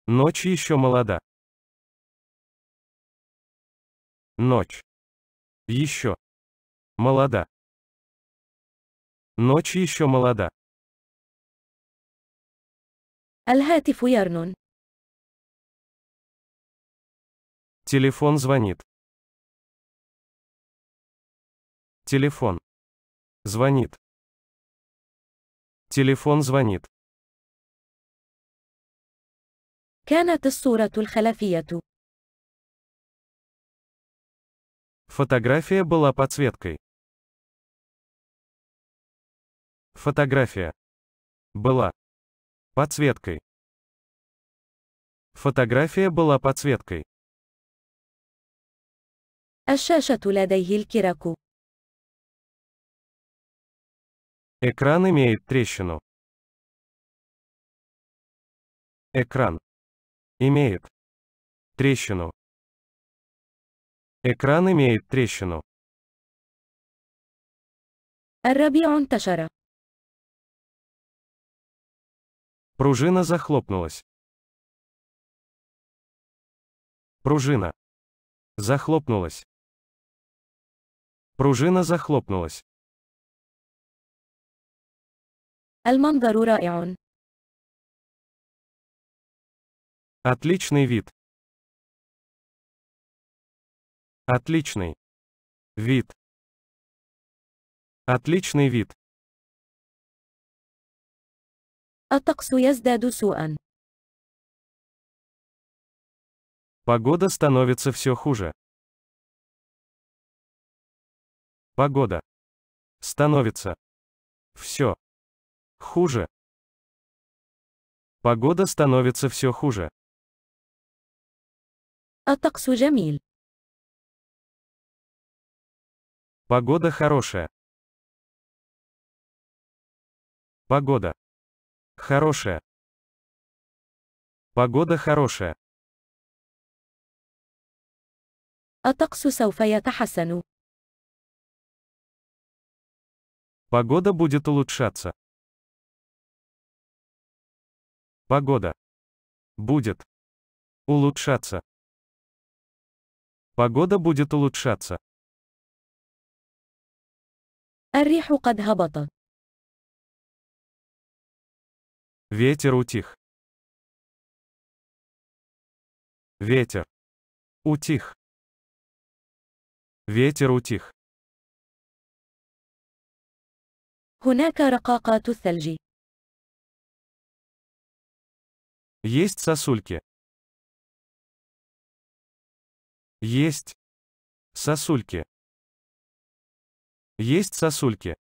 Ночь еще молода. Ночь. Еще. Молода. Ночь еще молода. الهاتف يرنن. Телефон звонит. Телефон. Звонит. Телефон звонит. كانت الصورة الخلفية. Фотография была подсветкой. Фотография была подсветкой. Фотография была подсветкой. الشاشة لديه الكرك. Экран имеет трещину. Экран имеет трещину. Экран имеет трещину. الربيع انتشر. Пружина захлопнулась. Пружина захлопнулась. Пружина захлопнулась. المنظر رائع. Отличный вид. Отличный вид. Отличный вид. الطقس يزداد سوءا. Погода становится все хуже. Погода становится все Хуже. Погода становится все хуже. Атаксу жамиль. Погода хорошая. Погода. Хорошая. Погода хорошая. Атаксу сауфая тахасану. Погода будет улучшаться. Погода. Будет. Улучшаться. Погода будет улучшаться. الريح قد هبطت. Ветер утих. Ветер. Утих. Ветер утих. هناك رقاقات الثلج. Есть сосульки. Есть. Сосульки. Есть сосульки.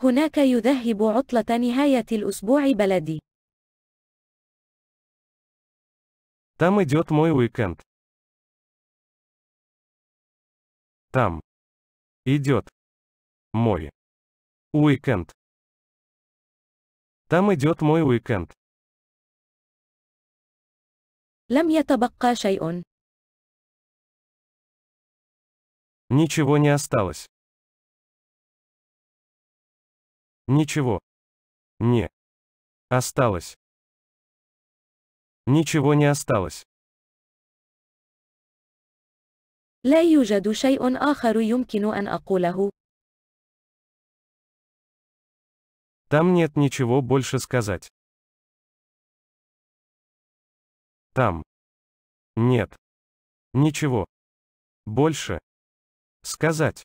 هناك يذهب عطلة نهاية الأسبوع بلدي. Там идет мой уикенд. Там идет мой уикенд. Там идет мой уикенд. لم يتبقى شيء. Ничего не осталось. Ничего. Не. Осталось. Ничего не осталось. لا يوجد شيء آخر يمكن أن أقوله. Там нет ничего больше сказать. Там. Нет. Ничего. Больше. Сказать.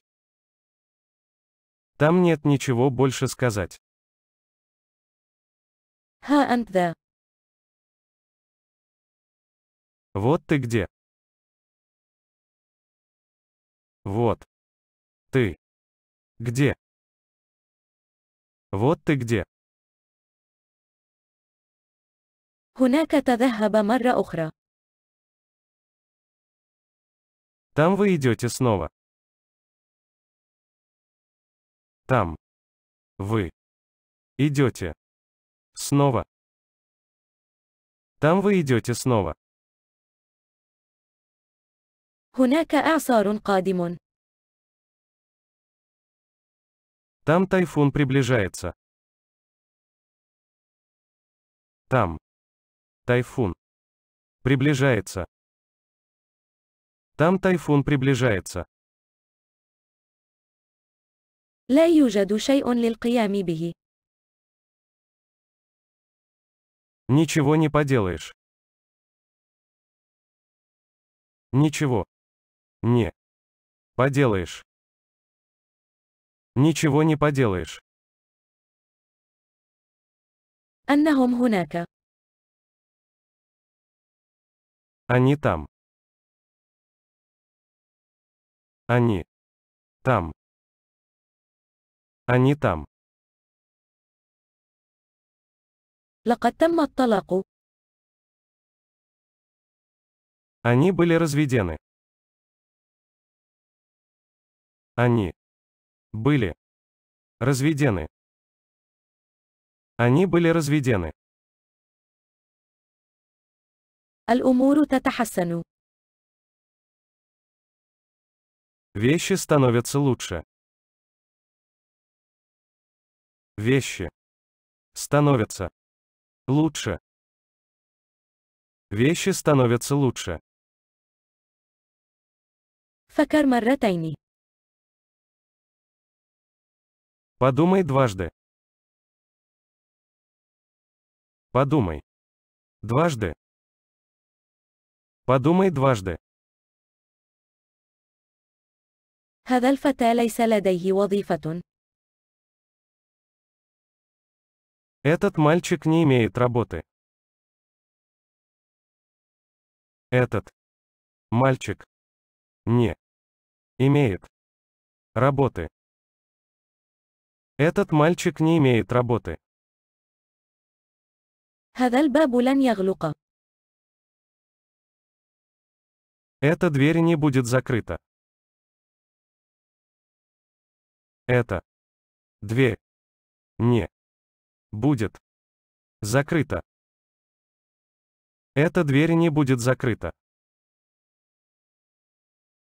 Там нет ничего больше сказать. ها أنت ذا. Вот ты где. Вот. Ты. Где? Вот ты где. Там вы идете снова. Там. Вы. Идете. Снова. Там вы идете снова. هناك إعصار قادم. Там тайфун приближается. Там. Тайфун. Приближается. Там тайфун приближается. لا يوجد شيء للقيام به. Ничего не поделаешь. Ничего. Не. Поделаешь. Ничего не поделаешь. Они там. Они. Там. Они там. لقد تم الطلاق. Они были разведены. Они были разведены. Они были разведены. Вещи становятся лучше. Вещи становятся лучше. Вещи становятся лучше. فكر مرتين. Подумай дважды. Подумай. Дважды. Подумай дважды. هذا الفتى ليس لديه وظيفة. Этот мальчик не имеет работы. Этот мальчик не имеет работы. Этот мальчик не имеет работы. هذا الباب Эта дверь не будет закрыта. Это. Дверь. Не. Будет. Закрыта. Эта дверь не будет закрыта.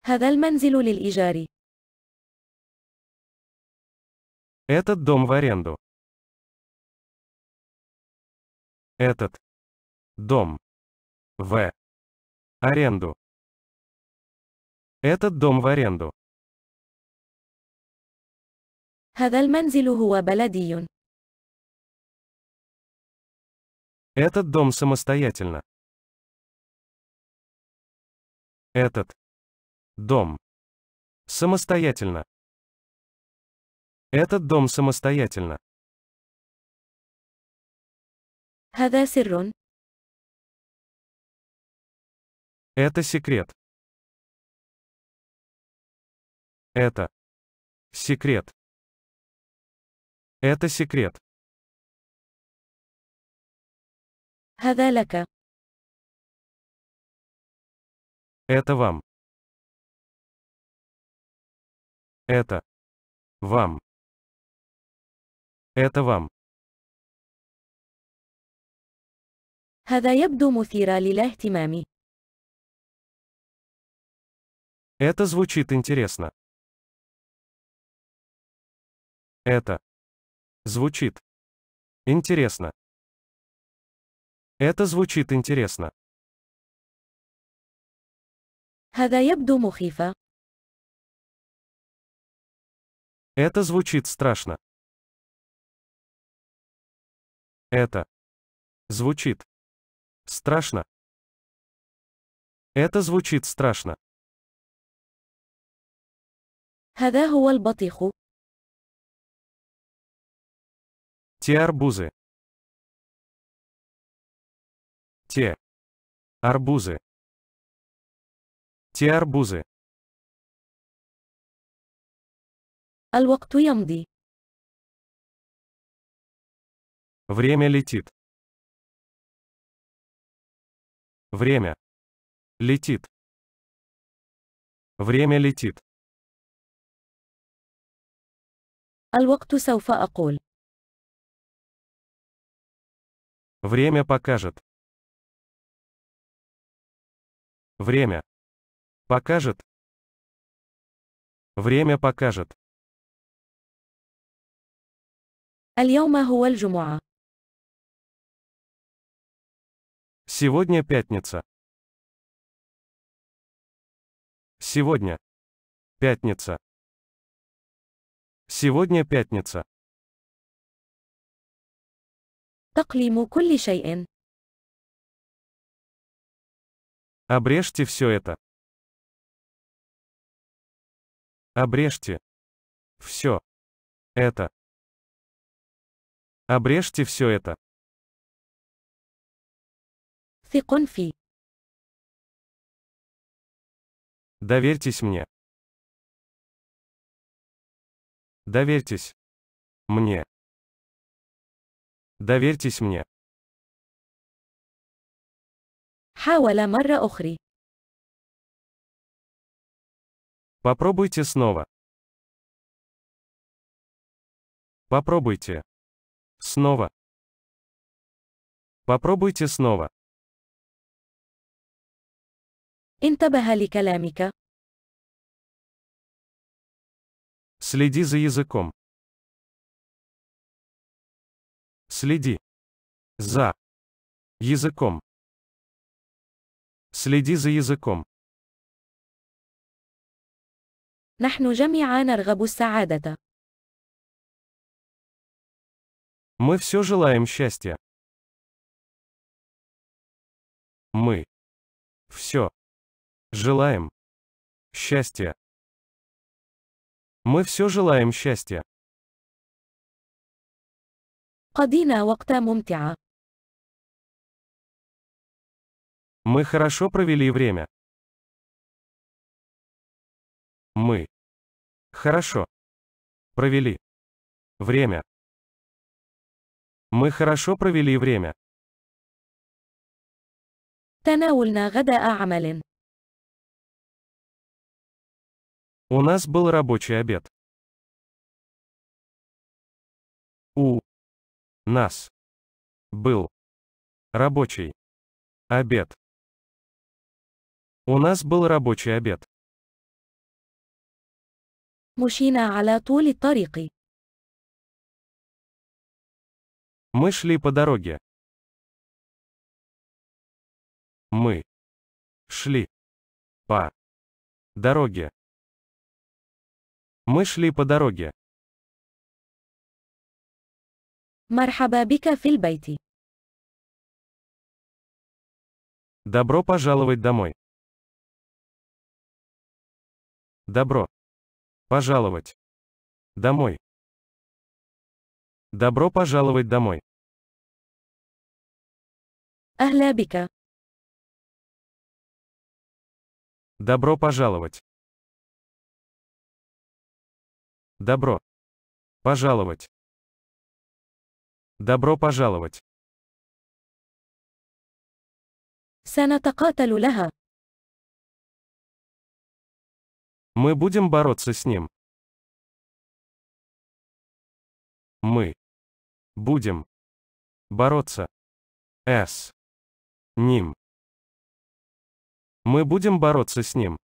هذا المنزل للإيجار. Этот дом в аренду. Этот дом в аренду. Этот дом в аренду. Этот дом самостоятельно. Этот дом самостоятельно. Этот дом самостоятельно. Это секрет. Это секрет. Это секрет. Это вам. Это вам. Это вам. Это звучит интересно. Это звучит интересно. Это звучит интересно. Это звучит страшно. Это звучит страшно. Это звучит страшно. Те арбузы. Те. Арбузы. Те арбузы. الوقت يمضي. Время летит. Время. Летит. Время летит. الوقت سوف أقول. Время покажет. Время. Покажет. Время покажет. اليوم هو الجمعة. Сегодня пятница. Сегодня. Пятница. Сегодня пятница. تقليم كل شيء. Обрежьте все это. Обрежьте. Все. Это. Обрежьте все это. واثق في. Доверьтесь мне. Доверьтесь мне. Доверьтесь мне. حاول مرة أخرى. Попробуйте снова. Попробуйте. Снова. Попробуйте снова. انتبه لكلامك. Следи за языком. Следи. За. Языком. Следи за языком. نحن جميعا نرغب السعادة. Мы все желаем счастья. Мы. Все. Желаем счастья. Мы все желаем счастья. قضينا وقتا ممتعة. Мы хорошо провели время. Мы хорошо провели время. Мы хорошо провели время. تناولنا غداء عمل. У нас был рабочий обед. У нас был рабочий обед. У нас был рабочий обед. Мы шли по дороге. Мы шли по дороге. Мы шли по дороге. مرحبا بك في Добро пожаловать домой. Добро. Пожаловать. Домой. Добро пожаловать домой. أهلا Добро пожаловать. Добро. Пожаловать. Добро пожаловать. Мы будем бороться с ним. Мы будем бороться с ним. Мы будем бороться с ним.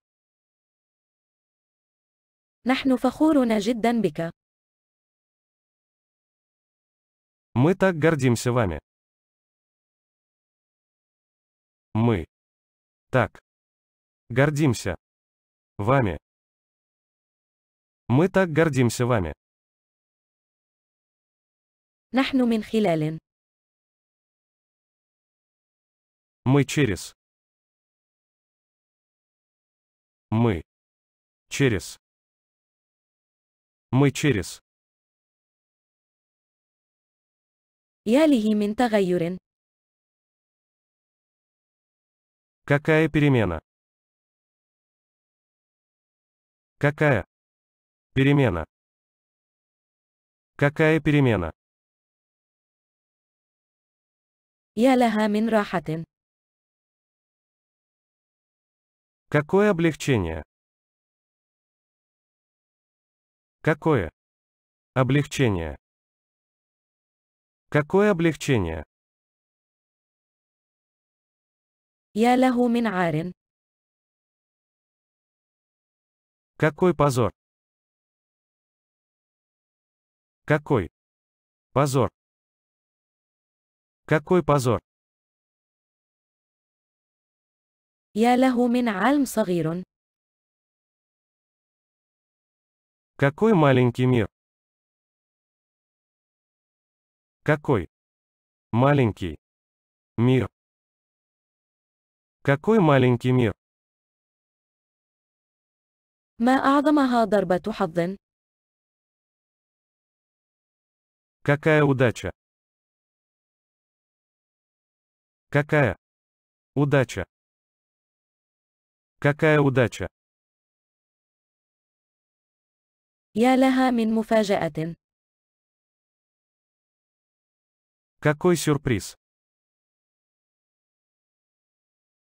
نحن فخورون جدا بك. Мы так гордимся вами. Мы. Так. Гордимся. Вами. Мы так гордимся вами. نحن من خلال. Мы через. Мы. Через. Мы через. Какая перемена? Какая? Перемена. Какая перемена? Какое облегчение? Какое? Облегчение. Какое облегчение? يا له من عار Какой позор? Какой? Позор. Какой позор? يا له من علم صغير Какой маленький мир? Какой? Маленький. Мир. Какой маленький мир? Какая удача? Какая удача? Какая удача? يا لها من مفاجأة. Какой сюрприз?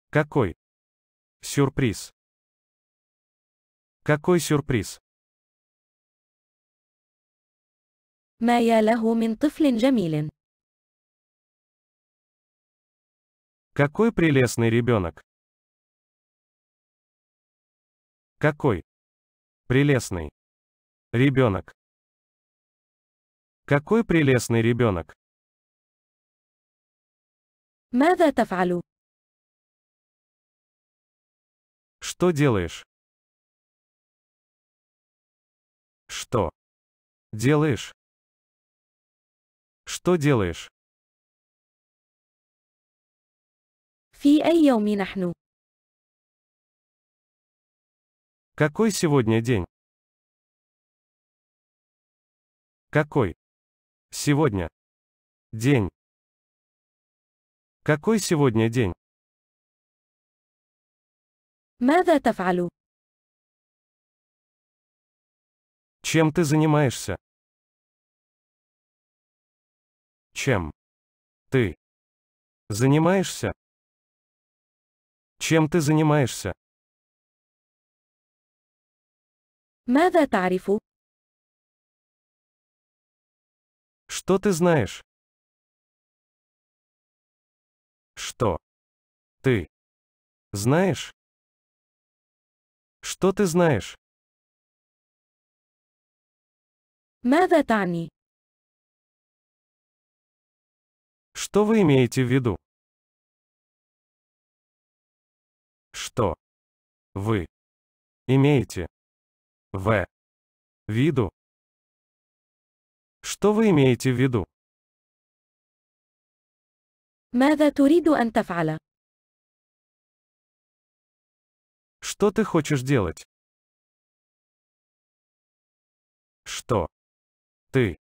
Какой? Сюрприз. Какой сюрприз? ما يا له من طفل جميل. Какой прелестный ребенок. Какой? Прелестный. Ребенок. Какой прелестный ребенок. Что делаешь? Что? Делаешь? Что делаешь? Какой сегодня день? Какой? Сегодня. День. Какой сегодня день? ماذا تفعل؟ Чем ты занимаешься? Чем? Ты. Занимаешься? Чем ты занимаешься? ماذا تعرف؟ Что ты знаешь? Что? Ты. Знаешь? Что ты знаешь? ماذا Тани. Что вы имеете в виду? Что вы имеете в виду? Что вы имеете в виду? Что ты хочешь делать? Что ты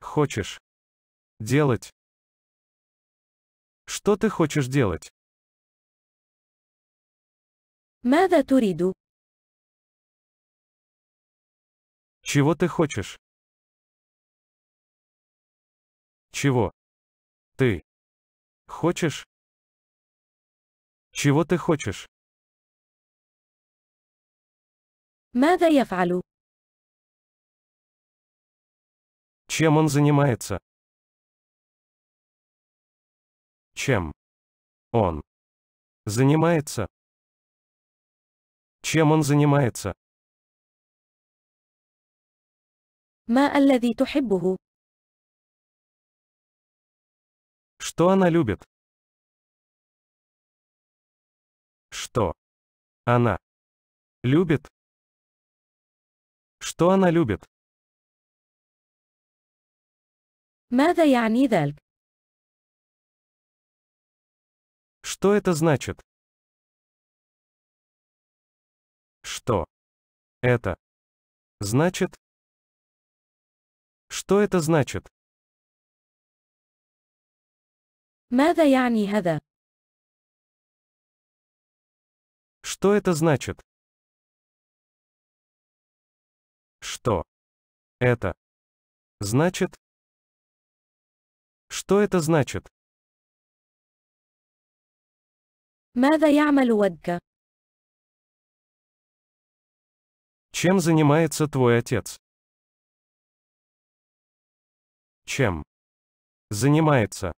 хочешь делать? Что ты хочешь делать? Чего ты хочешь? Чего? Ты. Хочешь? Чего ты хочешь? Чем он занимается? Чем? Он. Занимается? Чем он занимается? ما الذي تحبه؟ Что она любит? Что? Она. Любит? Что она любит? ماذا يعني ذلك؟ Что это значит? Что? Это. Значит? Что это значит? ماذا يعني هذا؟ Что это значит? Что это значит? Что это значит? ماذا يعمل وجهك؟ Чем занимается твой отец? Чем занимается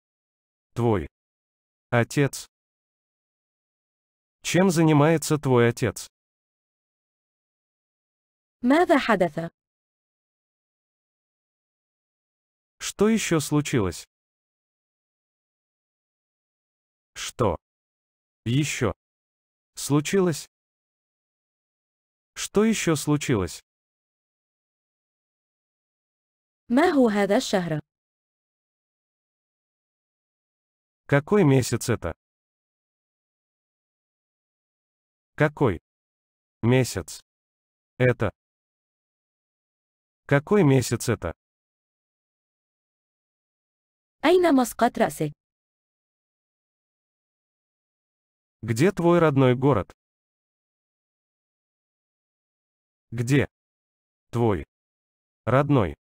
Твой отец. Чем занимается твой отец? Что еще случилось? Что? Еще. Случилось? Что еще случилось? ما هو هذا الشهر؟ Какой месяц это? Какой месяц это? Какой месяц это? أين مسقط رأسك؟ Где твой родной город? Где? Твой. Родной.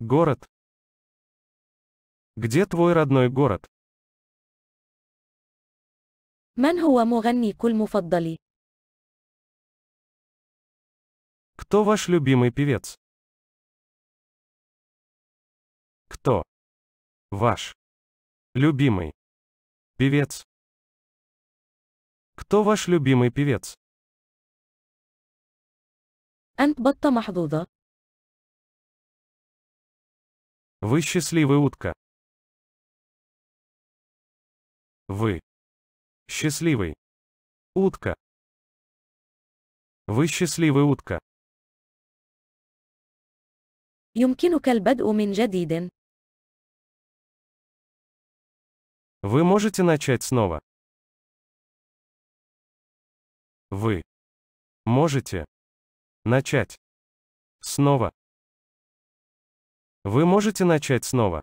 Город. Где твой родной город? من هو مغنيك المفضل؟ Кто ваш любимый певец? Кто? Ваш. Любимый. Певец. Кто ваш любимый певец? Вы счастливый утка. Вы. Счастливый. Утка. Вы счастливый утка. يمكنك البدء من جديد. Вы можете начать снова. Вы можете начать снова. Вы можете начать снова.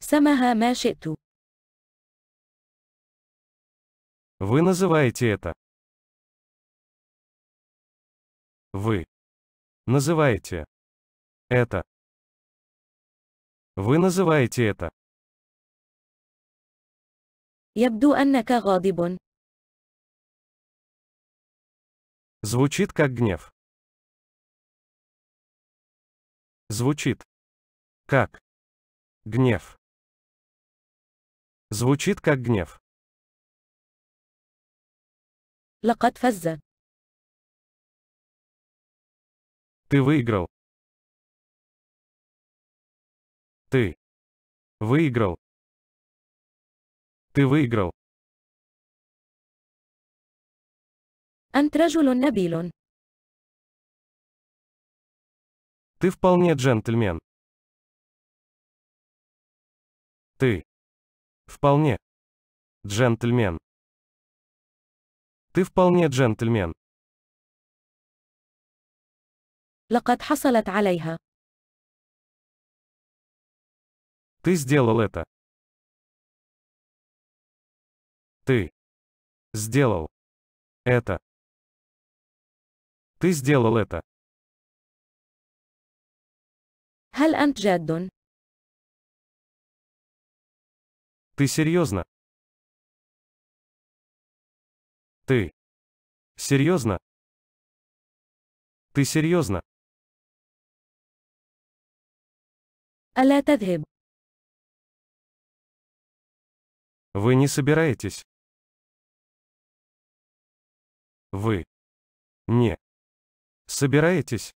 سمها ما شئت. Вы называете это. Вы называете это. Вы называете это. يبدو أنك غاضب. Звучит как гнев. Звучит. Как. Гнев. Звучит как гнев. لقد فز. Ты выиграл. Ты выиграл. Ты выиграл. أنت رجل نبيل. Ты вполне джентльмен. Ты вполне джентльмен. Ты вполне джентльмен. لقد حصلت عليها. Ты сделал это. Ты сделал это. Ты сделал это. هل أنت جاد؟ Ты серьезно? Ты. Серьезно? Ты серьезно? ألا تذهب. Вы не собираетесь? Вы. Не. Собираетесь?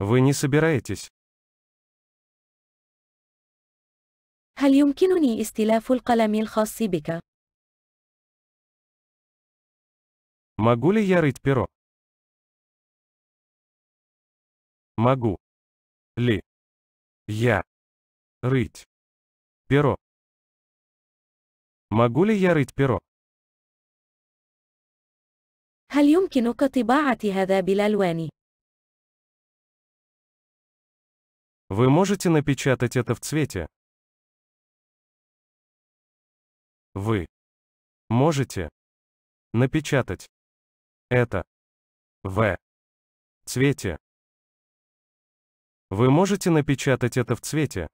Вы не собираетесь? هل يمكنني استلاف القلم الخاص بك؟ Могу ли я рыть перо? Могу. Ли. Я. Рыть. Перо. Могу ли я рыть перо? هل يمكنك طباعة هذا بالألوان؟ Вы можете напечатать это в цвете? Вы можете напечатать это в цвете. Вы можете напечатать это в цвете?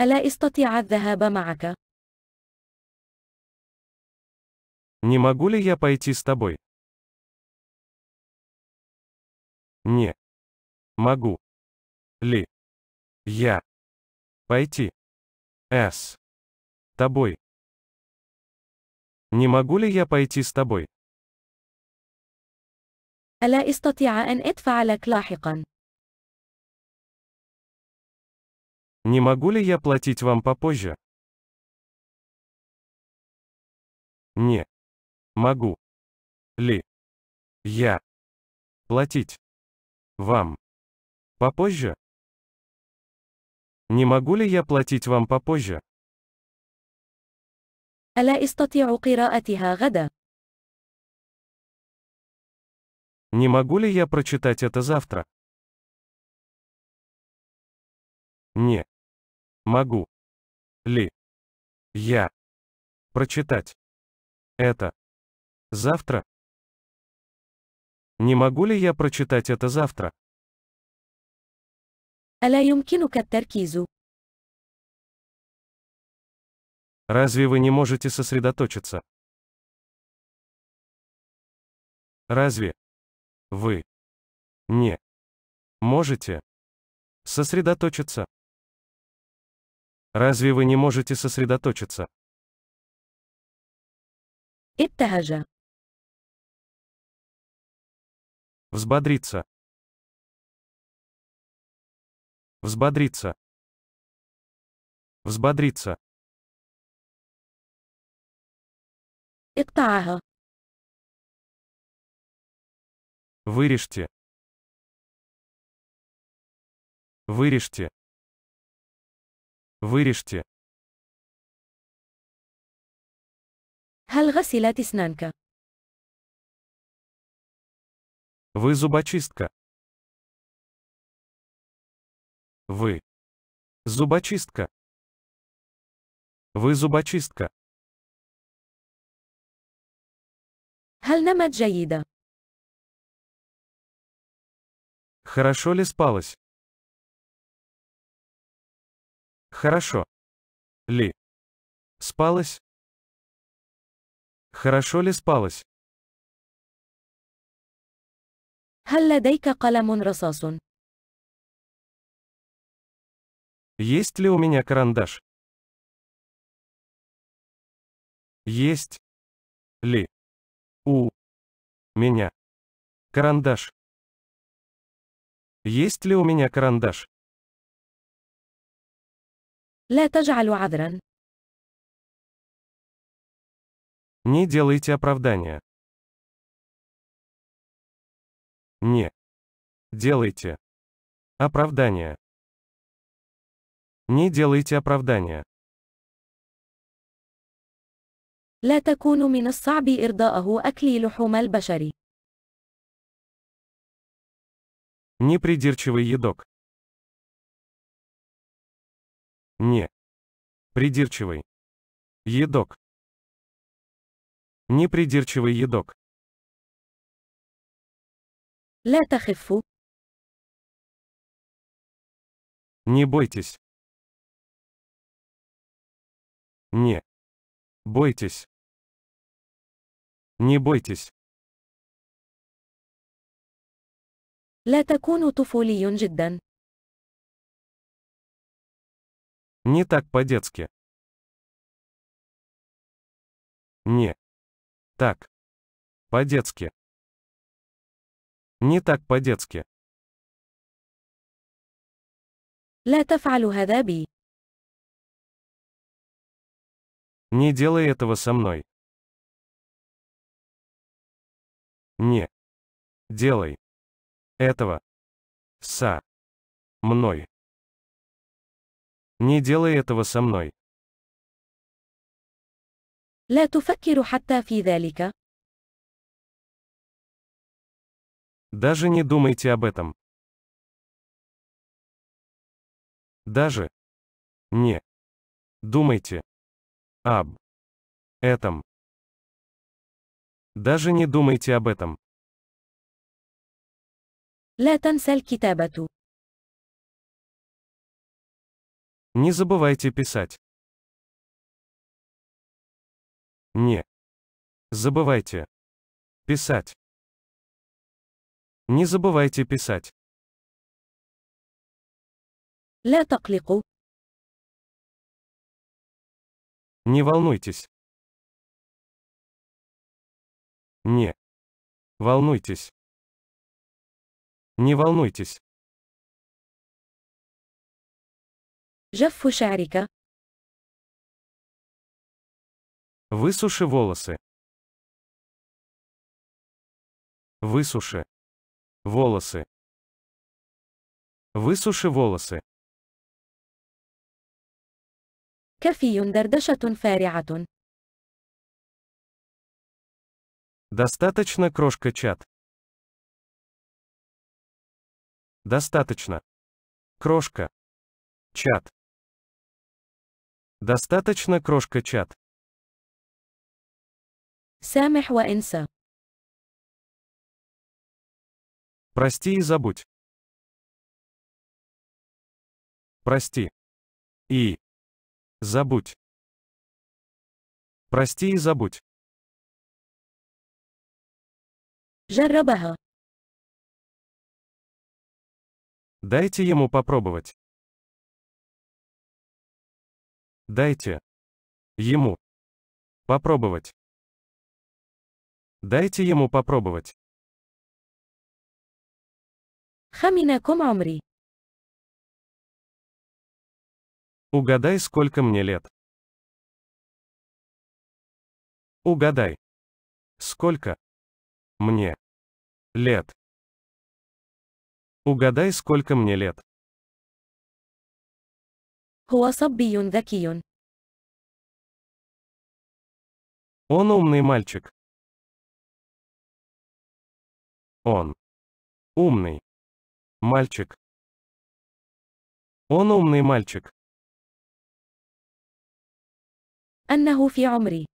Не могу ли я пойти с тобой? Не. Могу. Ли. Я. Пойти. С. Тобой. Не могу ли я пойти с тобой? Не могу ли я платить вам попозже? Не. Могу. Ли. Я. Платить. Вам. Попозже? Не могу ли я платить вам попозже? ألا أستطيع قراءتها غدا؟ Не могу ли я прочитать это завтра? Не. Могу. Ли. Я. Прочитать. Это. Завтра? Не могу ли я прочитать это завтра? ألا يمكنك التركيز Разве вы не можете сосредоточиться? Разве вы не можете сосредоточиться? Разве вы не можете сосредоточиться? Этажа. Взбодриться. Взбодриться. Взбодриться. hectare. Вырежьте. Вырежьте. Вырежьте. هل غسلت أسنانك؟ Вы зубочистка. Вы. Зубочистка. Вы зубочистка. هل نمت جيدة؟ Хорошо ли спалось? Хорошо. Ли. Спалось? Хорошо ли спалось? هل لديك قلم رصاص؟ Есть ли у меня карандаш? Есть. Ли. У меня карандаш. Есть ли у меня карандаш? لا تجعل عذرا. Не делайте оправдания. Не. Делайте. оправдания. Не делайте оправдания. لا تكون من الصعب إرضاءه أكل لحوم البشر. Непридирчивый едок. Не. Придирчивый. Едок. Непридирчивый едок. لا تخفوا. Не бойтесь. Не. Бойтесь. Не бойтесь. لا تكونوا طفولي جدا. Не так по-детски. Не. Так. По-детски. Не так по-детски. لا تفعل هذا Не делай этого со мной. Не. Делай. Этого. Со. Мной. Не делай этого со мной. لا تفكر حتى في ذلك. Даже не думайте об этом. Даже. Не. Думайте. Об этом. Даже не думайте об этом. Не забывайте писать. Не. Забывайте. Писать. Не забывайте писать. لا تقلقوا. Не волнуйтесь. Не. Волнуйтесь. Не волнуйтесь. جف شعرك. Высуши волосы. Высуши волосы. Высуши волосы. كفي دردشة فارعة. Достаточно, крошка чат. Достаточно. Крошка. Чат. Достаточно, крошка чат. سامح وانسى. Прости и забудь. Прости. И. Забудь. Прости и забудь. جربها. Дайте ему попробовать. Дайте ему попробовать. Дайте ему попробовать. Хамина كم Угадай, сколько мне лет. Угадай. Сколько? Мне. Лет. Угадай, сколько мне лет. Он умный мальчик. Он. Умный. Мальчик. Он умный мальчик. أنه في عمري.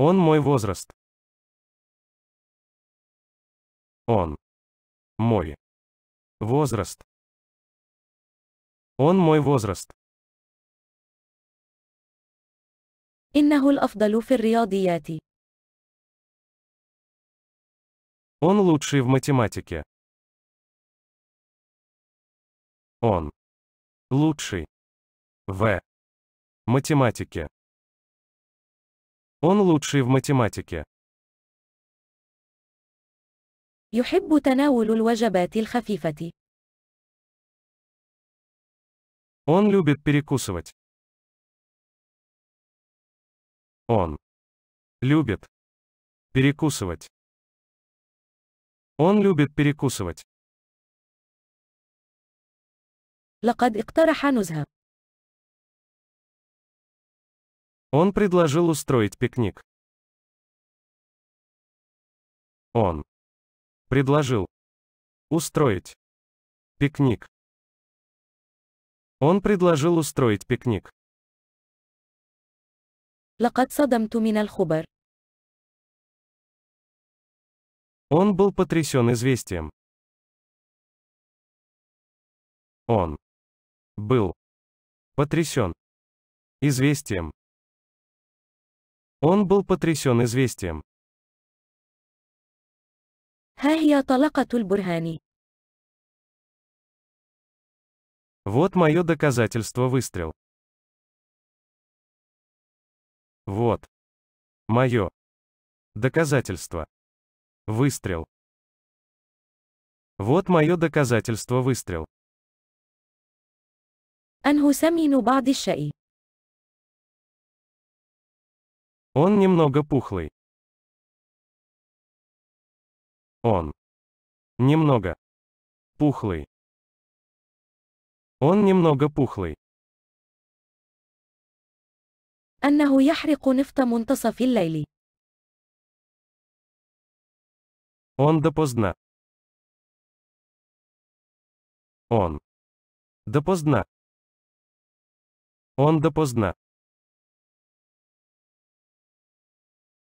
Он мой возраст. Он. Мой. Возраст. Он мой возраст. إنه الأفضل في الرياضيات. Он лучший в математике. Он. Лучший. В. Математике. Он лучший в математике. يحب تناول الوجبات الخفيفة. Он любит перекусывать. Он любит перекусывать. Он любит перекусывать. لقد اقترح نزهة. Он предложил устроить пикник. Он предложил устроить пикник. Он предложил устроить пикник. Он был потрясен известием. Он был потрясен известием. Он был потрясен известием. Вот мое доказательство выстрел. Вот. Мое. Доказательство. Выстрел. Вот мое доказательство выстрел. أنه سمين بعض الشيء. Он немного пухлый. Он. Немного. Пухлый. Он немного пухлый. أنه يحرق نفط منتصف الليل. Он допоздна. Он. Допоздна. Он допоздна.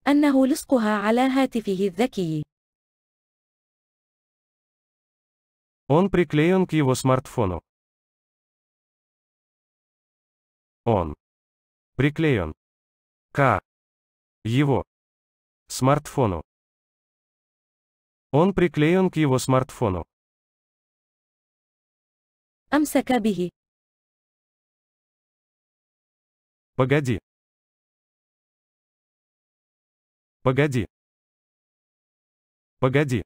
أنه لصقها على هاتفه الذكي. Он приклеен к его смартфону. Он приклеен к его смартфону. Он приклеен к его смартфону. أمسك Погоди. Погоди. Погоди.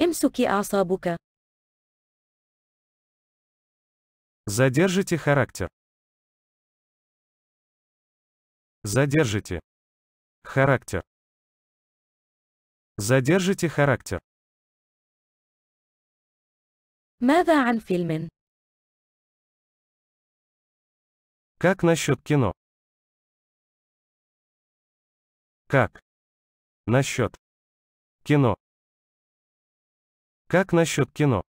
امسكي أعصابك. Задержите характер. Задержите. Характер. Задержите характер. ماذا عن فيلم؟ Как насчет кино? Как? Насчет. Кино. Как насчет кино?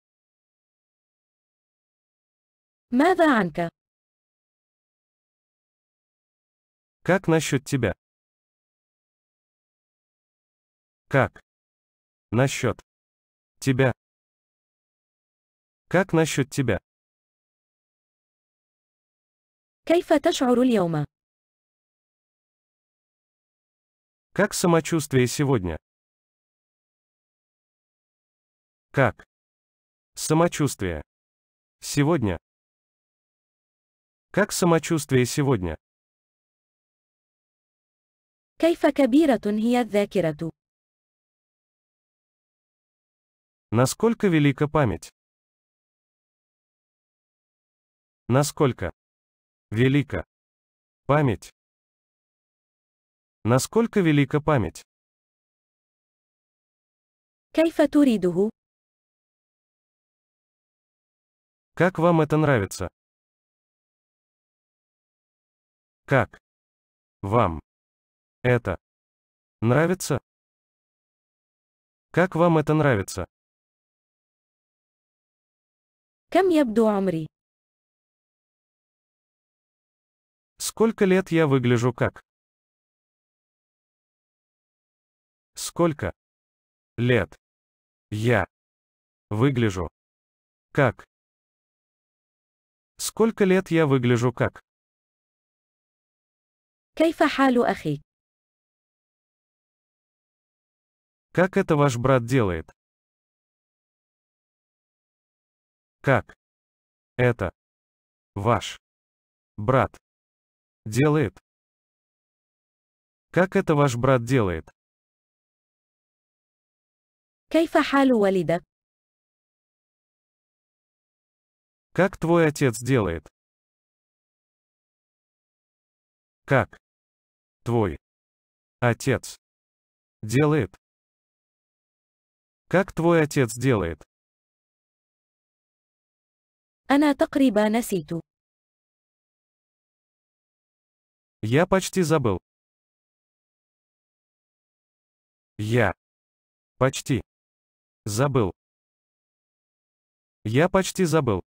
ماذا عنك؟ Как насчет тебя? Как? Насчет. Тебя. Как насчет тебя? كيف تشعر اليوم؟ Как самочувствие сегодня? Как? Самочувствие. Сегодня. Как самочувствие сегодня? كيف كبيرة هي الذاكرة؟ Насколько велика память? Насколько велика память? Насколько велика память? كيف تريده؟ Как вам это нравится? Как вам это нравится? Как вам это нравится? كم يبدو عمري؟ Сколько лет я выгляжу как? Сколько лет я выгляжу как? Сколько лет я выгляжу как? Как это ваш брат делает? Как это ваш брат делает? Как это ваш брат делает? كيف حال والدك؟ Как твой отец делает? Как твой отец делает? Как твой отец делает? أنا تقريبا نسيت. Я почти забыл. Я почти Забыл. Я почти забыл.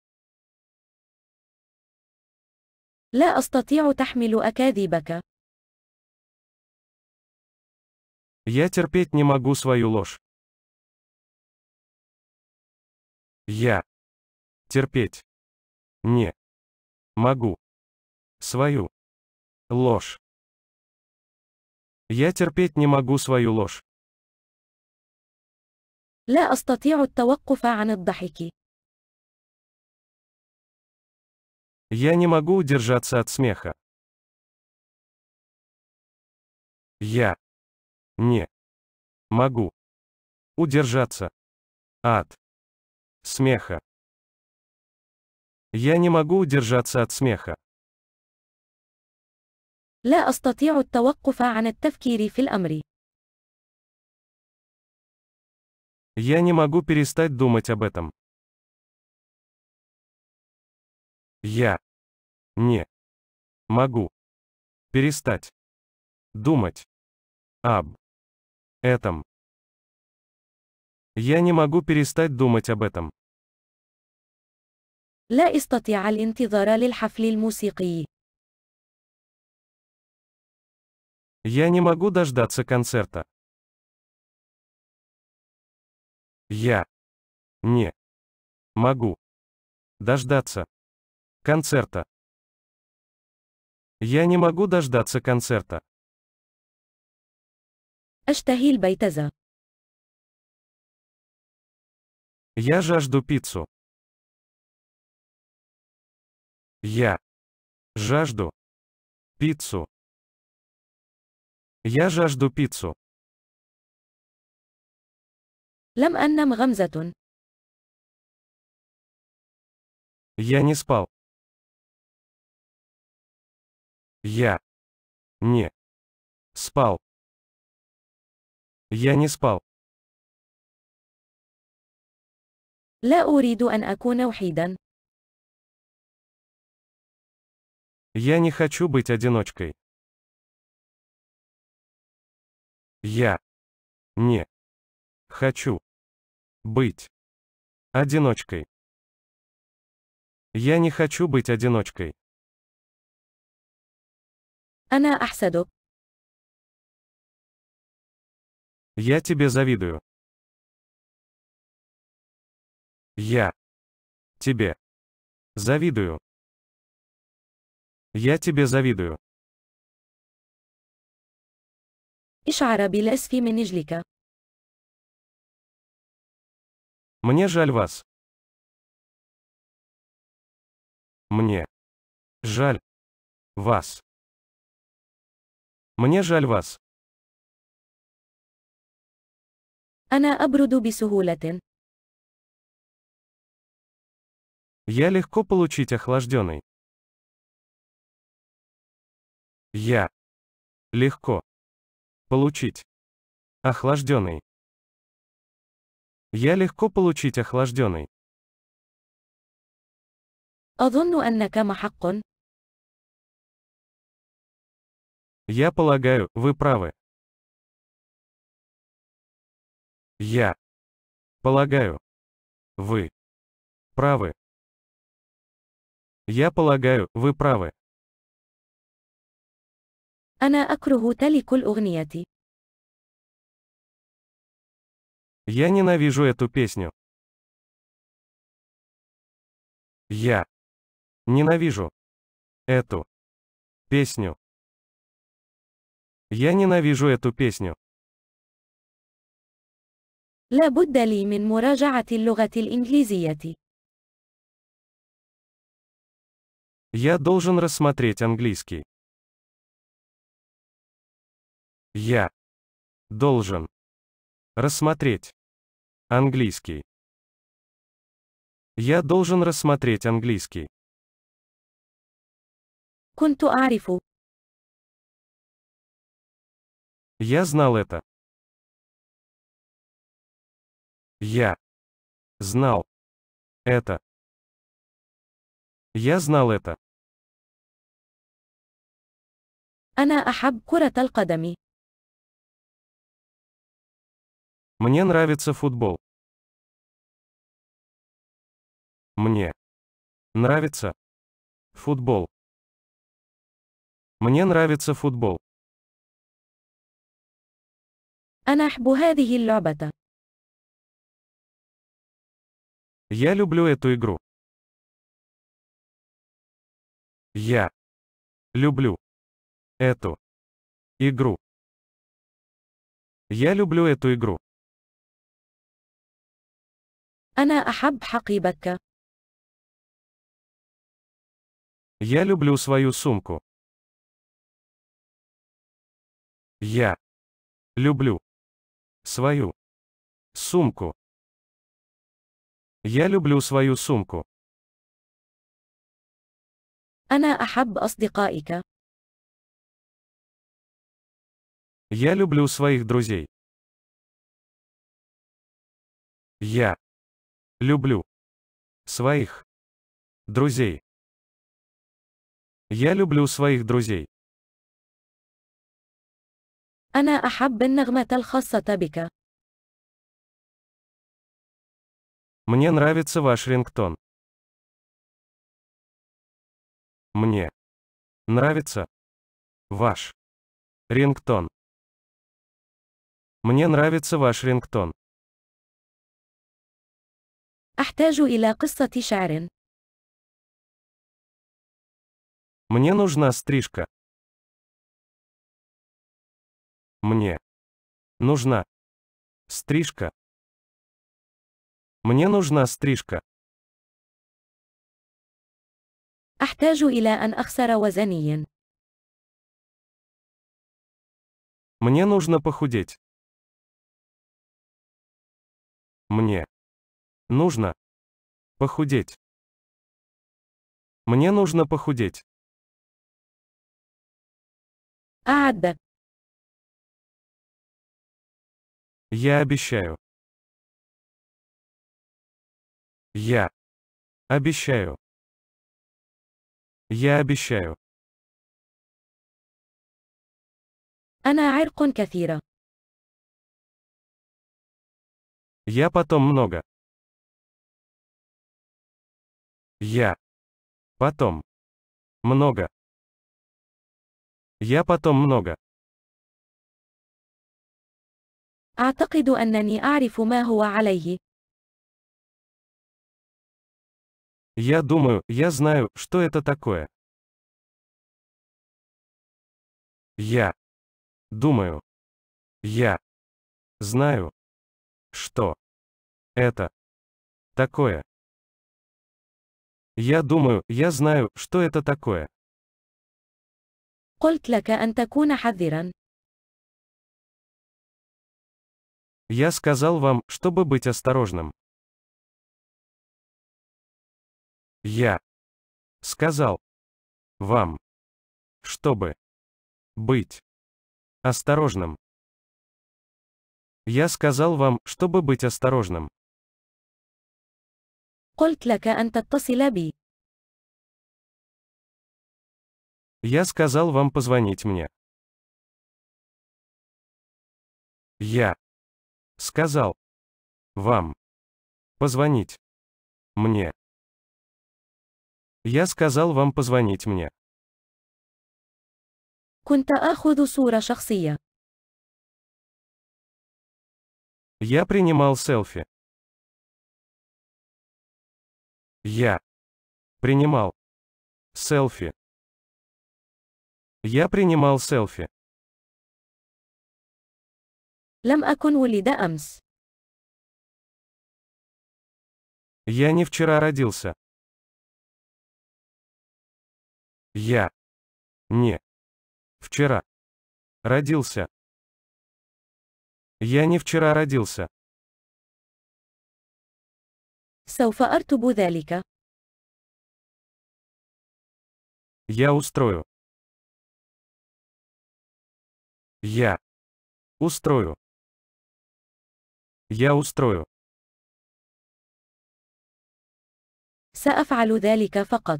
لا أستطيع تحمل أكاذيبك. Я терпеть не могу свою ложь. Я. Терпеть. Не. Могу. Свою. Ложь. Я терпеть не могу свою ложь. لا أستطيع التوقف عن الضحك. Я не могу удержаться от смеха. Я не могу удержаться от смеха. Я не могу удержаться от смеха. لا أستطيع التوقف عن التفكير في الأمر. Я не могу перестать думать об этом. Я не могу перестать думать об этом. Я не могу перестать думать об этом. لا أستطيع الانتظار للحفل الموسيقي. Я не могу дождаться концерта. Я не могу дождаться концерта. Я не могу дождаться концерта. أشتهي البيتزا. Я жажду пиццу. Я жажду пиццу. Я жажду пиццу. لم أنم غمزة. Я не спал. Я не спал. Я не спал. لا أريد أن أكون وحيدا. Я не хочу быть одиночкой. Я не Хочу быть одиночкой. Я не хочу быть одиночкой. أنا أحسدك. Я тебе завидую. Я тебе завидую. Я тебе завидую. اشعر بالأسف من رجلك. Мне жаль вас. Мне. Жаль. Вас. Мне жаль вас. أنا أبرد بسهولة. Я легко получить охлажденный. Я. Легко. Получить. Охлажденный. Я легко получить охлажденный. أظن أنك محق. Я полагаю, вы правы. Я полагаю. Вы правы. Я полагаю, вы правы. أنا أكره تلك الأغنية. Я ненавижу эту песню. Я ненавижу эту песню. Я ненавижу эту песню. لا لي من مراجعة اللغة الإنجليزية. Я должен рассмотреть английский. Я должен Рассмотреть. Английский. Я должен рассмотреть английский. كنت أعرف. Я знал это. Я знал это. Я знал это. أنا أحب كرة القدم. Мне нравится футбол. Мне нравится футбол. Мне нравится футбол. Я люблю эту игру. Я люблю эту игру. Я люблю эту игру. أنا أحب حقيبتك. Я люблю свою сумку. Я люблю свою сумку. Я люблю свою сумку. أنا أحب أصدقائك. Я люблю своих друзей. Я Люблю. Своих. Друзей. Я люблю своих друзей. أنا أحب النغمة الخاصة بك. Мне нравится ваш рингтон. Мне нравится ваш рингтон. Мне нравится ваш рингтон. أحتاج إلى قصة شعر. Мне нужна стрижка. Мне нужна стрижка. Мне нужна стрижка. أحتاج إلى أن أخسر وزني. Мне нужно похудеть. Мне Нужно похудеть. Мне нужно похудеть. Ада. Я обещаю. Я обещаю. Я обещаю. أنا عرق كثيرة. Я потом много. Я. Потом. Много. Я потом много. أعتقد أنني أعرف ما هو عليه. Я думаю, я знаю, что это такое. Я. Думаю. Я. Знаю. Что. Это. Такое. Я думаю, я знаю, что это такое. Я сказал вам, чтобы быть осторожным. Я сказал вам, чтобы быть осторожным. Я сказал вам, чтобы быть осторожным. قلت لك أن تتصل بي. Я сказал вам позвонить мне. Я сказал вам позвонить мне. Я сказал вам позвонить мне. كنت آخذ صورة شخصية. Я принимал селфи. Я принимал селфи. Я принимал селфи. لم أكن ولد أمس. Я не вчера родился. Я не вчера родился. Я не вчера родился. سوف أرتب ذلك. Я устрою. Я устрою. Я устрою. سأفعل ذلك فقط.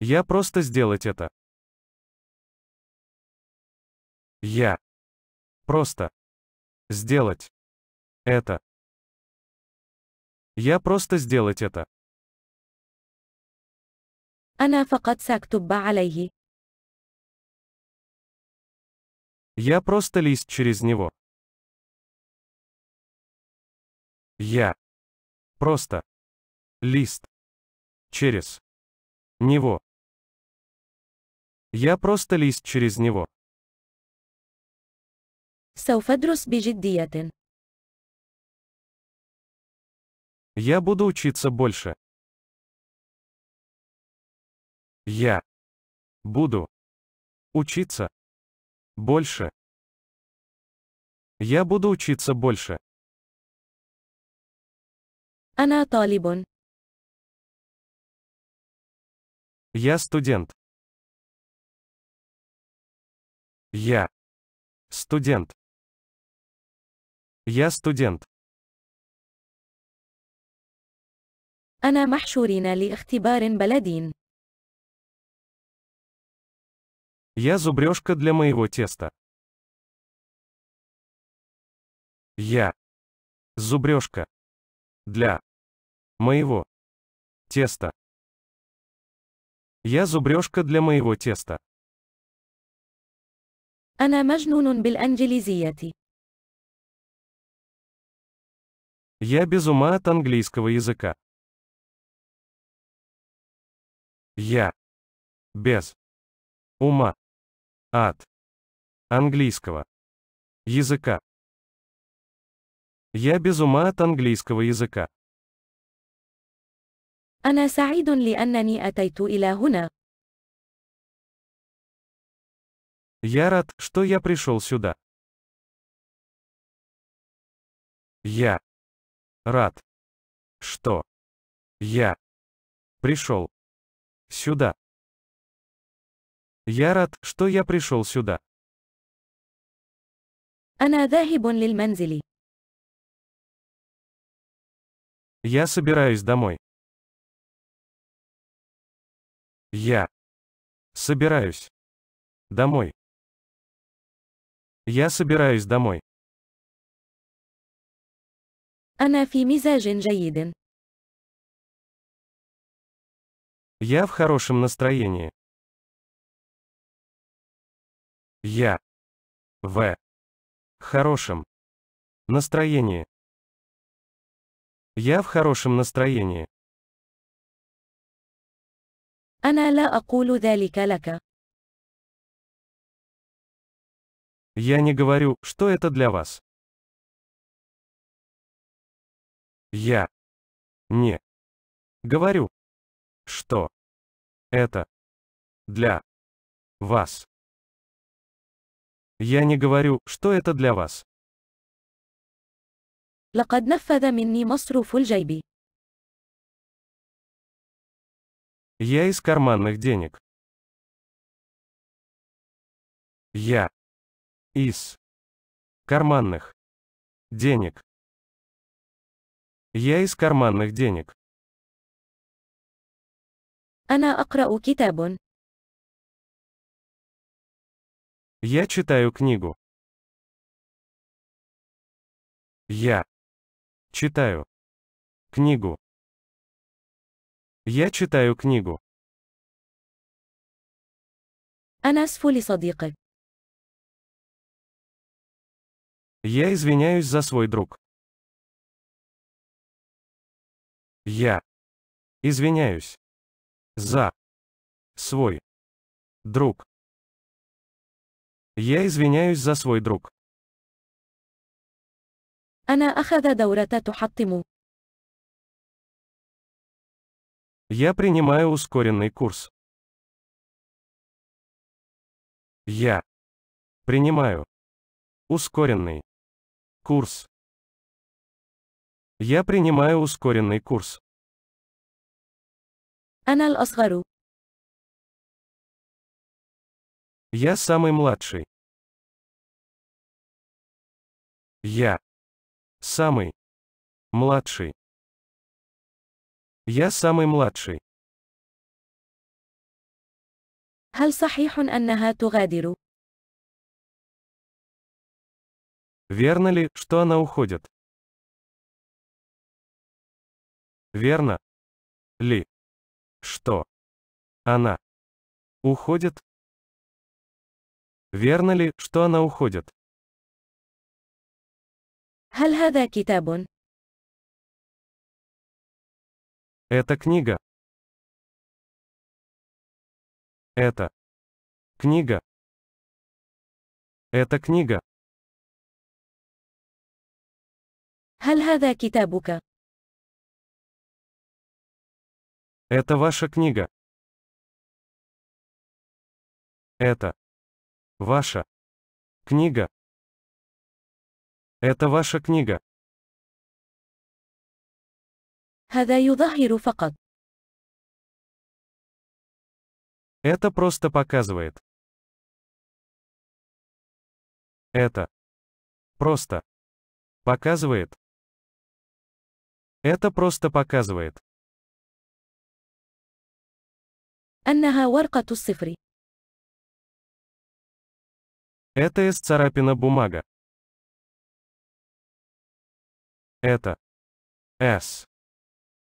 Я просто сделать это. Я просто сделать это. Я просто сделать это. Я просто лист через него. Я. Просто. Лист. Через. Него. Я просто лист через него. سوف أدرس بجدية. Я буду учиться больше. Я буду учиться больше. Я буду учиться больше. أنا طالب. Я студент. Я студент. Я студент. أنا محشورين لاختبار بلدي. Я зубрежка для моего теста. Я. Зубрежка. Для. Моего. Теста. Я зубрежка для моего теста. أنا مجنون بالإنجليزية. Я без ума от английского языка. Я. Без. Ума. От. Английского. Языка. Я без ума от английского языка. أنا سعيد لأنني أتيت إلى هنا. Я рад, что я пришел сюда. Я рад, что я пришел Сюда. Я рад, что я пришел сюда. Я собираюсь домой. Я собираюсь домой. Я собираюсь домой. أنا في مزاج جيد. Я в хорошем настроении. Я в хорошем настроении. Я в хорошем настроении. أنا لا أقول ذلك لك. Я не говорю, что это для вас. Я не говорю, что это для вас. Я не говорю, что это для вас. Я из карманных денег. Я из карманных денег. Я из карманных денег. أنا أقرأ كتاب. Я читаю книгу. Я читаю книгу. Я читаю книгу. أنا آسف لصديقك. Я извиняюсь за свой друг. Я извиняюсь за свой друг. Я извиняюсь за свой друг. أنا أخذ دورة تحطم. Я принимаю ускоренный курс. Я принимаю ускоренный курс. Я принимаю ускоренный курс. أنا الأصغر. Я самый младший. Я. Самый. Младший. Я самый младший. هل صحيح أنها تغادر؟ Верно ли, что она уходит? Верно ли, что? Она уходит? Верно ли, что она уходит? Это книга. Это книга. Это книга. هل هذا كتابك؟ Это ваша книга. Это ваша книга. Это ваша книга. Это просто показывает. Это просто показывает. Это просто показывает. أنها ورقة الصفر. Это царапина бумага. Это С.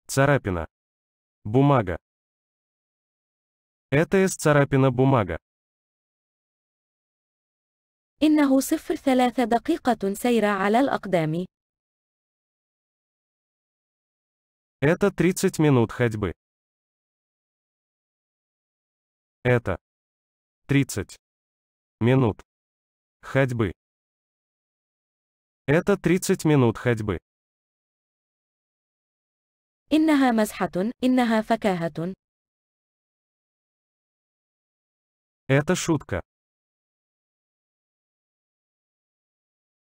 Царапина. Бумага. Это царапина бумага. إنه صفر ثلاثة دقيقة سيرة على الأقدام. Это 30 минут ходьбы. Это 30 минут ходьбы. Это 30 минут ходьбы. إنها مزحة, إنها فكاهة. Это шутка.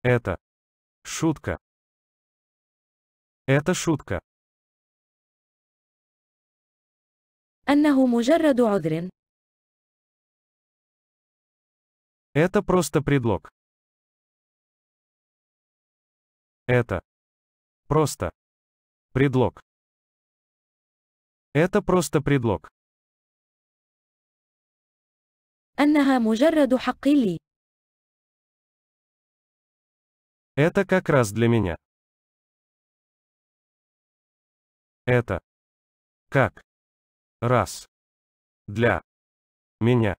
Это шутка. Это шутка. أنه مجرد عذر. Это просто предлог. Это просто предлог. Это просто предлог. أنها مجرد حق Это как раз для меня. Это как раз для меня.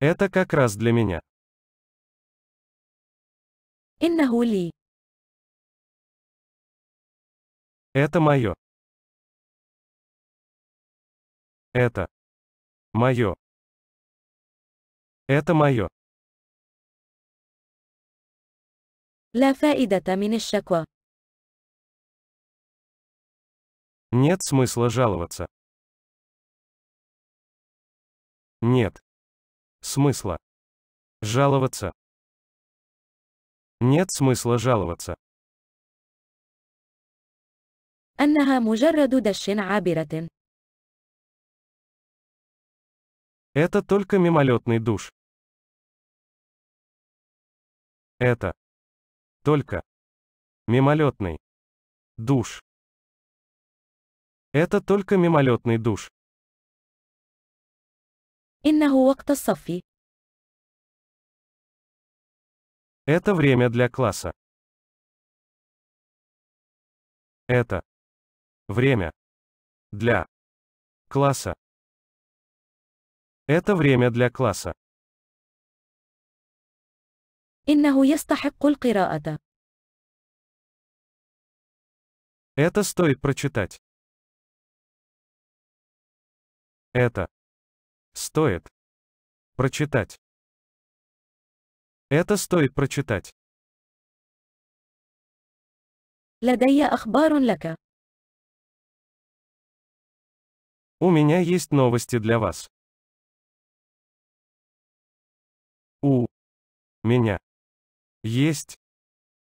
Это как раз для меня. إنه لي. Это мое. Это мое. Это мое. لا فائدة من الشكوى. Нет смысла жаловаться. Нет смысла. Жаловаться. Нет смысла жаловаться. أنها مجرد دش عابرة. Это только мимолетный душ. Это только мимолетный душ. Это только мимолетный душ. إنه وقت الصف. Это время для класса. Это время для класса. Это время для класса. إنه يستحق القراءة. Это стоит прочитать. Это Стоит. Прочитать. Это стоит прочитать. У меня есть новости для вас. У меня есть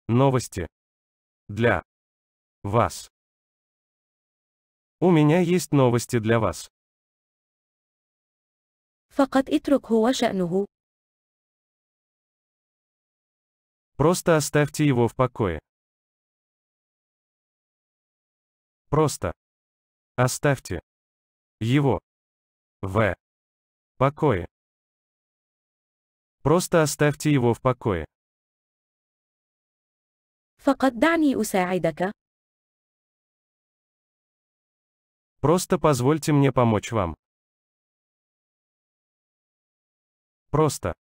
новости для вас. У меня есть новости для вас. فقط اتركه وشأنه. Просто оставьте его в покое. Просто. Оставьте. Его. В. Покое. Просто оставьте его в покое. Просто позвольте мне помочь вам. Просто.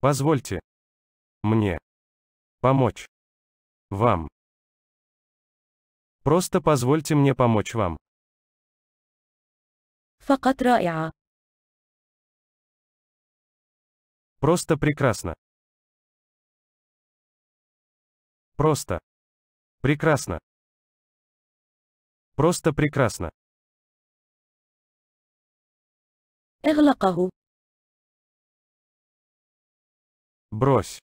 Позвольте. Мне. Помочь. Вам. Просто позвольте мне помочь вам. فقط رائعة. Просто прекрасно. Просто. Прекрасно. Просто прекрасно. اغلقه. Брось.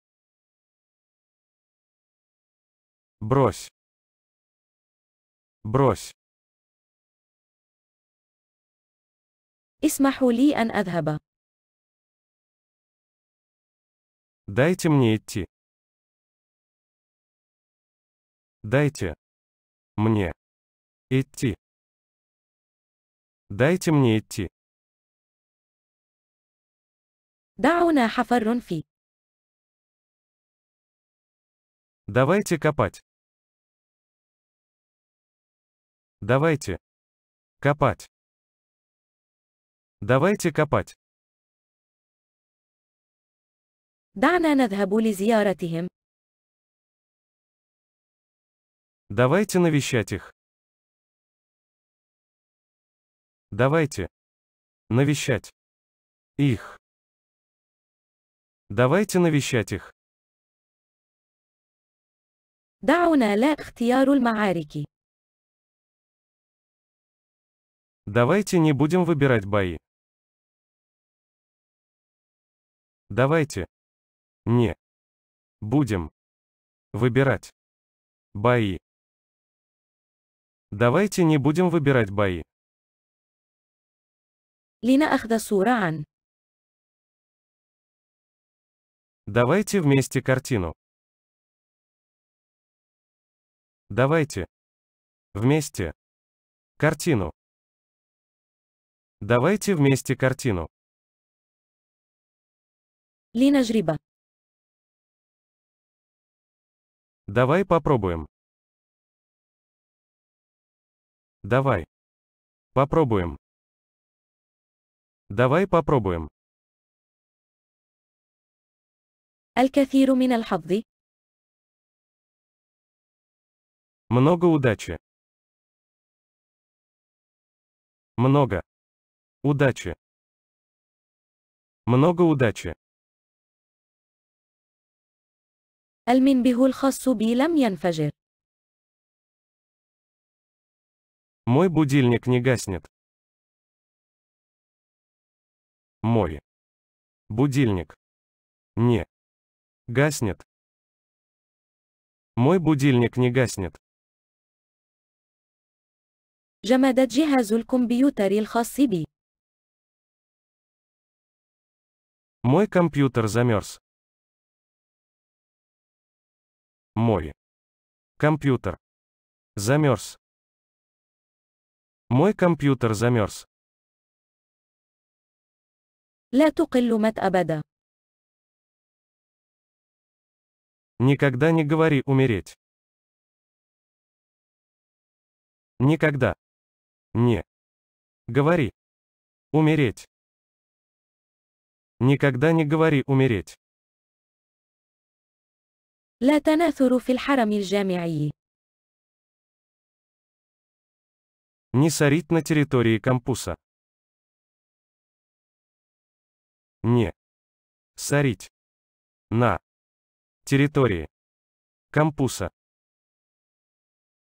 Брось. Брось. اسمحوا لي أن أذهب. Дайте мне идти. Дайте мне идти. Дайте мне идти. دعنا حفر في Давайте копать. Давайте. Копать. Давайте копать. دعنا نذهب لزيارتهم. Давайте навещать их. Давайте. Навещать. Их. Давайте навещать их. دعنا لا اختيار المعارك. Давайте не будем выбирать бои. Давайте. Не. Будем. Выбирать. Бои. Давайте не будем выбирать бои. لنأخذ صورة عن. Давайте вместе картину. Давайте. Вместе. Картину. Давайте вместе картину. Лина Жриба. Давай попробуем. Давай. Попробуем. Давай попробуем. الكثير من الحظ Много удачи. Много. Удачи. Много удачи. Мой будильник не гаснет. Мой. Будильник. Не. Гаснет. Мой будильник не гаснет. جمدت جهاز الكمبيوتر الخاص بي. Мой компьютер замерз. Мой компьютер замерз. Мой компьютер замерз. لا تقلمت أبدا. Никогда не говори умереть. Никогда. Не. Говори. Умереть. Никогда не говори умереть. لا تناثر في الحرم الجامعي. Не сорить на территории кампуса. Не. Сорить. На. Территории. Кампуса.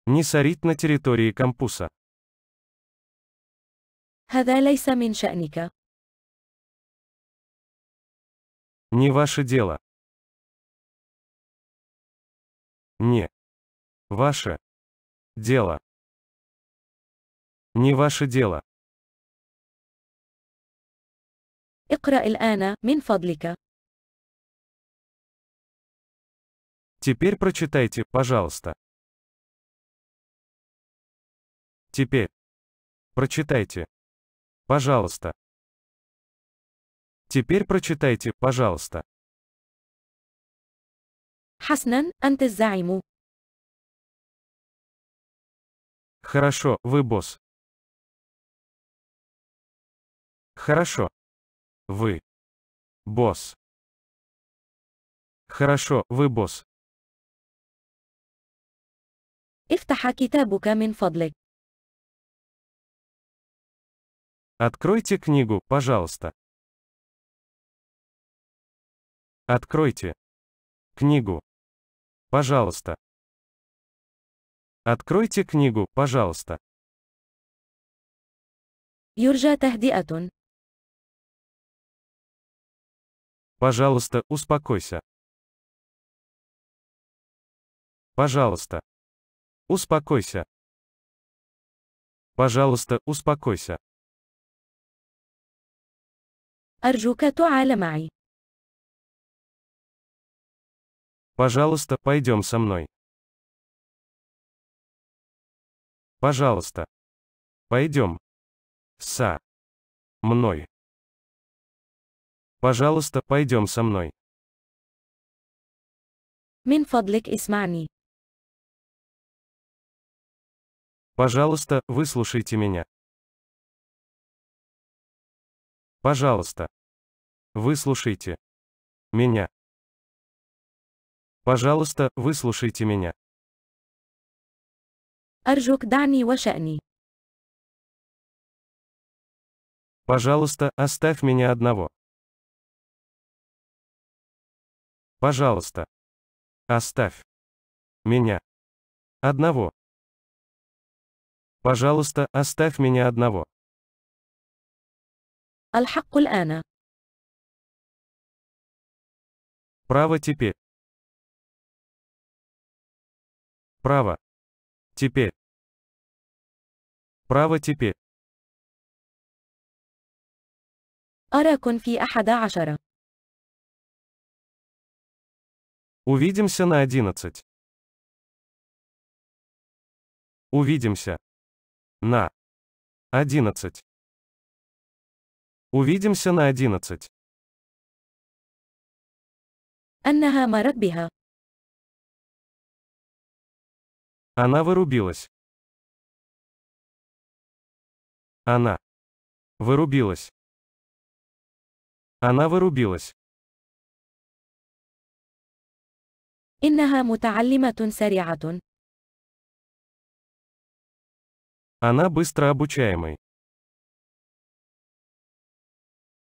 Не сорить на территории кампуса. هذا ليس من شأنك. Не ваше дело. Не. Ваше. Дело. Не ваше дело. اقرأ الآن من فضلك. Теперь прочитайте, пожалуйста. Теперь. Прочитайте. Пожалуйста. Теперь прочитайте, пожалуйста. حسنا, أنت الزعيم. Хорошо, вы босс. Хорошо. Вы. Босс. Хорошо, вы босс. افتح كتابك من فضلك. Откройте книгу, пожалуйста. Откройте книгу. Пожалуйста. Откройте книгу, пожалуйста. Юржа, تهدئة. Пожалуйста, успокойся. Пожалуйста. Успокойся. Пожалуйста, успокойся. أرجوك تعال معي. Пожалуйста, пойдем со мной. Пожалуйста. Пойдем. Со. Мной. Пожалуйста, пойдем со мной. من فضلك اسمعني. Пожалуйста, выслушайте меня. Пожалуйста. Выслушайте. Меня. Пожалуйста, выслушайте меня. أرجوك دعني وشأني. Пожалуйста, оставь меня одного. Пожалуйста. Оставь. Меня. Одного. Пожалуйста, оставь меня одного. الحق الآن. Право теперь. Право. Теперь. Право теперь. أراكم في أحد عشر. Увидимся на одиннадцать. Увидимся. На. одиннадцать. Увидимся на 11. Она вырубилась. Она вырубилась. Она вырубилась. إنها متعلمة سريعة. Она быстро обучаемый.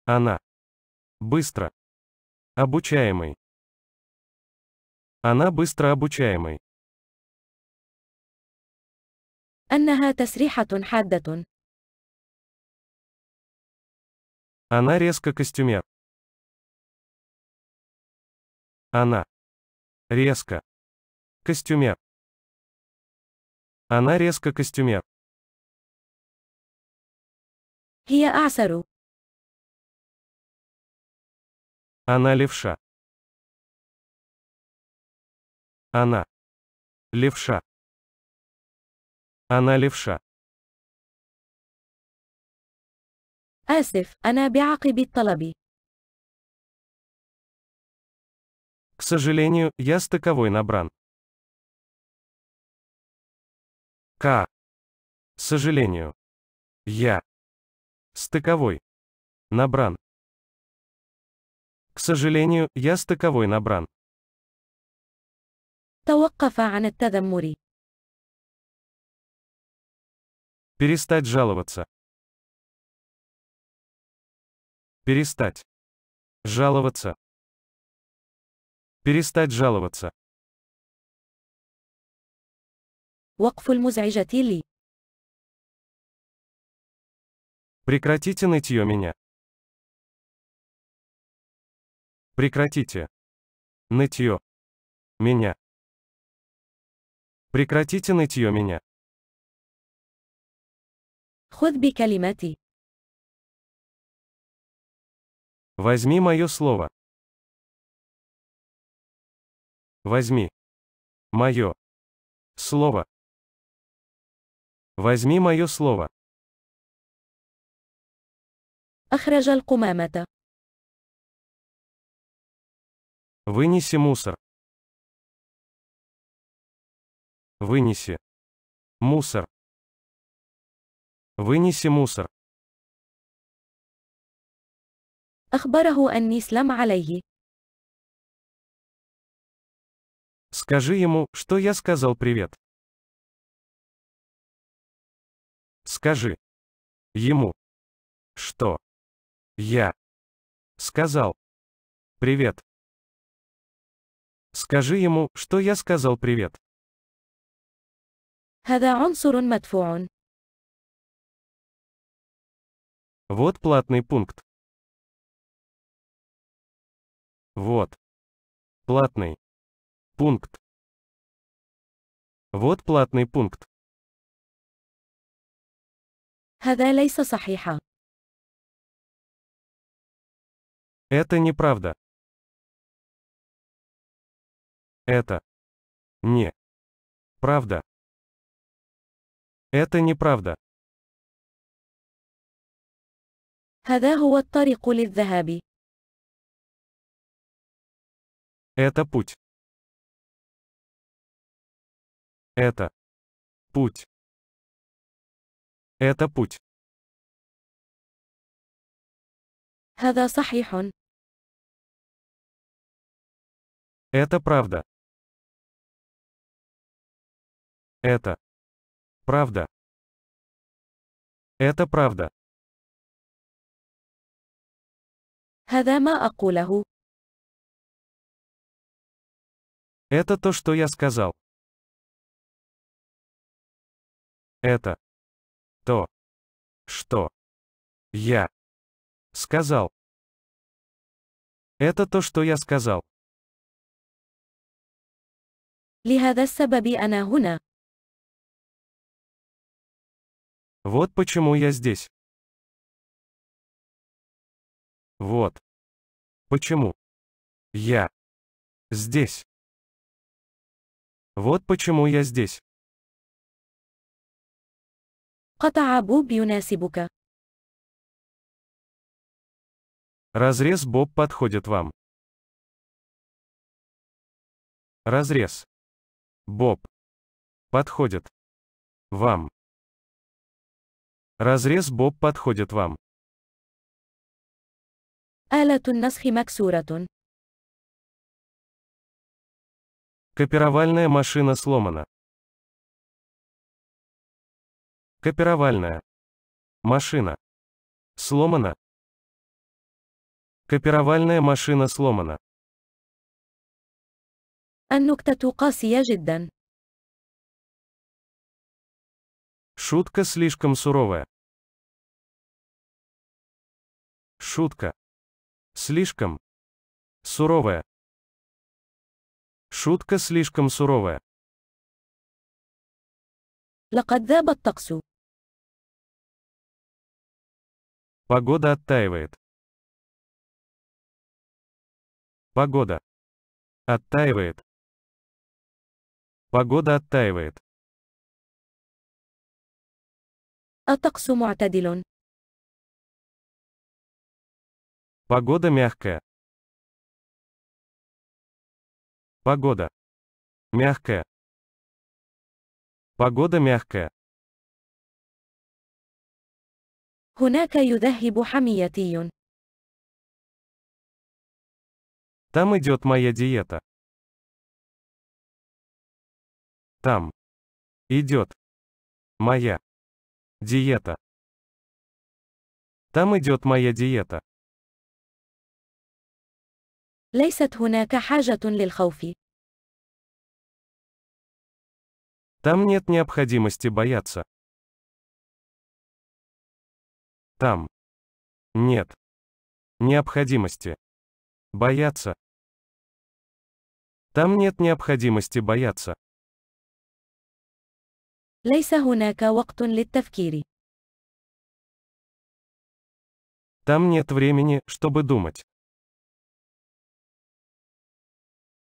Она. Быстро. Обучаемый. Она быстро обучаемый. أنها تسريحة حادة. Она резко костюмер. Она. Резко. Костюмер. Она резко костюмер. هي أعسر. Она левша. Она. Левша. Она левша. آسف, أنا بعقب الطلب. К сожалению, я с таковой набран. К. К сожалению. Я. С таковой. Набран. К сожалению, я с таковой набран. Перестать жаловаться. Перестать. Жаловаться. Перестать жаловаться. Прекратите нытье меня. Прекратите. Нытье. Меня. Прекратите нытье меня. خذ калимати. Возьми мое слово. Возьми. Мое. Слово. Возьми мое слово. أخرج القمامة. Вынеси мусор. Вынеси. Мусор. Вынеси мусор. أخبره أني سلم عليه. Скажи ему, что я сказал привет. Скажи ему, что я сказал привет. Скажи ему, что я сказал привет. Вот платный пункт. Вот. Платный. Пункт. Вот платный пункт. Это неправда. Это не правда. Это неправда. هذا Это путь. Это путь. Это путь. هذا صحيح. Это правда. Это правда. Это правда. Это то, что я сказал. Это то, что я сказал. Это то, что я сказал. لهذا السبب أنا هنا. Вот почему я здесь. Вот. Почему. Я. Здесь. Вот почему я здесь. قطع بوب يناسبك. Разрез Боб подходит вам. Разрез. Боб. Подходит. Вам. Разрез Боб подходит вам. Копировальная машина сломана. Копировальная. Машина. Сломана. Копировальная машина сломана. Шутка слишком суровая. Шутка. Слишком. Суровая. Шутка слишком суровая. Погода оттаивает. Погода. Оттаивает. Погода оттаивает. الطقس معتدل. Погода мягкая. Погода. Мягкая. Погода мягкая. هناك يذهب حميتي. Там идет моя диета. Там. Идет. Моя. Диета. Там идет моя диета. ليست هناك حاجة للخوف. Там нет необходимости бояться. Там. Нет. Необходимости. Бояться. Там нет необходимости бояться. ليس هناك وقت للتفكير. Там нет времени, чтобы думать.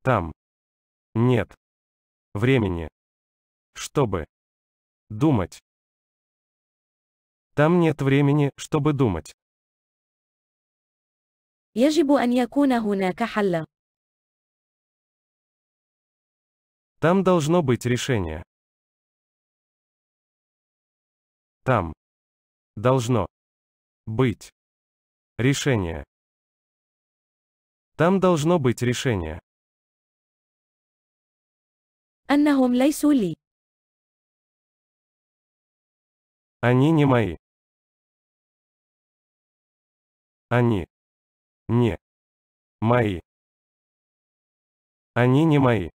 Там. Нет. Времени. Чтобы. Думать. Там нет времени, чтобы думать. يجب أن يكون هناك حل. Там должно быть решение. Там. Должно. Быть. Решение. Там должно быть решение. أنهم ليسوا لي. Они не мои. Они не мои. Они не мои.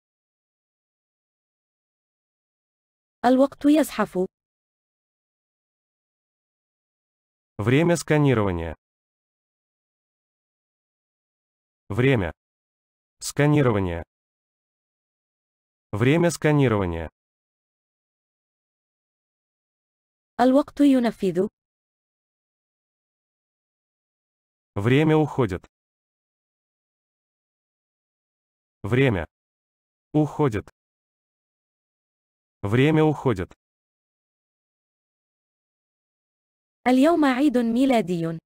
الوقت يزحف. Время сканирования. Время сканирования. Время сканирования. الوقت ينفذ. Время уходит. Время. Уходит. Время уходит. اليوم عيد ميلادي.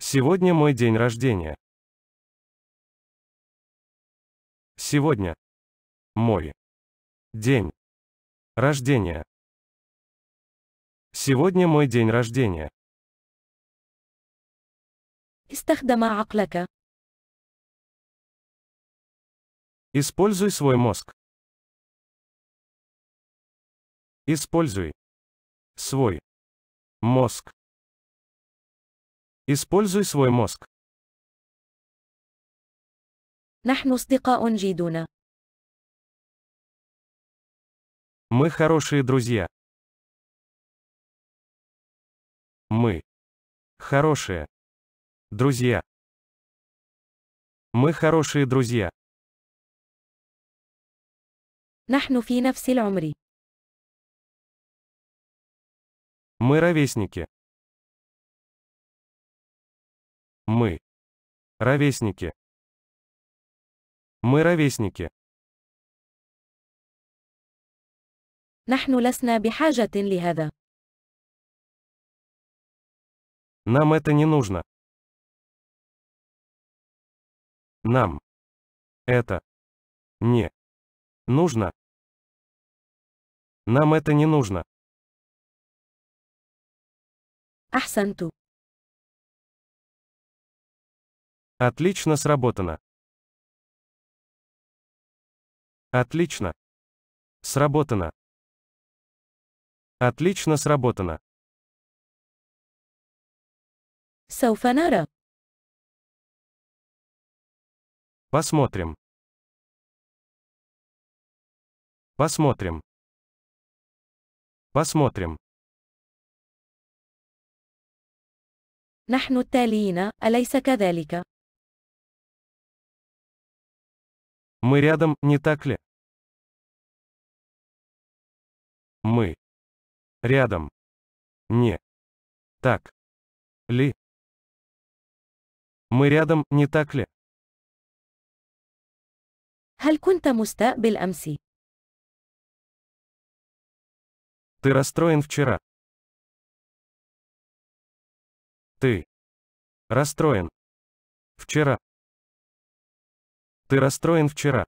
Сегодня мой день рождения. Сегодня. Мой. День. Рождения. Сегодня мой день рождения. استخدم عقلك. Используй свой мозг. Используй свой мозг. Используй свой мозг. نحن أصدقاء جيدون. Мы хорошие друзья. Мы хорошие друзья. Мы хорошие друзья. نحن في نفس العمر. Мы ровесники. Мы ровесники. Мы ровесники. نحن لسنا بحاجة لهذا. Нам это не нужно. Нам. Это. Не. Нужно. Нам это не нужно. أحسنت. Отлично сработано. Отлично. Сработано. Отлично сработано. سوف Посмотрим. Посмотрим. Посмотрим. نحن التاليين، أليس كذلك؟ Мы рядом, не так ли? Мы. Рядом. Не. Так. Ли. Мы рядом, не так ли? هل كنت مستاء بالأمس؟ Ты расстроен вчера. Ты. Расстроен. Вчера. Ты расстроен вчера.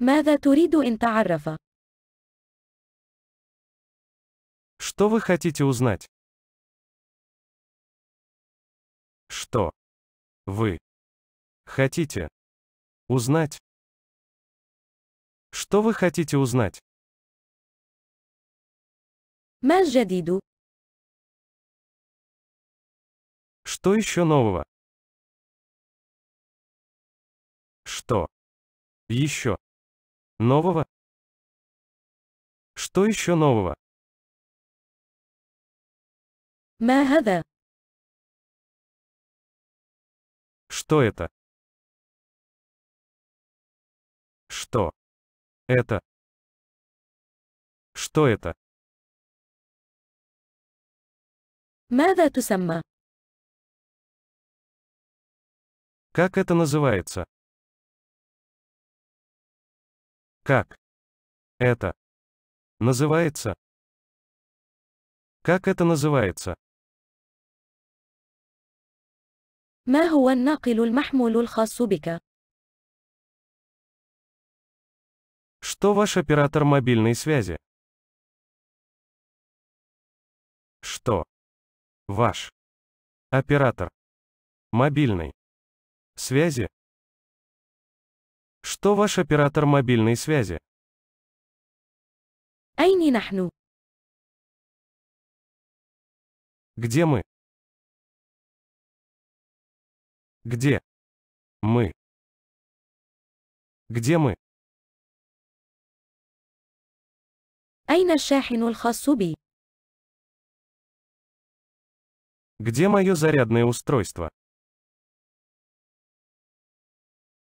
ماذا تريد أن تعرف؟ Что вы хотите узнать? Что вы хотите узнать? Что вы хотите узнать? ما Что еще нового? Что еще Нового? Что еще нового? ما Что это? Что? Это? Что это? ماذا تسمى؟ Как это называется? Как это называется? Как это называется? ما هو الناقل المحمول الخاص بك؟ Что ваш оператор мобильной связи? Что? Ваш оператор мобильной связи? Что ваш оператор мобильной связи? أين نحن؟ Где мы? Где? Мы. Где мы? أين الشاحن الخاص Где мое зарядное устройство?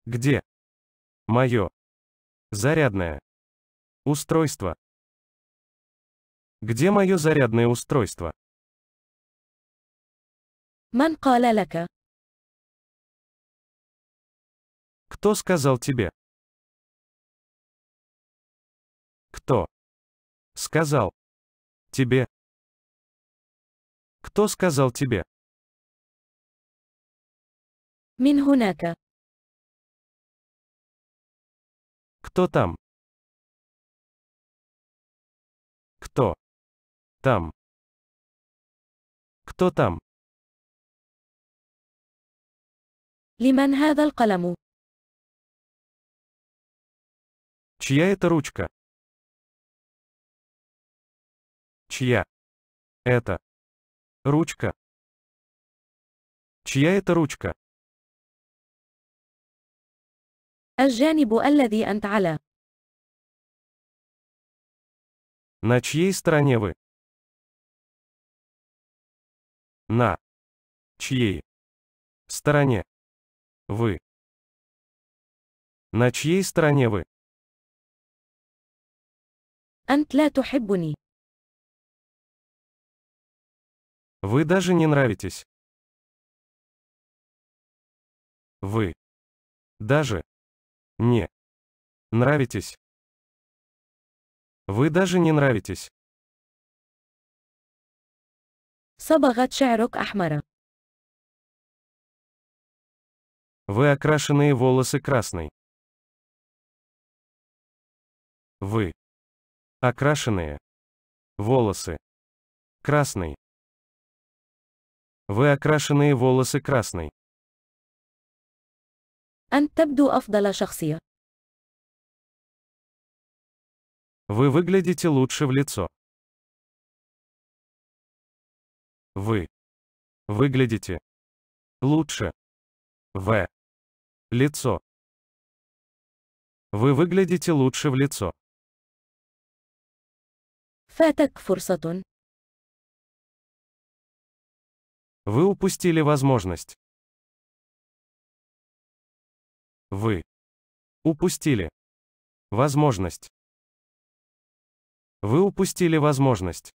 Где? Мое. Зарядное. Устройство. Где мое зарядное устройство? من Кто сказал тебе? Кто? Сказал. Тебе. Кто сказал тебе? من هناك. Кто там? Кто? Там. Кто там? لمن هذا القلم؟ Чья это ручка? Чья? Это. Ручка. Чья это ручка? الجانب الذي أنت على. На чьей стороне вы? На. Чьей? Стороне. Вы. На чьей стороне вы? أنت لا تحبني. Вы даже не нравитесь. Вы. Даже. Не. Нравитесь? Вы даже не нравитесь. صبغة شعرك أحمر. Вы окрашенные волосы красной. Вы. Окрашенные. Волосы. Красный. Вы окрашенные волосы красной. أنت تبدو أفضل شخصية. Вы выглядите лучше в лицо. Вы выглядите лучше в лицо. Вы выглядите лучше в лицо. فاتك فرصة. Вы упустили возможность. Вы упустили возможность. Вы упустили возможность.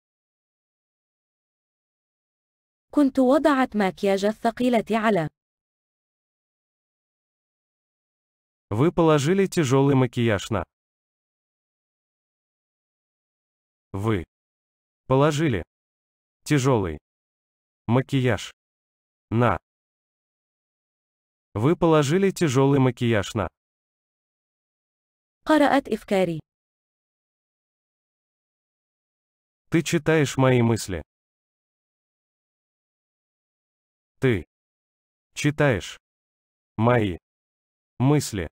كنت وضعت مكياج الثقيلة على. Вы положили тяжелый макияж на. Вы положили тяжелый макияж на. Вы положили тяжелый макияж на. قرأت أفكاري. Ты читаешь мои мысли. Ты читаешь мои мысли.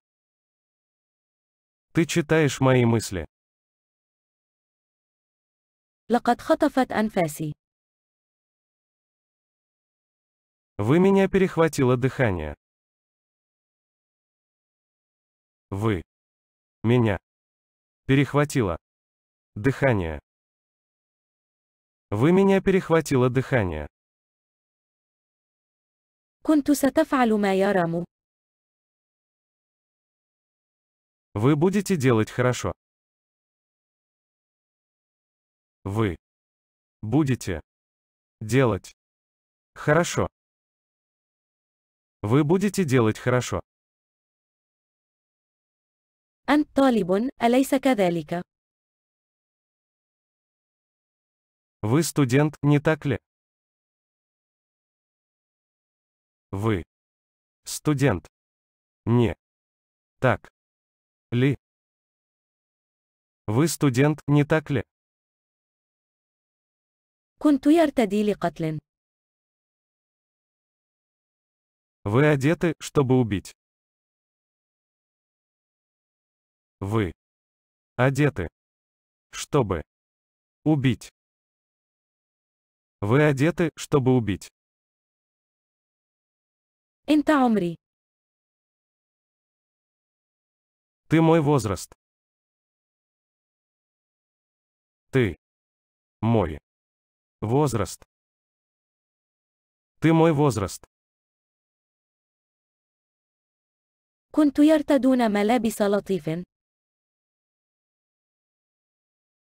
Ты читаешь мои мысли. لقد خطفت أنفاسي. Вы меня перехватило дыхание. Вы. Меня. Перехватило. Дыхание. Вы меня перехватило дыхание. Вы будете делать хорошо. Вы будете делать хорошо. Вы будете делать хорошо. أنت طالب أليس كذلك Вы студент, не так ли? Вы студент. Не так ли? Вы студент, не так ли? كنت يرتدي لقتل. Вы одеты, чтобы убить. Вы одеты, чтобы убить. Вы одеты, чтобы убить. انت عمري. Ты мой возраст. Ты мой возраст. Ты мой возраст. كنت يرتدون ملابس لطيف.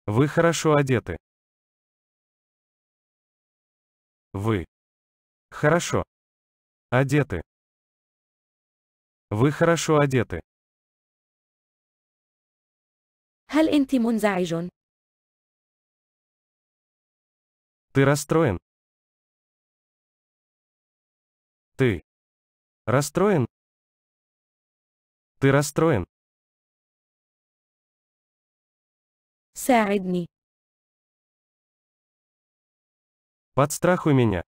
Вы хорошо одеты. Вы хорошо одеты. Вы хорошо одеты. هل أنت منزعج؟ Ты расстроен? Ты расстроен? Ты расстроен? ساعدني. Подстрахуй меня.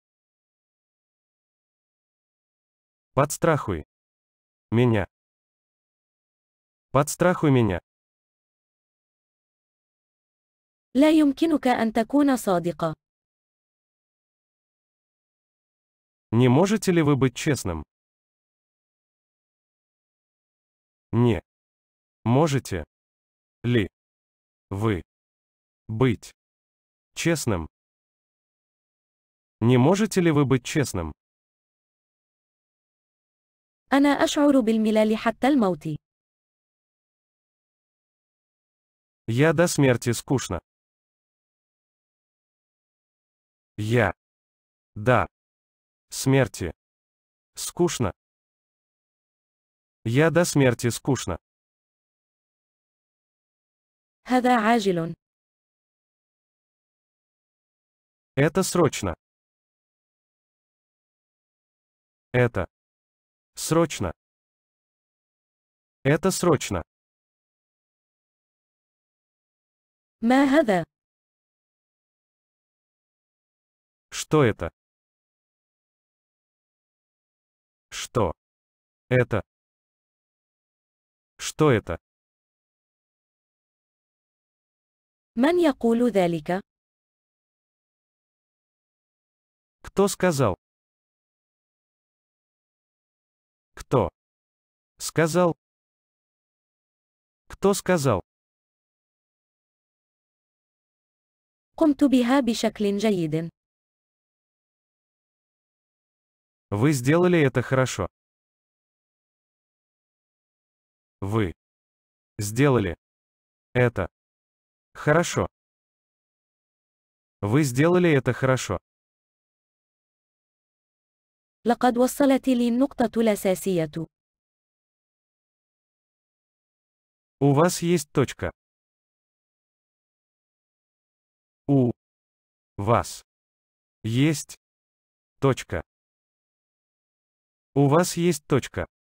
Подстрахуй меня. Подстрахуй меня. لا يمكنك أن تكون صادقة. Не можете ли вы быть честным? Не. Можете ли вы. Быть. Честным. Не можете ли вы быть честным? أنا أشعر بالملال حتى الموت. Я до смерти скучно. Я. Да. Смерти. Скучно. Я до смерти скучно. هذا عاجل. Это срочно. Это срочно. Это срочно. ما هذا؟ Что это? Что? Это? Что это? من يقول ذلك؟ Кто сказал? Кто? Сказал. Кто сказал? قمت بها بشكل جيد. Вы сделали это хорошо. Вы сделали это Хорошо. Вы сделали это хорошо. لقد وصلت لي النقطة الأساسية. У вас есть точка. У вас есть точка. У вас есть точка.